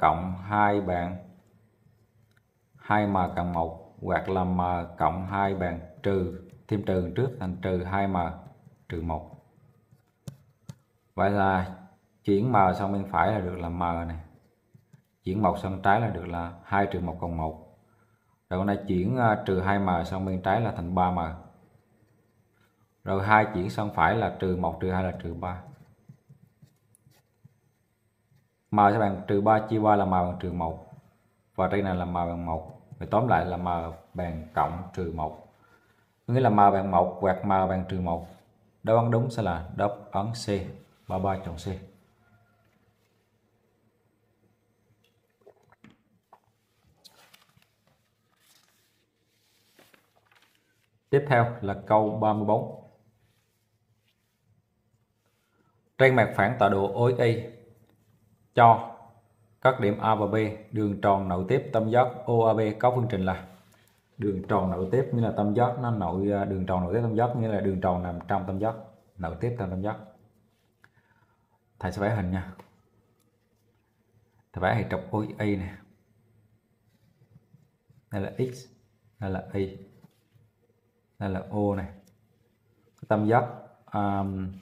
cộng 2 bạn 2m cộng 1 hoặc là m cộng 2 bằng trừ thêm trừ trước thành trừ 2m trừ 1 vậy là chuyển m sang bên phải là được là m này chuyển 1 sang trái là được là 2 trừ 1 cộng 1 rồi này chuyển à, trừ 2m sang bên trái là thành 3m rồi 2 chuyển sang phải là trừ 1 trừ 2 là trừ 3 m sẽ bằng trừ 3 chia qua là m bằng trừ 1 và đây này là m bằng 1 vậy tóm lại là m bằng cộng trừ 1 nghĩa là m bằng 1 hoặc m bằng trừ 1 đáp án đúng sẽ là đáp án C 33 chọn C Tiếp theo là câu 34. Trên mặt phẳng tọa độ OXY cho các điểm A và B đường tròn nội tiếp tam giác OAB có phương trình là đường tròn nội tiếp nghĩa là tam giác nó nội à, đường tròn nội tiếp tam giác nghĩa là đường tròn nằm trong tam giác nội tiếp trong tam giác thầy sẽ vẽ hình nha thầy vẽ hệ trục OA này đây là x đây là y đây là o này tam giác um,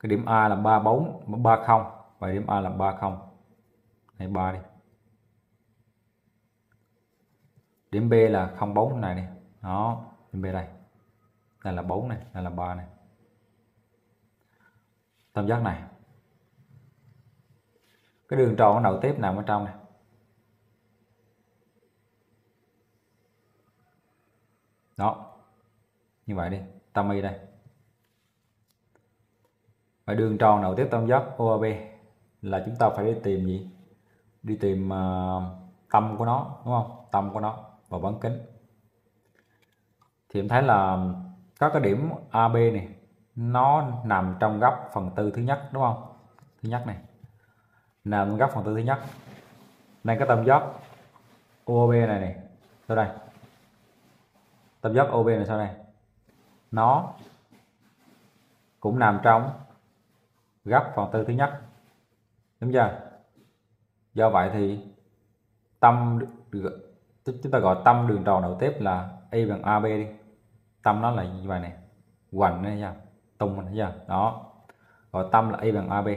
cái điểm A là 34 30 Vậy điểm A là 3 0. Này 3 đi. Điểm B là 0 4 này đi. Đó, điểm B đây. Đây là 4 này, đây là 3 này. Tam giác này. Cái đường tròn nó đầu tiếp nằm ở trong này. Đó. Như vậy đi, tam y đây. Và đường tròn đầu tiếp tam giác OAB là chúng ta phải đi tìm gì đi tìm uh, tâm của nó đúng không tâm của nó và bán kính thì em thấy là các cái điểm AB này nó nằm trong góc phần tư thứ nhất đúng không thứ nhất này nằm góc phần tư thứ nhất nên cái tam giác OB này này sau đây tam giác OB này sau đây nó cũng nằm trong góc phần tư thứ nhất đúng chưa do vậy thì tâm chúng ta gọi tâm đường tròn đầu tiếp là y bằng ab đi tâm nó là như vậy này hoành này nha tung mình thấy chưa đó gọi tâm là y bằng ab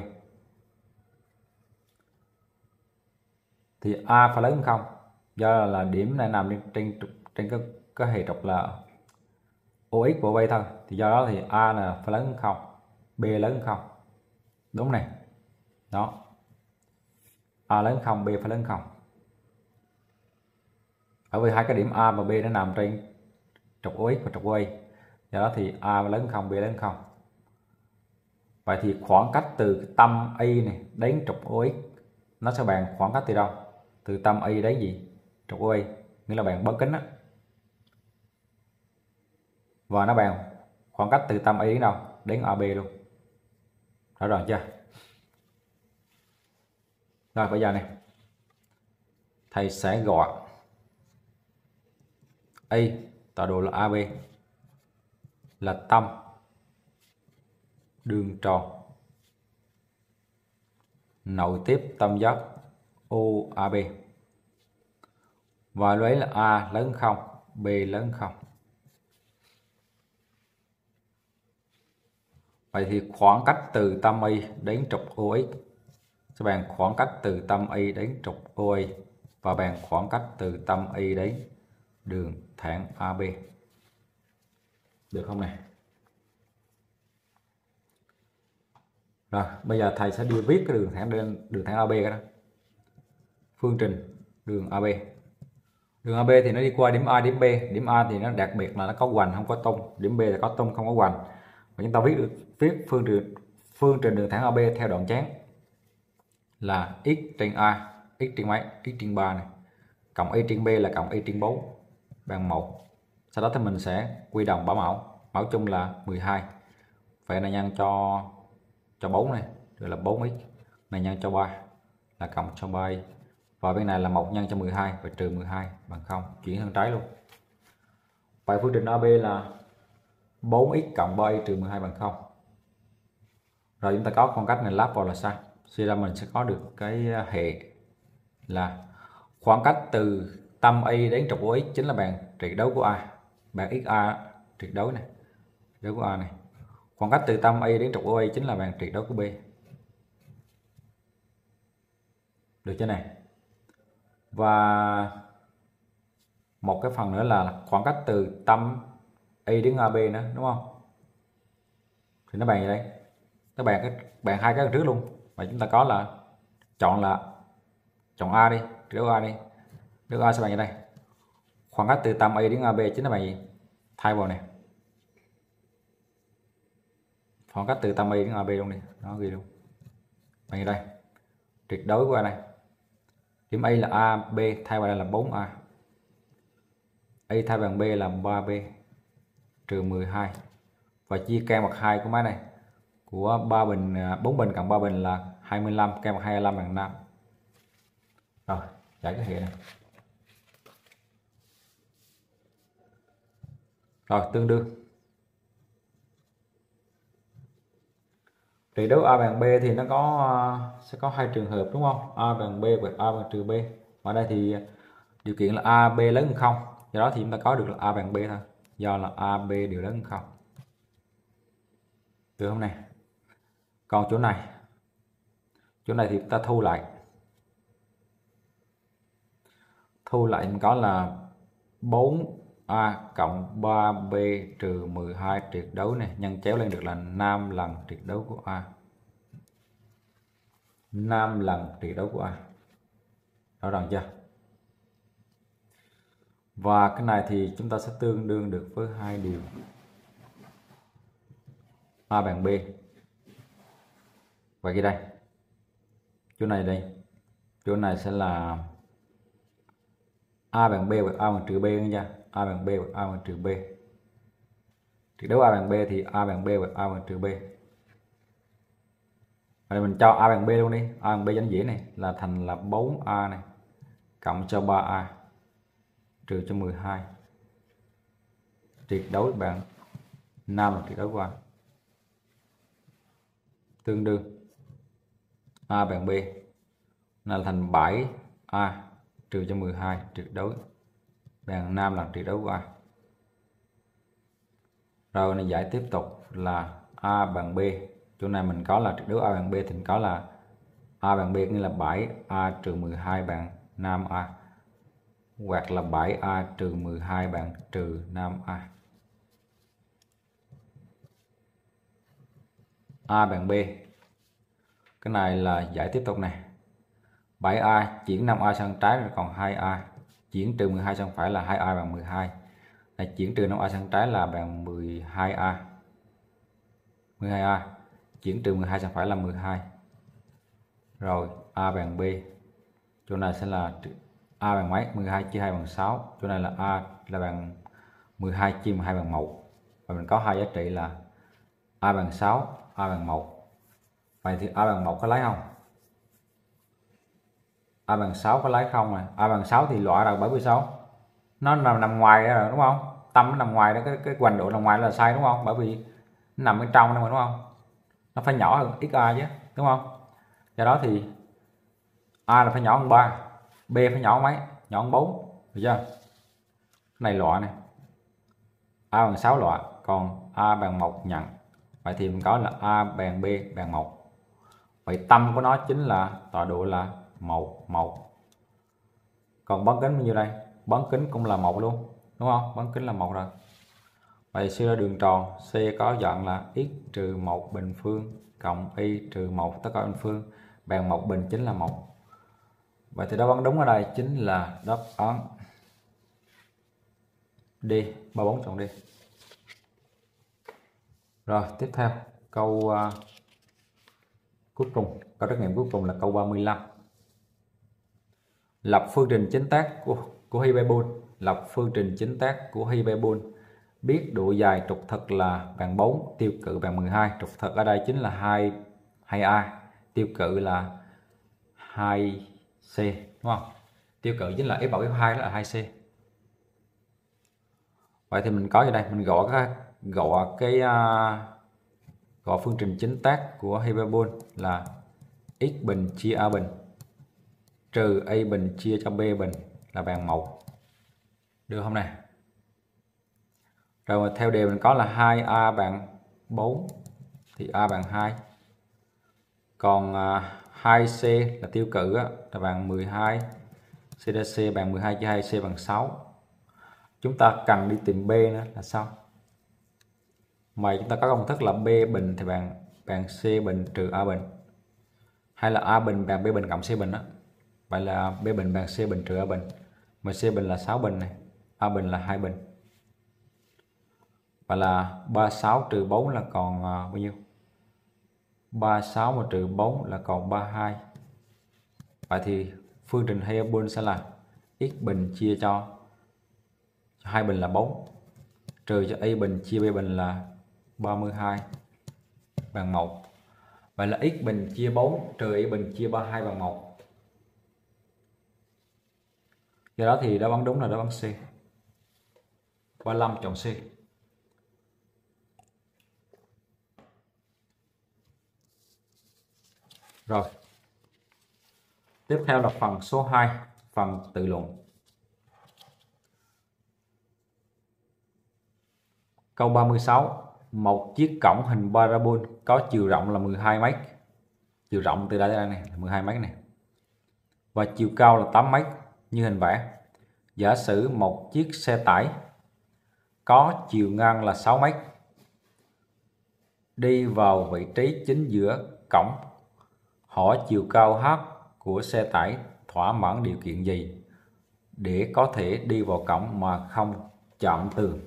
thì a phải lớn không do là điểm này nằm trên trên cái cái hệ trục là ox của bay thôi thì do đó thì a là phải lớn không b lớn không đúng này đó a lớn 0 b phải lớn 0 bởi vì hai cái điểm a và b nó nằm trên trục ox và trục Oy. do đó thì a lớn 0 b lớn 0 vậy thì khoảng cách từ tâm y này đến trục ox nó sẽ bằng khoảng cách từ đâu từ tâm y đến gì trục oy nghĩa là bằng bán kính á và nó bằng khoảng cách từ tâm y đến đâu đến ab luôn rõ ràng chưa rồi bây giờ này thầy sẽ gọi A tọa độ là AB là tâm đường tròn nội tiếp tam giác OAB và lấy là A lớn 0 B lớn 0 Vậy thì khoảng cách từ tâm Y đến trục OX sẽ bàn khoảng cách từ tâm y đến trục OA và bạn khoảng cách từ tâm y đến đường thẳng AB. Được không này? Rồi, bây giờ thầy sẽ đi viết cái đường thẳng lên đường thẳng AB cái đó. Phương trình đường AB. Đường AB thì nó đi qua điểm A điểm B, điểm A thì nó đặc biệt là nó có hoành không có tung, điểm B là có tung không có hoành. Và chúng ta viết được viết phương trình phương trình đường thẳng AB theo đoạn chán là x trên a x trên mấy x trên 3 này cộng y trên b là cộng y trên 4 bằng 1 sau đó thì mình sẽ quy đồng bảo mẫu mẫu chung là 12 vậy là nhân cho cho 4 này rồi là 4x này nhân cho 3 là cộng cho 3 và bên này là 1 nhân cho 12 và trừ 12 bằng 0 chuyển sang trái luôn vậy phương trình AB là 4x cộng 3y trừ 12 bằng 0 rồi chúng ta có con cách này lắp vào là sao suy ra mình sẽ có được cái à, hệ là khoảng cách từ tâm y đến trục OX chính là bàn tuyệt đối của A bàn XA tuyệt đối này đối của A này khoảng cách từ tâm y đến trục OA chính là bàn tuyệt đối của B được chưa này và một cái phần nữa là khoảng cách từ tâm y đến AB nữa đúng không thì nó bàn gì đây nó bàn cái bàn hai cái trước luôn và chúng ta có là chọn là chọn A đi nếu A đi nước A sẽ bằng như đây? khoảng cách từ tâm A đến AB chính là bằng gì thay vào này khoảng cách từ tâm A đến AB luôn đi nó ghi luôn bằng như đây tuyệt đối của A này điểm A là A B thay vào đây là 4A A thay bằng B là 3B trừ 12 và chia can bậc 2 của máy này của 3 bình 4 à, bình cộng 3 bình là 25 kèm 25 hàng năm rồi giải cái hệ này rồi tương đương thì đấu a bằng b thì nó có ờ, sẽ có hai trường hợp đúng không a bằng b và a bằng trừ b và đây thì điều kiện là a b lớn hơn không do đó thì chúng ta có được là a bằng b thôi do là a b đều lớn hơn không được không này còn chỗ này chỗ này thì ta thu lại thu lại mình có là 4A cộng 3B trừ 12 tuyệt đối này nhân chéo lên được là 5 lần tuyệt đối của A 5 lần tuyệt đối của A rõ ràng chưa và cái này thì chúng ta sẽ tương đương được với hai điều A bằng B và ghi đây chỗ này đây chỗ này sẽ là a bằng b hoặc a bằng trừ b nha a bằng b hoặc a bằng trừ b thì nếu a bằng b thì a bằng b hoặc a bằng trừ b Ở đây mình cho a bằng b luôn đi a bằng b cho dễ này là thành là 4a này cộng cho 3a trừ cho 12 tuyệt đối bạn nam là tuyệt đối qua tương đương A bằng B là thành 7A trừ cho 12 tuyệt đối bằng 5 là tuyệt đối của A rồi này giải tiếp tục là A bằng B chỗ này mình có là tuyệt đối A bằng B thì mình có là A bằng B nghĩa là 7A trừ 12 bằng 5A hoặc là 7A trừ 12 bằng trừ 5A A bằng B cái này là giải tiếp tục này 7A chuyển 5A sang trái rồi còn 2A chuyển trừ 12 sang phải là 2A bằng 12 là chuyển trừ 5A sang trái là bằng 12A 12A chuyển trừ 12 sang phải là 12 rồi A bằng B chỗ này sẽ là A bằng mấy 12 chia 2 bằng 6 chỗ này là A là bằng 12 chia 2 bằng 1 và mình có hai giá trị là A bằng 6 A bằng 1 vậy thì a bằng một có lấy không a bằng 6 có lấy không à a bằng 6 thì loại là 76 nó nằm nằm ngoài đó đúng không tâm nó nằm ngoài đó cái cái quành độ nằm ngoài là sai đúng không bởi vì nó nằm bên trong đúng không nó phải nhỏ hơn xa chứ đúng không do đó thì a là phải nhỏ hơn 3 b phải nhỏ mấy nhỏ hơn 4 được chưa cái này loại này a bằng 6 loại còn a bằng 1 nhận vậy thì mình có là a bằng b bằng 1 vậy tâm của nó chính là tọa độ là một một còn bán kính bao nhiêu đây bán kính cũng là một luôn đúng không bán kính là một rồi vậy suy ra đường tròn c có dạng là x trừ một bình phương cộng y trừ một tất cả bình phương bằng một bình chính là một vậy thì đáp án đúng ở đây chính là đáp án D ba bốn chọn D rồi tiếp theo câu à, cuối cùng câu trắc nghiệm cuối cùng là câu 35 lập phương trình chính tác của của hyperbol lập phương trình chính tác của hyperbol biết độ dài trục thật là bằng 4 tiêu cự bằng 12 trục thật ở đây chính là 2 2a tiêu cự là 2c đúng không tiêu cự chính là f bảo f2 là 2c vậy thì mình có gì đây mình gõ cái gọi cái uh, Gọi phương trình chính tác của hyperbol là x bình chia a bình trừ a bình chia cho b bình là bằng 1. Được không nè? Rồi theo đề mình có là 2a bằng 4 thì a bằng 2. Còn 2c à, là tiêu cự là bằng 12. CDC bằng 12 chia 2c bằng 6. Chúng ta cần đi tìm b nữa là xong Vậy chúng ta có công thức là B bình thì bằng bằng C bình trừ A bình hay là A bình bằng B bình cộng C bình đó vậy là B bình bằng C bình trừ A bình mà C bình là 6 bình này A bình là 2 bình và là 36 trừ 4 là còn à, bao nhiêu 36 mà trừ 4 là còn 32 vậy thì phương trình Heobun sẽ là x bình chia cho hai bình là 4 trừ cho y bình chia b bình là 32 bằng 1 Vậy là x bình chia 4 trừ y bình chia 32 bằng 1 Do đó thì đáp án đúng là đáp án C 35 chọn C Rồi Tiếp theo là phần số 2 Phần tự luận Câu 36 một chiếc cổng hình parabol có chiều rộng là 12 m chiều rộng từ đây tới đây này là 12 m này và chiều cao là 8 m như hình vẽ giả sử một chiếc xe tải có chiều ngang là 6 m đi vào vị trí chính giữa cổng hỏi chiều cao h của xe tải thỏa mãn điều kiện gì để có thể đi vào cổng mà không chạm tường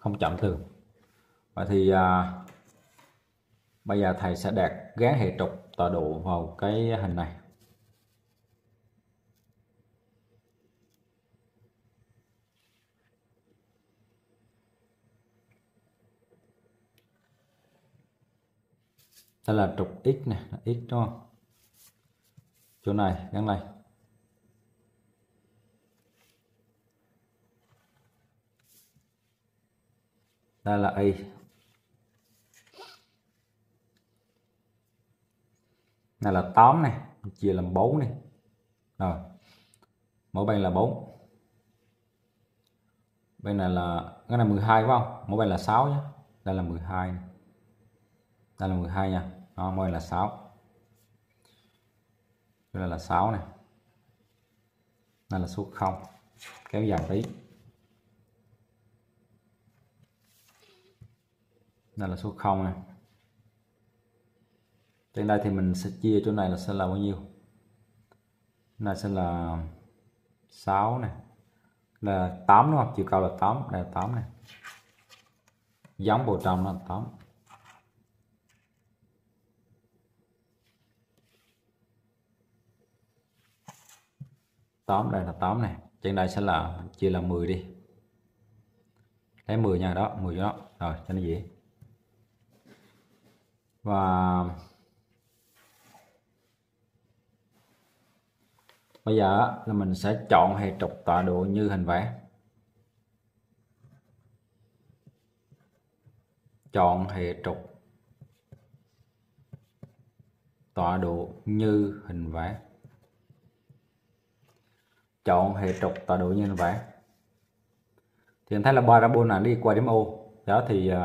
không chậm tường vậy thì à, bây giờ thầy sẽ đặt gán hệ trục tọa độ vào cái hình này đây là trục x này x cho chỗ này gắn này đây là y này là 8 này chia làm 4 này rồi mỗi bên là 4 bên này là cái này 12 phải không mỗi bên là 6 nhé đây là 12 này. đây là 12 nha đó, mỗi bên là 6 đây là 6 này đây là số 0 kéo dài tí này là số 0 này trên đây thì mình sẽ chia chỗ này là sẽ là bao nhiêu này sẽ là 6 này là 8 đúng không chiều cao là 8 đây là 8 này giống bầu trong là 8 8 đây là 8 này trên đây sẽ là chia là 10 đi lấy 10 nha đó 10 cho đó rồi cho nó dễ và bây giờ là mình sẽ chọn hệ trục tọa độ như hình vẽ chọn hệ trục tọa độ như hình vẽ chọn hệ trục tọa độ như hình vẽ thì anh thấy là ba đi qua điểm O đó thì uh,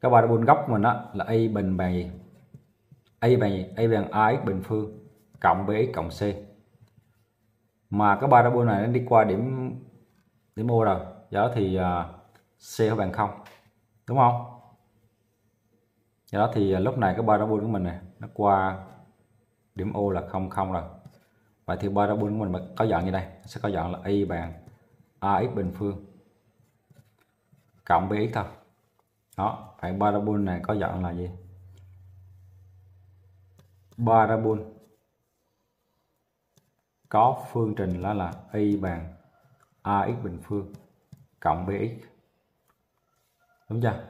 cái parabol góc của mình đó là y bình bày y bằng y bằng ax bình phương cộng bx cộng c mà cái parabol này nó đi qua điểm điểm O rồi do đó thì à, c bằng không đúng không do đó thì à, lúc này cái parabol của mình này nó qua điểm O là không không rồi vậy thì parabol của mình có dạng như đây sẽ có dạng là y bằng ax bình phương cộng bx thôi đó phải parabol này có dạng là gì parabol có phương trình đó là y bằng ax bình phương cộng bx đúng chưa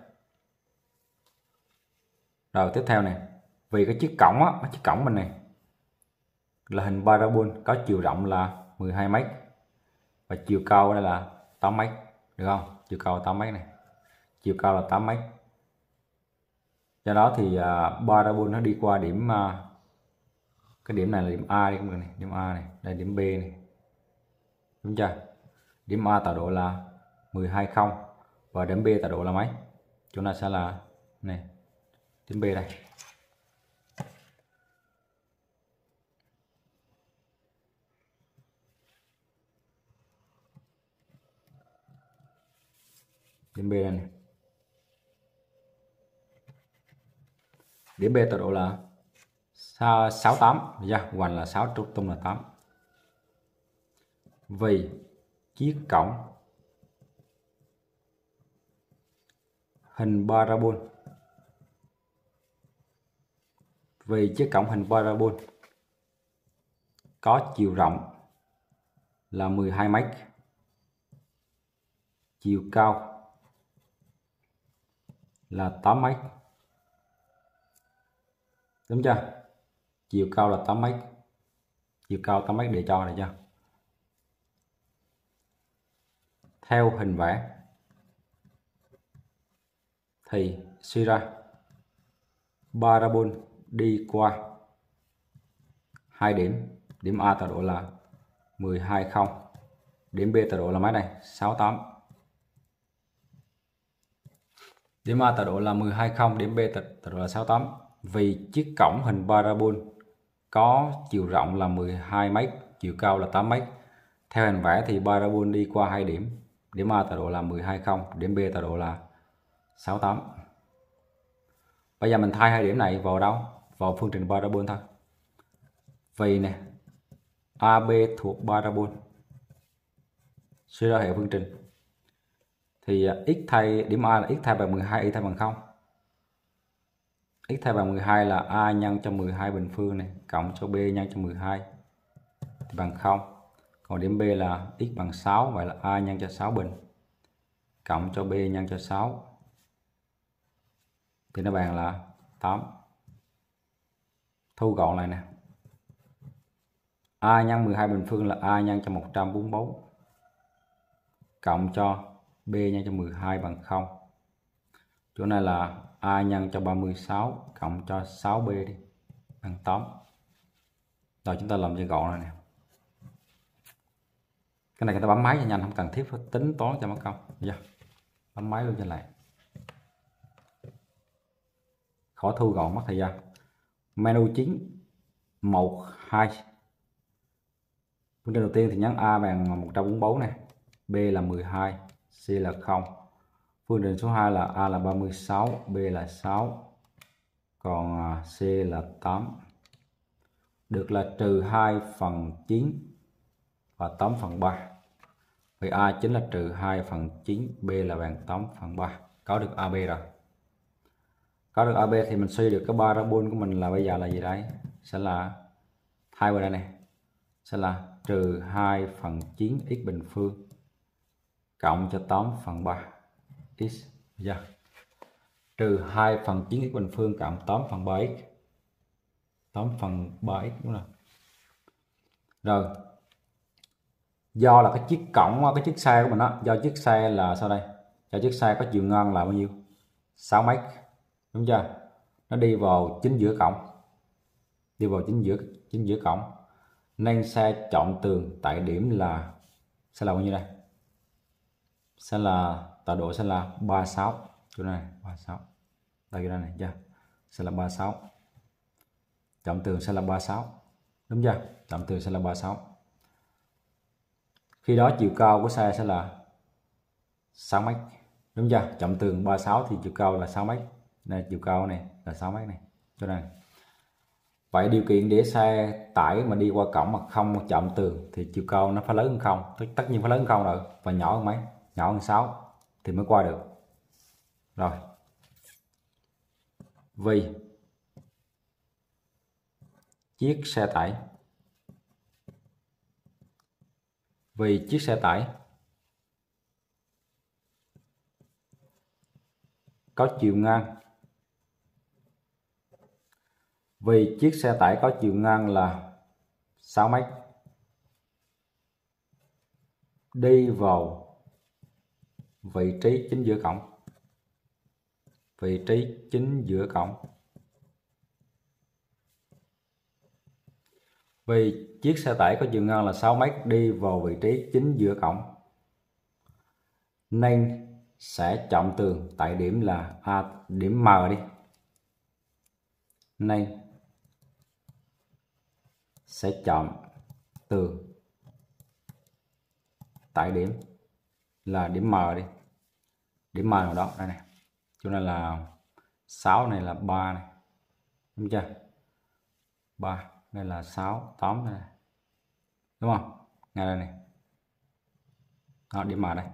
rồi tiếp theo này vì cái chiếc cổng á cái chiếc cổng mình này là hình parabol có chiều rộng là 12 mét và chiều cao đây là 8 mét được không chiều cao 8 mét này chiều cao là 8 mét do đó thì uh, à, parabol nó đi qua điểm uh, cái điểm này là điểm A đi các bạn này điểm A này đây điểm B này đúng chưa điểm A tọa độ là không và điểm B tọa độ là mấy chỗ này sẽ là này điểm B đây điểm B đây này điểm B tọa độ là 68 yeah, dạ, hoành là 6 trung tâm là 8 vì chiếc cổng hình parabol vì chiếc cổng hình parabol có chiều rộng là 12 m chiều cao là 8 mét đúng chưa chiều cao là 8 mét chiều cao 8 mét để cho này chưa theo hình vẽ thì suy ra parabol đi qua hai điểm điểm A tọa độ là 12 không điểm B tọa độ là mấy này 68 điểm A tọa độ là 12 không điểm B tọa độ là 68 vì chiếc cổng hình parabol có chiều rộng là 12 m, chiều cao là 8 m. Theo hình vẽ thì parabol đi qua hai điểm. Điểm A tọa độ là 120, điểm B tọa độ là 68. Bây giờ mình thay hai điểm này vào đâu? Vào phương trình parabol thôi. Vì nè, AB thuộc parabol. Suy ra hệ phương trình. Thì à, x thay điểm A là x thay bằng 12, y thay bằng 0 x thay bằng 12 là a nhân cho 12 bình phương này cộng cho b nhân cho 12 thì bằng 0 còn điểm b là x bằng 6 vậy là a nhân cho 6 bình cộng cho b nhân cho 6 thì nó bằng là 8 thu gọn lại nè a nhân 12 bình phương là a nhân cho 144 cộng cho b nhân cho 12 bằng 0 chỗ này là A nhân cho 36 cộng cho 6B đi bằng 8 rồi chúng ta làm cho gọn này nè cái này người ta bấm máy cho nhanh không cần thiết phải tính toán cho mất công yeah. Dạ. bấm máy luôn cho lại Khó thu gọn mất thời gian menu chính 1 2 phương trình đầu tiên thì nhấn A bằng 144 này B là 12 C là 0 phương trình số 2 là A là 36 B là 6 còn à, C là 8 được là trừ 2 phần 9 và 8 phần 3 Vậy A chính là trừ 2 phần 9 B là bằng 8 phần 3 có được AB rồi có được AB thì mình suy được cái parabol của mình là bây giờ là gì đấy sẽ là thay vào đây này sẽ là trừ 2 phần 9 x bình phương cộng cho 8 phần 3 x dạ. trừ 2 phần 9 x bình phương cộng 8 phần 7 8 phần 7 đúng không rồi do là cái chiếc cổng cái chiếc xe của mình đó do chiếc xe là sao đây do chiếc xe có chiều ngang là bao nhiêu sáu mét, đúng chưa nó đi vào chính giữa cổng đi vào chính giữa chính giữa cổng nên xe chọn tường tại điểm là sẽ là bao nhiêu đây sẽ là tọa độ sẽ là 36 chỗ này 36 đây chỗ này này dạ. chưa sẽ là 36 trọng tường sẽ là 36 đúng chưa trọng tường sẽ là 36 khi đó chiều cao của xe sẽ là 6 mét đúng chưa trọng tường 36 thì chiều cao là 6 mét này chiều cao này là 6 mét này chỗ này vậy điều kiện để xe tải mà đi qua cổng mà không chạm tường thì chiều cao nó phải lớn hơn không tất, tất nhiên phải lớn hơn không rồi và nhỏ hơn mấy nhỏ hơn 6 thì mới qua được rồi vì chiếc xe tải vì chiếc xe tải có chiều ngang vì chiếc xe tải có chiều ngang là 6 mét đi vào vị trí chính giữa cổng vị trí chính giữa cổng vì chiếc xe tải có chiều ngang là 6 mét đi vào vị trí chính giữa cổng nên sẽ chọn tường tại điểm là A điểm M đi nên sẽ chọn tường tại điểm là điểm M đi điểm M nào đó đây này chỗ này là 6 này là 3 này đúng chưa 3 đây là 6 8 này đúng không ngay đây này đó, điểm M đây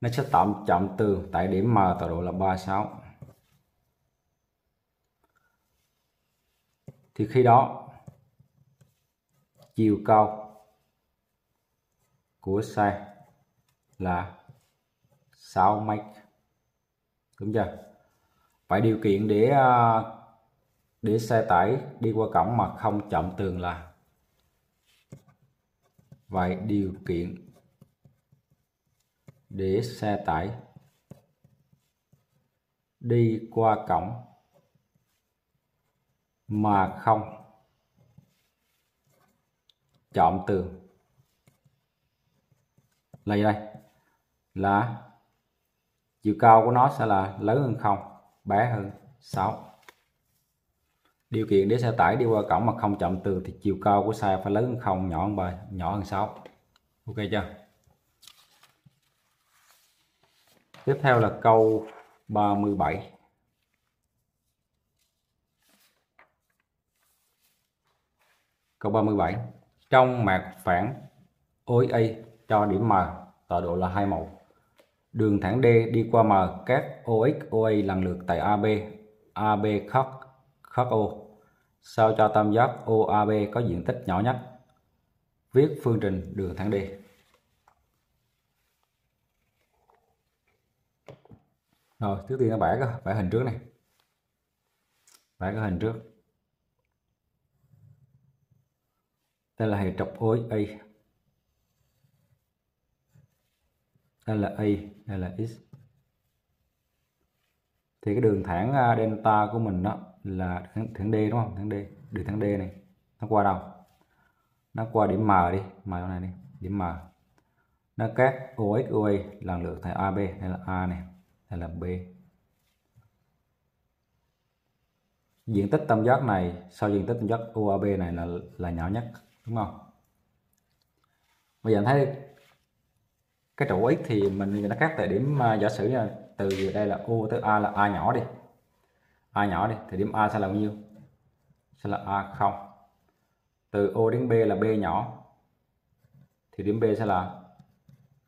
nó sẽ tạm chậm từ tại điểm M tọa độ là 36 thì khi đó chiều cao của xe là sao mic đúng chưa vậy điều kiện để à, để xe tải đi qua cổng mà không chạm tường là vậy điều kiện để xe tải đi qua cổng mà không chạm tường là gì đây là chiều cao của nó sẽ là lớn hơn không bé hơn 6 điều kiện để xe tải đi qua cổng mà không chạm tường thì chiều cao của xe phải lớn hơn không nhỏ hơn 3 nhỏ hơn 6 ok chưa tiếp theo là câu 37 câu 37 trong mạc phản OA cho điểm M tọa độ là hai màu Đường thẳng D đi qua M các OX, OA lần lượt tại AB, AB khắc, khắc O. Sao cho tam giác OAB có diện tích nhỏ nhất. Viết phương trình đường thẳng D. Rồi, trước tiên nó vẽ cái vẽ hình trước này. Vẽ cái hình trước. Đây là hệ trục OXA. Đây là A đây là x thì cái đường thẳng à, delta của mình đó là thẳng D đúng không thẳng D đường thẳng D này nó qua đâu nó qua điểm M đi M chỗ này đi điểm M nó cắt OX OA lần lượt tại AB đây là A này đây là B diện tích tam giác này sau diện tích tam giác OAB này là là nhỏ nhất đúng không bây giờ anh thấy cái trụ x thì mình nó khác tại điểm à, giả sử là từ đây là u tới a là a nhỏ đi a nhỏ đi thì điểm a sẽ là bao nhiêu sẽ là a không từ o đến b là b nhỏ thì điểm b sẽ là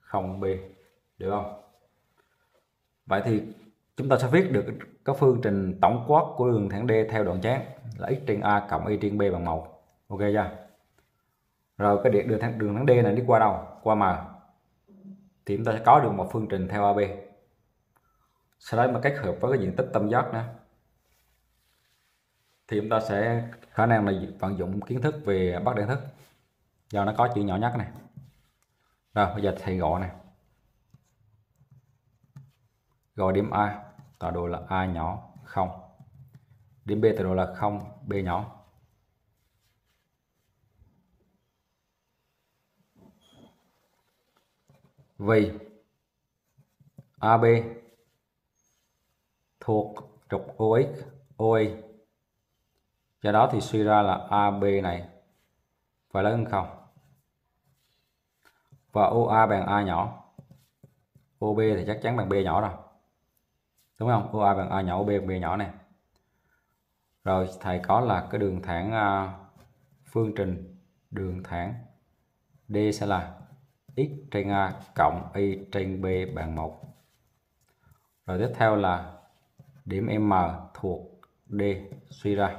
không b được không vậy thì chúng ta sẽ viết được các phương trình tổng quát của đường thẳng d theo đoạn chán là x trên a cộng y trên b bằng một ok chưa rồi cái điện đường thẳng đường thẳng d này đi qua đâu qua m thì chúng ta sẽ có được một phương trình theo AB sau đó mà kết hợp với cái diện tích tam giác nữa thì chúng ta sẽ khả năng là vận dụng kiến thức về bắt đẳng thức do nó có chữ nhỏ nhất này rồi bây giờ thầy gọi này gọi điểm A tọa độ là A nhỏ 0 điểm B tọa độ là 0 B nhỏ vì AB thuộc trục OX OE do đó thì suy ra là AB này phải lớn hơn không và OA bằng A nhỏ OB thì chắc chắn bằng B nhỏ rồi đúng không OA bằng A nhỏ OB bằng B nhỏ này rồi thầy có là cái đường thẳng à, phương trình đường thẳng D sẽ là x trên a cộng y trên b bằng 1 rồi tiếp theo là điểm m thuộc d suy ra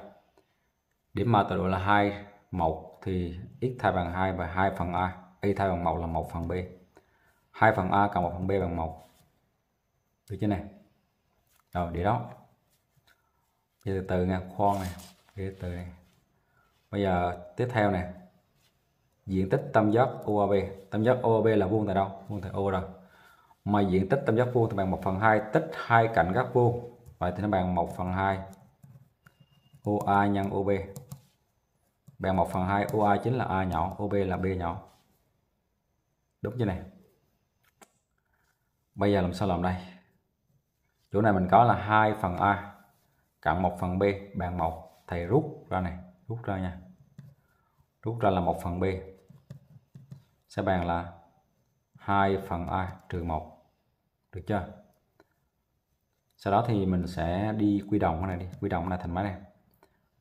điểm m tọa độ là 2 1 thì x thay bằng 2 và 2 phần a y thay bằng 1 là 1 phần b 2 phần a cộng 1 phần b bằng 1 được chưa này rồi để đó giờ từ từ nha khoan này để từ này bây giờ tiếp theo này diện tích tam giác OAB tam giác OAB là vuông tại đâu vuông tại O rồi mà diện tích tam giác vuông thì bằng 1 phần 2 tích hai cạnh góc vuông vậy thì nó bằng 1 phần 2 OA nhân OB bằng 1 phần 2 OA chính là A nhỏ OB là B nhỏ đúng chưa này bây giờ làm sao làm đây chỗ này mình có là 2 phần A cộng 1 phần B bằng 1 thầy rút ra này rút ra nha rút ra là 1 phần B sẽ bằng là 2 phần a trừ 1 được chưa sau đó thì mình sẽ đi quy đồng cái này đi quy đồng này thành mấy này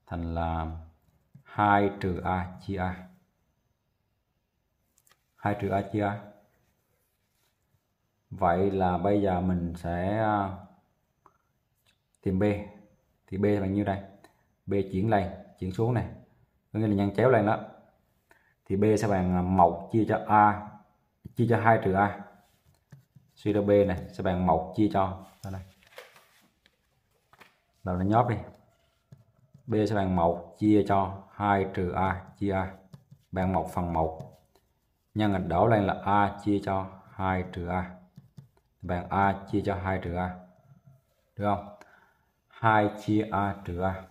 thành là 2 trừ a chia a 2 trừ a chia a vậy là bây giờ mình sẽ à, tìm b thì b bằng nhiêu đây b chuyển lên chuyển xuống này có nghĩa là nhân chéo lên đó thì B sẽ bằng 1 à, chia cho A chia cho 2 trừ A suy ra B này sẽ bằng 1 chia cho đây đầu nó nhóp đi B sẽ bằng 1 chia cho 2 trừ A chia A bằng 1 phần 1 nhân đổ lên là A chia cho 2 trừ A bằng A chia cho 2 trừ A được không 2 chia A trừ A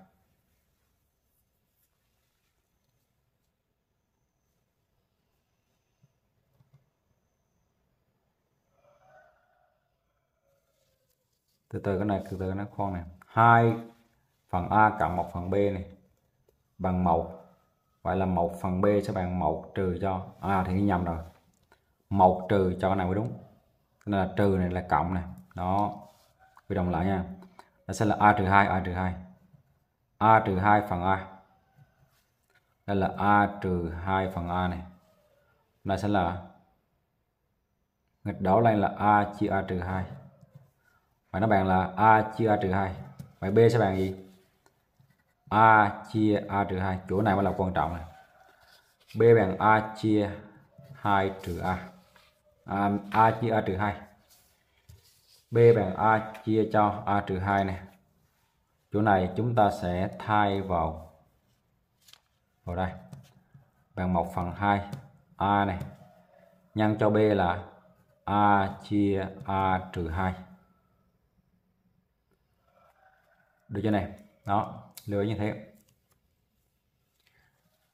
từ từ cái này từ từ nó khoan này hai phần a cộng một phần b này bằng một vậy là một phần b sẽ bằng một trừ cho à thì ghi nhầm rồi một trừ cho cái này mới đúng nên là trừ này là cộng này đó quy đồng lại nha nó sẽ là a trừ hai a trừ hai a trừ hai phần a đây là a trừ hai phần a này nó sẽ là nghịch đảo lên là a chia a trừ hai Vậy nó bằng là A chia A trừ 2. Vậy B sẽ bằng gì? A chia A trừ 2. Chỗ này mới là quan trọng này. B bằng A chia 2 trừ A. A, à, A chia A trừ 2. B bằng A chia cho A trừ 2 này. Chỗ này chúng ta sẽ thay vào vào đây. Bằng 1 phần 2 A này. Nhân cho B là A chia A trừ 2. được chưa này đó lựa như thế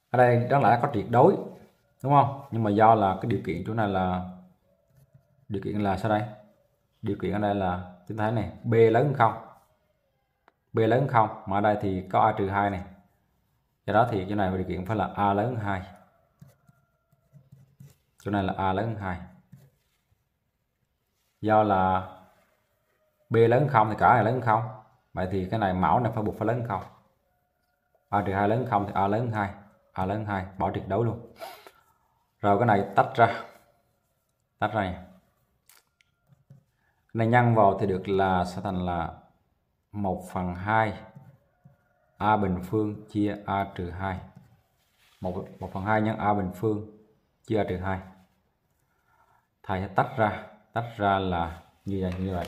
ở đây đó là có tuyệt đối đúng không nhưng mà do là cái điều kiện chỗ này là điều kiện là sao đây điều kiện ở đây là chúng ta thấy này b lớn hơn không b lớn hơn không mà ở đây thì có a trừ hai này do đó thì chỗ này điều kiện phải là a lớn hơn hai chỗ này là a lớn hơn hai do là b lớn hơn không thì cả này lớn hơn không vậy thì cái này mẫu này phải buộc phải lớn không a à, trừ hai lớn không thì a lớn hai a lớn hai bỏ tuyệt đối luôn rồi cái này tách ra tách ra này. cái này nhân vào thì được là sẽ thành là 1 phần 2 a bình phương chia a trừ 2 1, 1 phần 2 nhân a bình phương chia a trừ 2 thầy sẽ tách ra tách ra là như vậy như vậy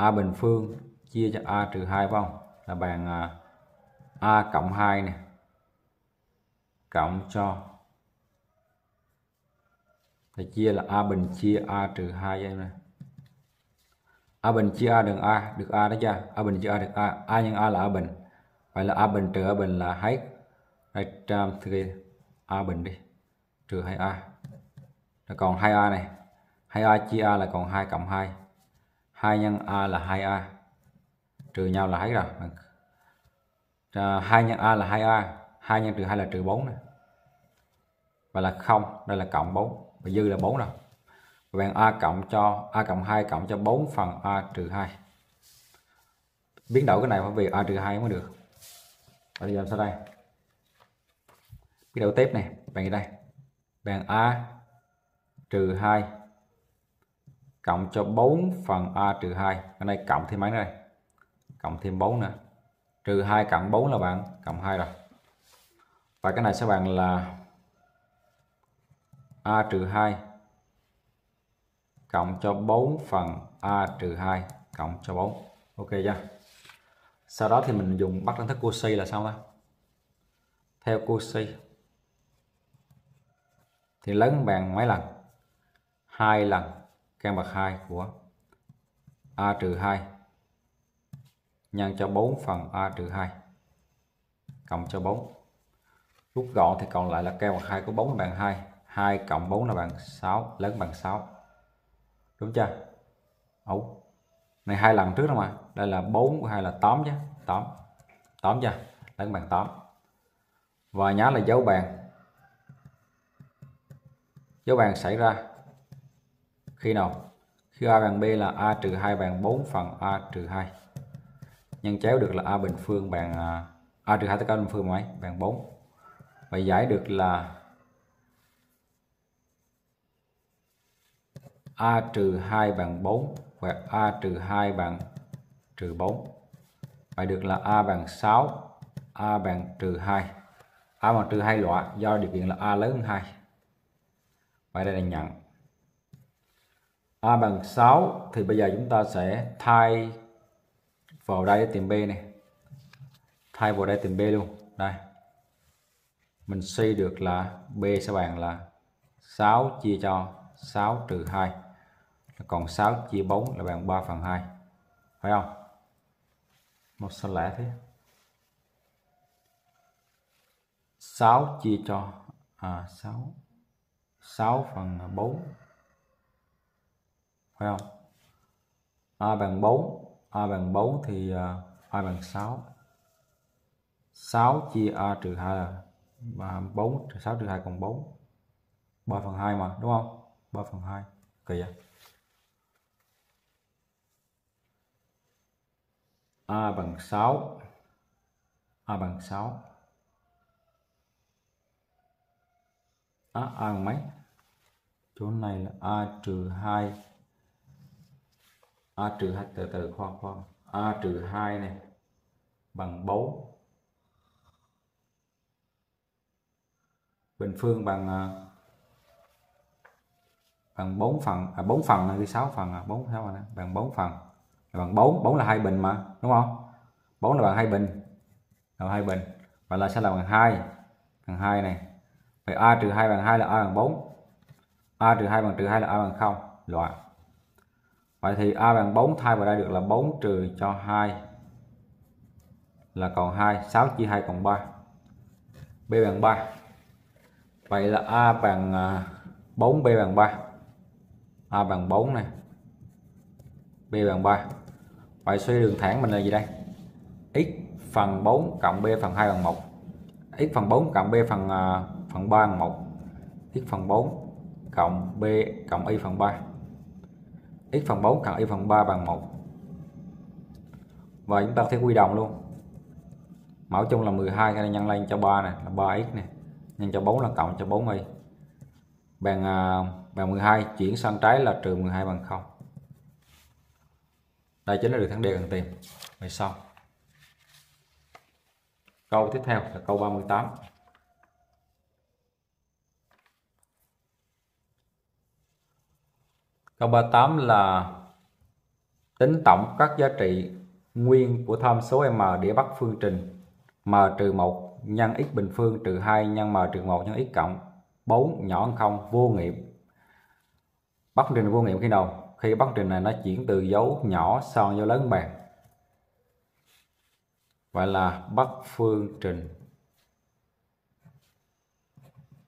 A bình phương chia cho A trừ 2 phải Là bằng à, A cộng 2 này Cộng cho thì chia là A bình chia A trừ 2 cho em nè. A bình chia A đường A, được A đó chưa? A bình chia A được A, A nhân A là A bình. Vậy là A bình trừ A bình là hết. Đây trăm thì A bình đi. Trừ 2A. còn 2A này. 2A chia A là còn 2 cộng 2. 2 nhân A là 2A trừ nhau là thấy rồi à, 2 nhân A là 2A 2 nhân trừ 2 là trừ 4 này. và là 0 đây là cộng 4 và dư là 4 rồi và bằng A cộng cho A cộng 2 cộng cho 4 phần A trừ 2 biến đổi cái này phải vì A trừ 2 mới được và bây giờ sau đây biến đổi tiếp này bằng đây bằng A trừ 2 cộng cho 4 phần A trừ 2 cái này cộng thêm mấy đây cộng thêm 4 nữa trừ 2 cộng 4 là bạn cộng 2 rồi và cái này sẽ bằng là A trừ 2 cộng cho 4 phần A trừ 2 cộng cho 4 ok chưa sau đó thì mình dùng bắt công thức Cauchy là sao đó theo Cauchy thì lớn bằng mấy lần hai lần căn bậc 2 của a trừ 2 nhân cho 4 phần a trừ 2 cộng cho 4 rút gọn thì còn lại là căn bậc 2 của 4 bằng 2 2 cộng 4 là bằng 6 lớn bằng 6 đúng chưa Ấu. này hai lần trước đó mà đây là 4 hay là 8 chứ 8 8 chưa lớn bằng 8 và nhá là dấu bàn dấu bàn xảy ra khi nào khi a bằng b là a trừ 2 bằng 4 phần a trừ 2 nhân chéo được là a bình phương bằng à, a trừ 2 tất cả bình phương mấy bằng 4 và giải được là a trừ 2 bằng 4 và a trừ 2 bằng trừ 4 vậy được là a bằng 6 a bằng trừ 2 a bằng trừ 2 loại do điều kiện là a lớn hơn 2 vậy đây là nhận A bằng 6 thì bây giờ chúng ta sẽ thay vào đây tìm B này thay vào đây tìm B luôn đây mình suy được là B sẽ bằng là 6 chia cho 6 trừ 2 còn 6 chia 4 là bằng 3 phần 2 phải không một sao lẻ thế 6 chia cho à, 6 6 phần 4 phải không a bằng 4 a bằng 4 thì à, a bằng 6 6 chia a trừ 2 là và 4 6 trừ 2 còn 4 3 phần 2 mà đúng không 3 phần 2 kỳ vậy a bằng 6 a bằng 6 à, a bằng mấy chỗ này là a trừ 2 a trừ hai từ từ khoa khoa a trừ hai này bằng 4 bình phương bằng à, bằng 4 phần à 4 phần là 6 phần à 4 sao mà bằng 4 phần bằng 4 4 là hai bình mà đúng không 4 là bằng hai bình là hai bình và là sẽ là bằng 2 bằng 2 này vậy a trừ 2 bằng 2 là a bằng 4 a trừ 2 bằng trừ 2 là a bằng 0 loại Vậy thì A bằng 4 thay vào đây được là 4 trừ cho 2 là còn 2, 6 chia 2 còn 3. B bằng 3. Vậy là A bằng 4 à, B bằng 3. A bằng 4 này. B bằng 3. Vậy suy đường thẳng mình là gì đây? X phần 4 cộng B phần 2 bằng 1. X phần 4 cộng B phần à, phần 3 bằng 1. X phần 4 cộng B cộng Y phần 3 x phần 4 cộng y phần 3 bằng 1 và chúng ta có thể quy đồng luôn mẫu chung là 12 cái này nhân lên cho 3 này là 3x này nhân cho 4 là cộng cho 4 y bằng à, bằng 12 chuyển sang trái là trừ 12 bằng 0 đây chính là được thắng đề cần tìm về sau câu tiếp theo là câu 38 Câu 38 là tính tổng các giá trị nguyên của tham số m để bắt phương trình m trừ 1 nhân x bình phương trừ 2 nhân m trừ 1 nhân x cộng 4 nhỏ hơn 0 vô nghiệm. Bắt phương trình vô nghiệm khi nào? Khi bắt phương trình này nó chuyển từ dấu nhỏ sang dấu lớn bằng. Vậy là bắt phương trình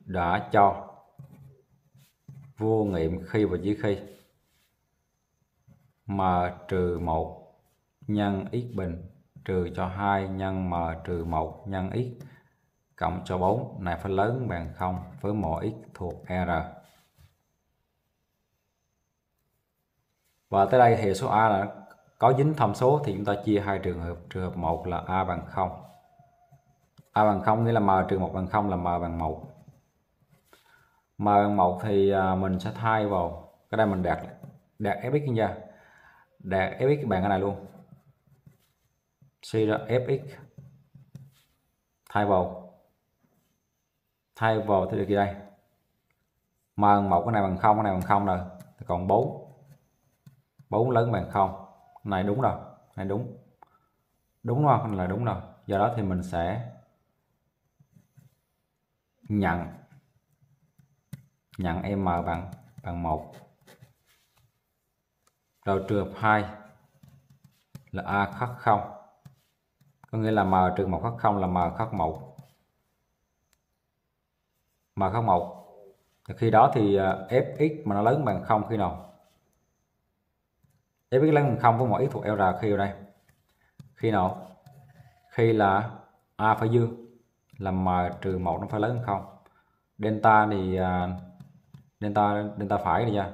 đã cho vô nghiệm khi và dưới khi m trừ 1 nhân x bình trừ cho 2 nhân m trừ 1 nhân x cộng cho 4 này phải lớn bằng 0 với mỗi x thuộc R. Và tới đây hệ số A là có dính thông số thì chúng ta chia hai trường hợp. Trường hợp 1 là A bằng 0. A bằng 0 nghĩa là m trừ 1 bằng 0 là m bằng 1. M bằng 1 thì à, mình sẽ thay vào cái đây mình đặt đạt fx nha đạt fx bằng cái này luôn suy ra fx thay vào thay vào thì được gì đây m một cái này bằng không cái này bằng không rồi còn 4 4 lớn bằng không này đúng rồi này đúng đúng không là đúng rồi do đó thì mình sẽ nhận nhận m bằng bằng một rồi trường hợp 2 là a khác 0 có nghĩa là m trừ 1 khác 0 là m khác 1 m khác 1 khi đó thì à, fx mà nó lớn bằng 0 khi nào fx lớn bằng 0 với mọi x thuộc r khi ở đây khi nào khi là a phải dương là m trừ 1 nó phải lớn bằng 0 delta thì à, delta delta phải này nha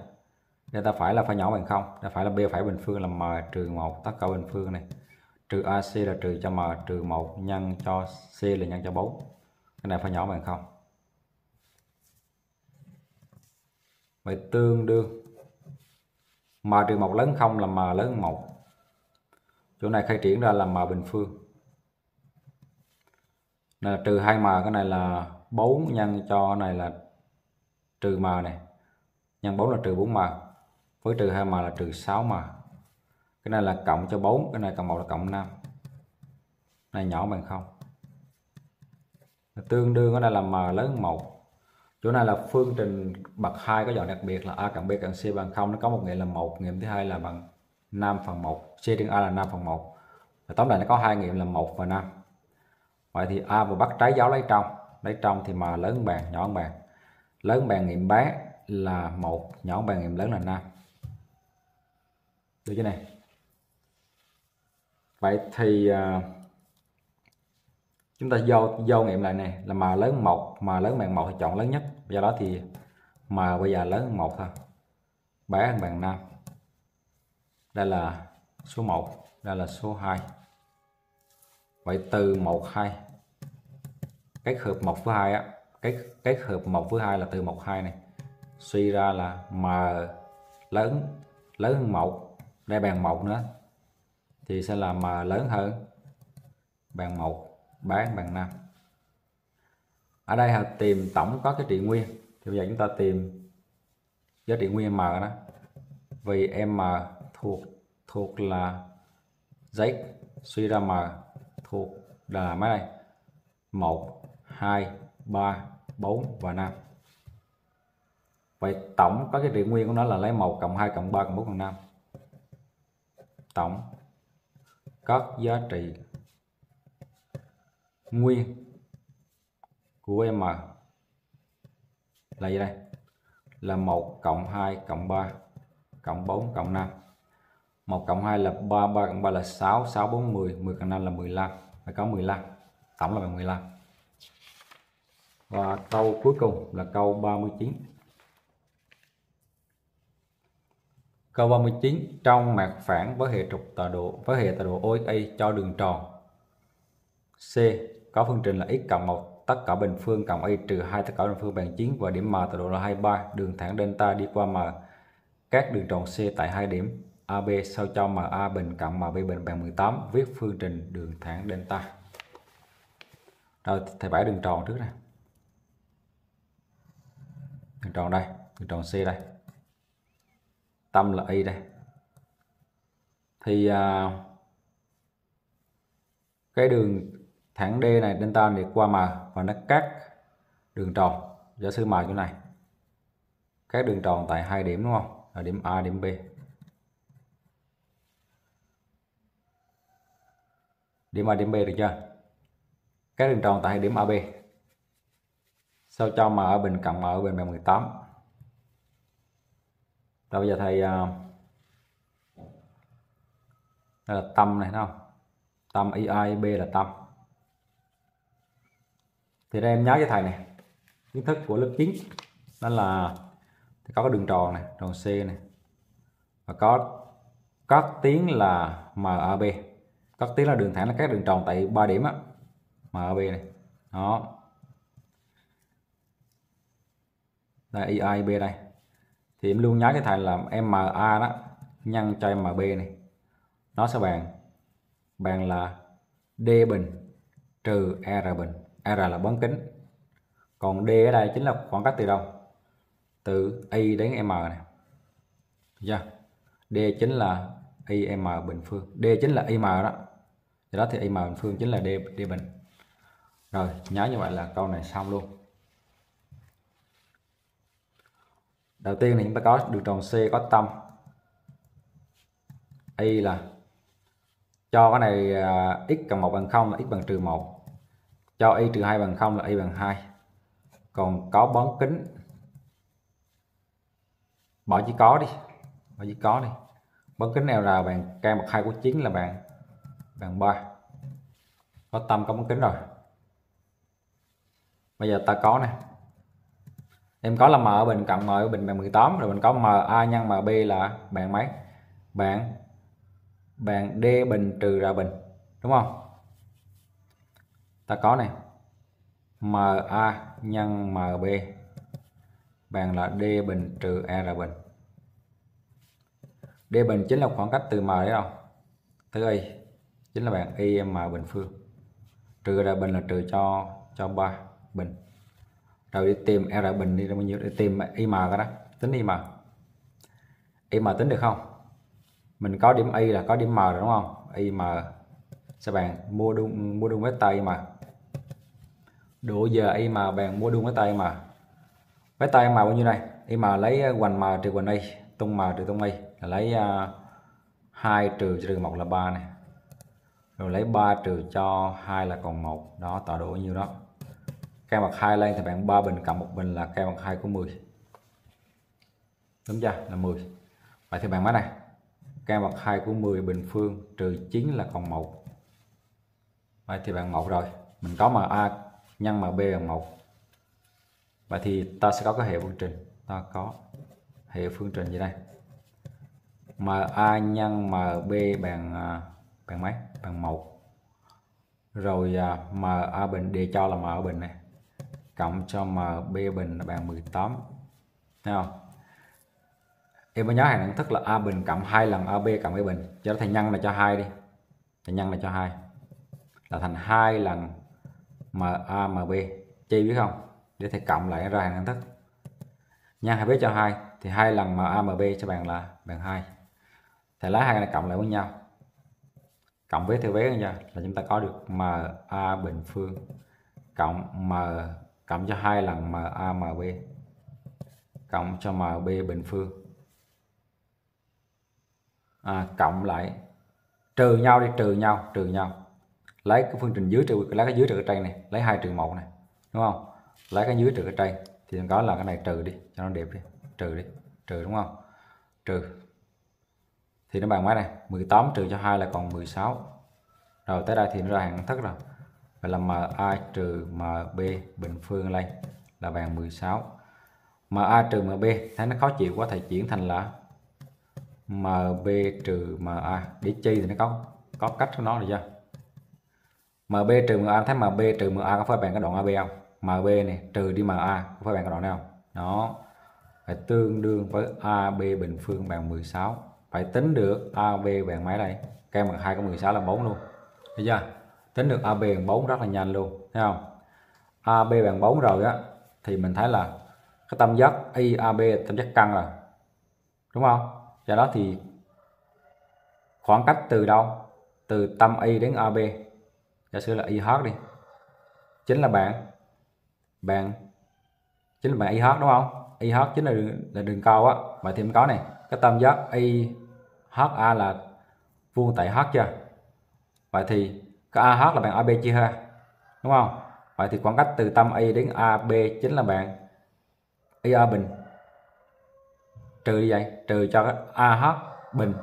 delta phải là phải nhỏ bằng không đã phải là b phải bình phương là m trừ 1 tất cả bình phương này trừ ac là trừ cho m trừ 1 nhân cho c là nhân cho 4 cái này phải nhỏ bằng không vậy tương đương m trừ 1 lớn không là m lớn hơn 1 chỗ này khai triển ra là m bình phương này là trừ 2m cái này là 4 nhân cho này là trừ m này nhân 4 là trừ 4m với trừ 2m là trừ 6m cái này là cộng cho 4 cái này cộng 1 là cộng 5 này nhỏ bằng không tương đương ở đây là m lớn 1 chỗ này là phương trình bậc 2 có dọn đặc biệt là a cộng b cộng c bằng 0 nó có một nghiệm là một nghiệm thứ hai là bằng 5 phần 1 c trên a là 5 phần 1 và tóm lại nó có hai nghiệm là 1 và 5 vậy thì a vừa bắt trái dấu lấy trong lấy trong thì m lớn bằng nhỏ bằng lớn bằng nghiệm bé là một nhỏ bằng nghiệm lớn là 5 được chưa này vậy thì à, chúng ta vô vô nghiệm lại này là mà lớn một mà lớn bằng một thì chọn lớn nhất do đó thì mà bây giờ lớn hơn một thôi bé hơn bằng năm đây là số 1 đây là số 2 vậy từ 1 2 cái hợp 1 với 2 á cái cái hợp 1 với 2 là từ 1 2 này suy ra là mà lớn lớn hơn 1 đây bàn một nữa thì sẽ làm à, lớn hơn bàn một bán bàn năm ở đây họ tìm tổng có cái trị nguyên thì bây giờ chúng ta tìm giá trị nguyên m đó vì m thuộc thuộc là z suy ra m thuộc là mấy đây 1 2 3 4 và 5 vậy tổng có cái trị nguyên của nó là lấy 1 cộng 2 cộng 3 cộng 4 cộng 5 tổng các giá trị nguyên của m là gì đây là 1 cộng 2 cộng 3 cộng 4 cộng 5 1 cộng 2 là 3 3 cộng 3 là 6 6 4 10 10 cộng 5 là 15 phải có 15 tổng là bằng 15 và câu cuối cùng là câu 39 Câu 39 trong mặt phẳng với hệ trục tọa độ với hệ tọa độ OXA cho đường tròn. C. Có phương trình là x cộng 1 tất cả bình phương cộng y trừ 2 tất cả bình phương bằng 9 và điểm M tọa độ là 23, đường thẳng delta đi qua M. Các đường tròn C tại hai điểm AB sao cho MA bình cộng MB bình bằng 18, viết phương trình đường thẳng delta. Rồi thầy vẽ đường tròn trước nè. Đường tròn đây, đường tròn C đây tâm là y đây thì à, cái đường thẳng D này delta này qua M và nó cắt đường tròn giả sử M chỗ này các đường tròn tại hai điểm đúng không là điểm A điểm B điểm A điểm B được chưa các đường tròn tại điểm AB sao cho M ở bình cạnh M ở bình bề 18 rồi bây giờ thầy à, đây là tâm này không tâm i i b là tâm thì đây em nhớ cho thầy này kiến thức của lớp 9 đó là có cái đường tròn này tròn c này và có các tiếng là M A B các tiếng là đường thẳng là các đường tròn tại ba điểm á M A B này đó đây i i b đây thì em luôn nhớ cái thằng làm MA đó nhân cho MB này nó sẽ bằng bằng là D bình trừ R bình R là bán kính còn D ở đây chính là khoảng cách từ đâu từ Y đến M này chưa dạ. D chính là IM bình phương D chính là IM đó do đó thì IM bình phương chính là D, D bình rồi nhớ như vậy là câu này xong luôn đầu tiên thì chúng ta có đường tròn C có tâm y là cho cái này à, x cộng 1 bằng 0 là x bằng trừ 1 cho y trừ 2 bằng 0 là y bằng 2 còn có bán kính bỏ chỉ có đi bỏ chỉ có đi bán kính nào là bằng căn bậc 2 của 9 là bằng bằng 3 có tâm có bán kính rồi bây giờ ta có này em có là m ở bình cộng m ở bình bằng 18 rồi mình có m a nhân m b là bạn mấy bạn bạn d bình trừ ra bình đúng không ta có này m a nhân m b bằng là d bình trừ r bình d bình chính là khoảng cách từ m đấy không tới y chính là bạn y m bình phương trừ ra bình là trừ cho cho ba bình rồi đi tìm r bình đi ra bao nhiêu để tìm im cái đó tính im im tính được không mình có điểm y là có điểm m rồi đúng không im sẽ bạn mua đun mua đun với tay mà độ giờ im bạn mua đun với tay mà với tay mà bao nhiêu đây im lấy quần à, m trừ quần y tung m trừ tung y là lấy uh, à, 2 trừ trừ 1 là 3 này rồi lấy 3 trừ cho 2 là còn 1 đó tọa độ nhiêu đó cây bậc hai lên thì bạn ba bình cộng một bình là cây bậc hai của 10 đúng chưa là 10 vậy thì bạn má này cây bậc hai của 10 bình phương trừ 9 là còn một vậy thì bạn một rồi mình có mà a nhân mà b bằng một vậy thì ta sẽ có cái hệ phương trình ta có hệ phương trình gì đây a nhân b bằng à, bằng mấy bằng một rồi à, a bình đề cho là ở bình này cộng cho m b bình là bằng 18 thấy không em mới nhớ hàng đẳng thức là A bình cộng 2 lần a b cộng B bình cho thành nhân là cho 2 đi thành nhân là cho 2 là thành 2 lần m a m b chi biết không để thầy cộng lại ra hàng đẳng thức nhân hai biết cho 2 thì hai lần m a m b cho bạn là bằng 2 thầy lấy hai này cộng lại với nhau cộng với theo vế nha là chúng ta có được m a bình phương cộng M cộng cho hai lần MA MB cộng cho MB bình phương à, cộng lại trừ nhau đi trừ nhau trừ nhau lấy cái phương trình dưới trừ lấy cái dưới trừ cái trên này lấy hai trừ một này đúng không lấy cái dưới trừ cái trên thì có là cái này trừ đi cho nó đẹp đi trừ đi trừ đúng không trừ thì nó bằng mấy này 18 trừ cho hai là còn 16 rồi tới đây thì nó ra hàng thức rồi Vậy là a trừ m b bình phương lên là bằng 16. m a trừ m b thấy nó khó chịu quá thầy chuyển thành là m b trừ m a để chi thì nó có có cách của nó rồi chưa? m b trừ m a thấy m b trừ m a có phải bằng cái đoạn a b không? m b này trừ đi m a có phải bằng cái đoạn này không? Đó. Phải tương đương với a b bình phương bằng 16. Phải tính được a b bằng mấy đây? Cây bằng hai có 16 là 4 luôn. bây giờ tính được AB bằng 4 rất là nhanh luôn thấy không AB bằng 4 rồi á thì mình thấy là cái tam giác IAB tam giác căng rồi đúng không do đó thì khoảng cách từ đâu từ tâm Y đến AB giả sử là IH đi chính là bạn bạn chính là bạn IH đúng không IH chính là đường, là đường cao á vậy thì mình có này cái tam giác IHA là vuông tại H chưa vậy thì có AH là bạn AB chia ha đúng không vậy thì khoảng cách từ tâm A đến AB chính là bạn IA bình trừ như vậy trừ cho AH bình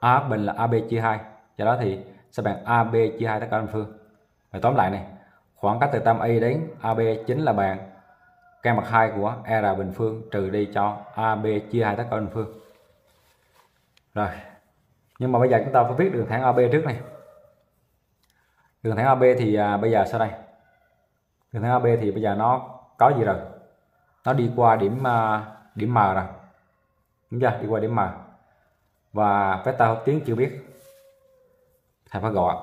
AH bình là AB chia 2 do đó thì sẽ bằng AB chia 2 tất cả bình phương rồi tóm lại này khoảng cách từ tâm A đến AB chính là bạn căn bậc 2 của R e bình phương trừ đi cho AB chia 2 tất cả bình phương rồi nhưng mà bây giờ chúng ta phải viết đường thẳng AB trước này đường thẳng AB thì à, bây giờ sau đây đường thẳng AB thì bây giờ nó có gì rồi nó đi qua điểm à, điểm M rồi đúng chưa đi qua điểm M và vectơ hợp tiến chưa biết thầy phải gọi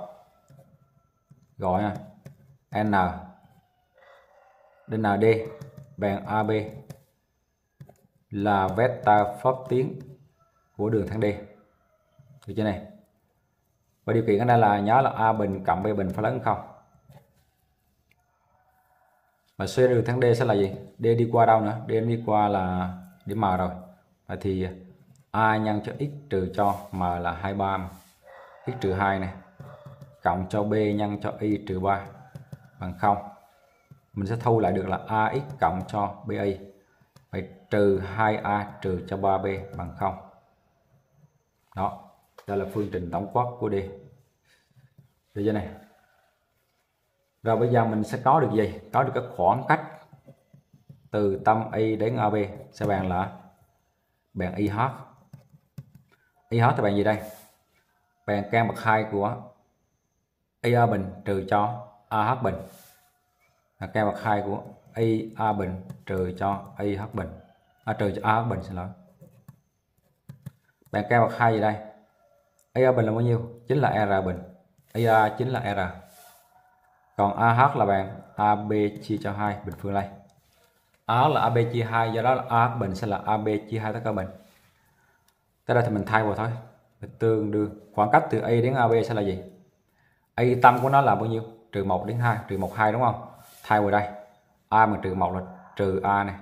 gọi nha n đến nd bằng ab là vectơ pháp tiến của đường thẳng d được trên này và điều kiện ở đây là nhớ là a bình cộng b bình phải lớn hơn không và suy ra được thẳng d sẽ là gì d đi qua đâu nữa d đi qua là điểm m rồi và thì a nhân cho x trừ cho m là 23 x trừ 2 này cộng cho b nhân cho y trừ 3 bằng 0 mình sẽ thu lại được là ax cộng cho bi vậy trừ 2a trừ cho 3b bằng 0 đó đây là phương trình tổng quát của điện được chưa này rồi bây giờ mình sẽ có được gì có được cái khoảng cách từ tâm y đến ab sẽ bằng là bằng y hết y hết thì bằng gì đây Bằng căn bậc hai của y a bình trừ cho a h bình là căn bậc hai của y a bình trừ cho y h bình à, trừ cho a h bình xin lỗi bằng căn bậc hai gì đây AR bình là bao nhiêu? Chính là ER bình. AR chính là ER. Còn AH là bằng AB chia cho 2 bình phương này. A là AB chia 2 do đó là A bình sẽ là AB chia 2 tất cả bình. Tới đây thì mình thay vào thôi. tương đương khoảng cách từ A đến AB sẽ là gì? A tâm của nó là bao nhiêu? Trừ 1 đến 2, trừ 1 2 đúng không? Thay vào đây. A mà trừ 1 là trừ A này.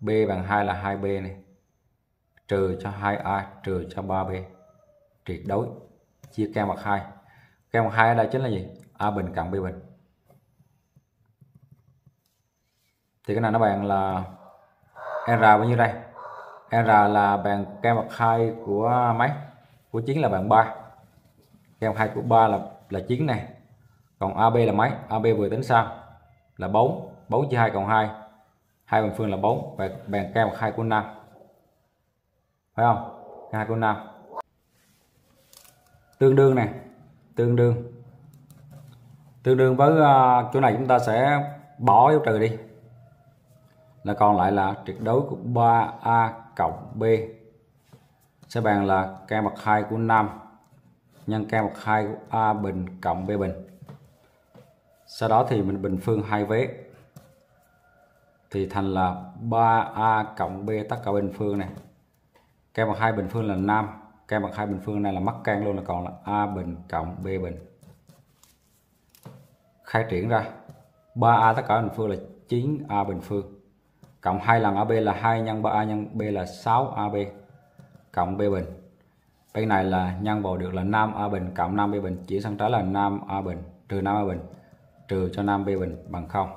B bằng 2 là 2B này. Trừ cho 2A trừ cho 3B tuyệt đối chia kem bậc hai kem bậc hai ở đây chính là gì a bình cộng b bình thì cái này nó bằng là r bao nhiêu đây r là bằng kem bậc hai của máy của chính là bằng 3 keo mặt hai của 3 là là chính này còn ab là máy ab vừa tính sao là 4 4 chia 2 cộng 2 hai bình phương là 4 và bằng kem bậc hai của 5 phải không hai của 5 tương đương này tương đương tương đương với à, chỗ này chúng ta sẽ bỏ dấu trừ đi là còn lại là tuyệt đối của 3a cộng b sẽ bằng là k bậc 2 của 5 nhân k bậc 2 của a bình cộng b bình sau đó thì mình bình phương hai vế thì thành là 3a cộng b tất cả bình phương này k bậc 2 bình phương là 5 căn bằng hai bình phương này là mất căn luôn là còn là a bình cộng b bình khai triển ra 3a tất cả bình phương là 9a bình phương cộng hai lần AB là 2 nhân 3a nhân B là 6AB cộng B bình bên này là nhân vào được là 5A bình cộng 5B bình chỉ sang trái là 5A bình trừ 5A bình trừ cho 5B bình bằng 0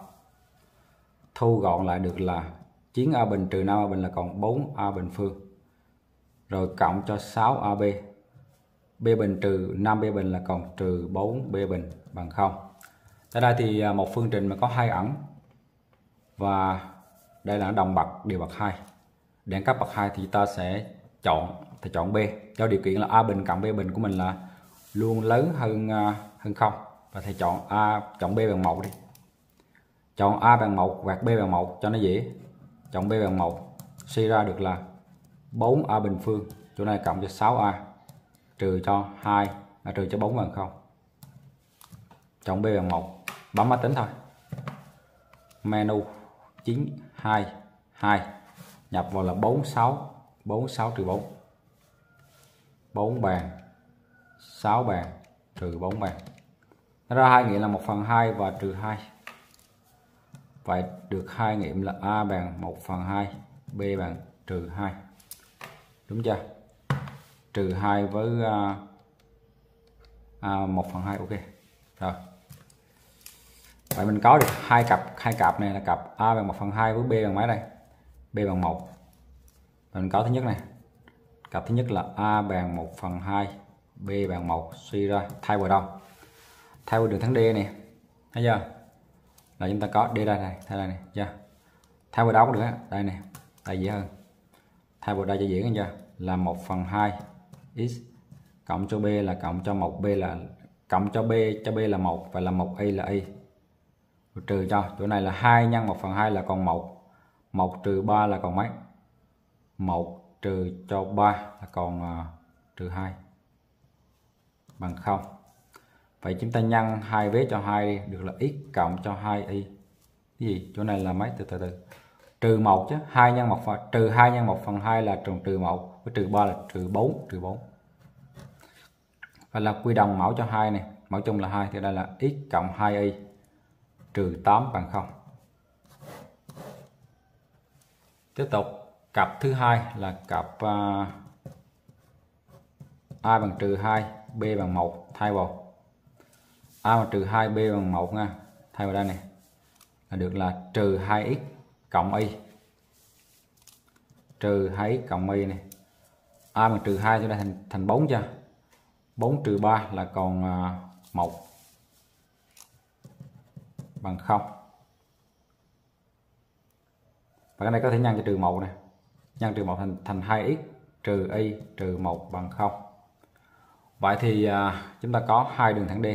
thu gọn lại được là 9A bình trừ 5A bình là còn 4A bình phương rồi cộng cho 6AB B bình trừ 5B bình là còn trừ 4B bình bằng 0 tại đây thì à, một phương trình mà có hai ẩn và đây là đồng bậc đều bậc 2 đẳng cấp bậc 2 thì ta sẽ chọn thì chọn B cho điều kiện là A bình cộng B bình của mình là luôn lớn hơn à, hơn 0 và thầy chọn A chọn B bằng 1 đi chọn A bằng 1 hoặc B bằng 1 cho nó dễ chọn B bằng 1 suy ra được là 4a bình phương chỗ này cộng cho 6a trừ cho 2 là trừ cho 4 bằng 0 chọn B bằng 1 bấm máy tính thôi menu 922 nhập vào là 46 46 trừ 4 4 bàn 6 bàn trừ 4 bàn nó ra hai nghiệm là 1 phần 2 và trừ 2 vậy được hai nghiệm là A bằng 1 phần 2 B bằng trừ 2 đúng chưa trừ 2 với à, à, 1 phần 2 ok rồi vậy mình có được hai cặp hai cặp này là cặp A bằng 1 phần 2 với B bằng mấy đây B bằng 1 mình có thứ nhất này cặp thứ nhất là A bằng 1 phần 2 B bằng 1 suy ra thay vào đâu thay vào đường thẳng D này thấy chưa là chúng ta có D đây này thay đây này chưa thay vào đó cũng được đây này tại dễ hơn thay vào đây cho dễ chưa là 1 phần 2 x cộng cho b là cộng cho 1 b là cộng cho b cho b là 1 và là 1 y là y trừ cho chỗ này là 2 nhân 1 phần 2 là còn 1 1 trừ 3 là còn mấy 1 trừ cho 3 là còn uh, trừ 2 bằng 0 Vậy chúng ta nhân hai vế cho 2 đi được là x cộng cho 2y cái gì chỗ này là mấy từ từ từ trừ 1 chứ 2 nhân 1 phần, trừ 2 nhân 1 phần 2 là trừ trừ 1 với trừ 3 là trừ 4 trừ 4 và là quy đồng mẫu cho 2 này mẫu chung là 2 thì đây là x cộng 2y trừ 8 bằng 0 tiếp tục cặp thứ hai là cặp uh, a bằng trừ 2 b bằng 1 thay vào a bằng trừ 2 b bằng 1 nha thay vào đây này là được là trừ 2x cộng y trừ 2 cộng y này a bằng trừ 2 cho nên thành thành 4 cho 4 trừ 3 là còn 1 à, bằng 0 và cái này có thể nhân cho trừ 1 này nhân trừ 1 thành thành 2x trừ y trừ 1 bằng 0 vậy thì à, chúng ta có hai đường thẳng D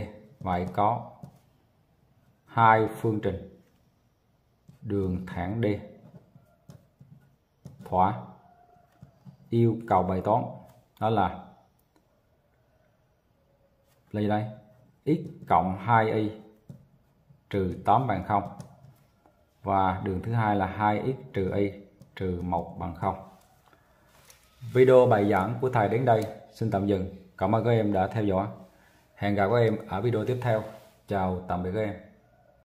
vậy có hai phương trình đường thẳng D thỏa yêu cầu bài toán đó là lấy đây x cộng 2y trừ 8 bằng 0 và đường thứ hai là 2x trừ y trừ 1 bằng 0 video bài giảng của thầy đến đây xin tạm dừng cảm ơn các em đã theo dõi hẹn gặp các em ở video tiếp theo chào tạm biệt các em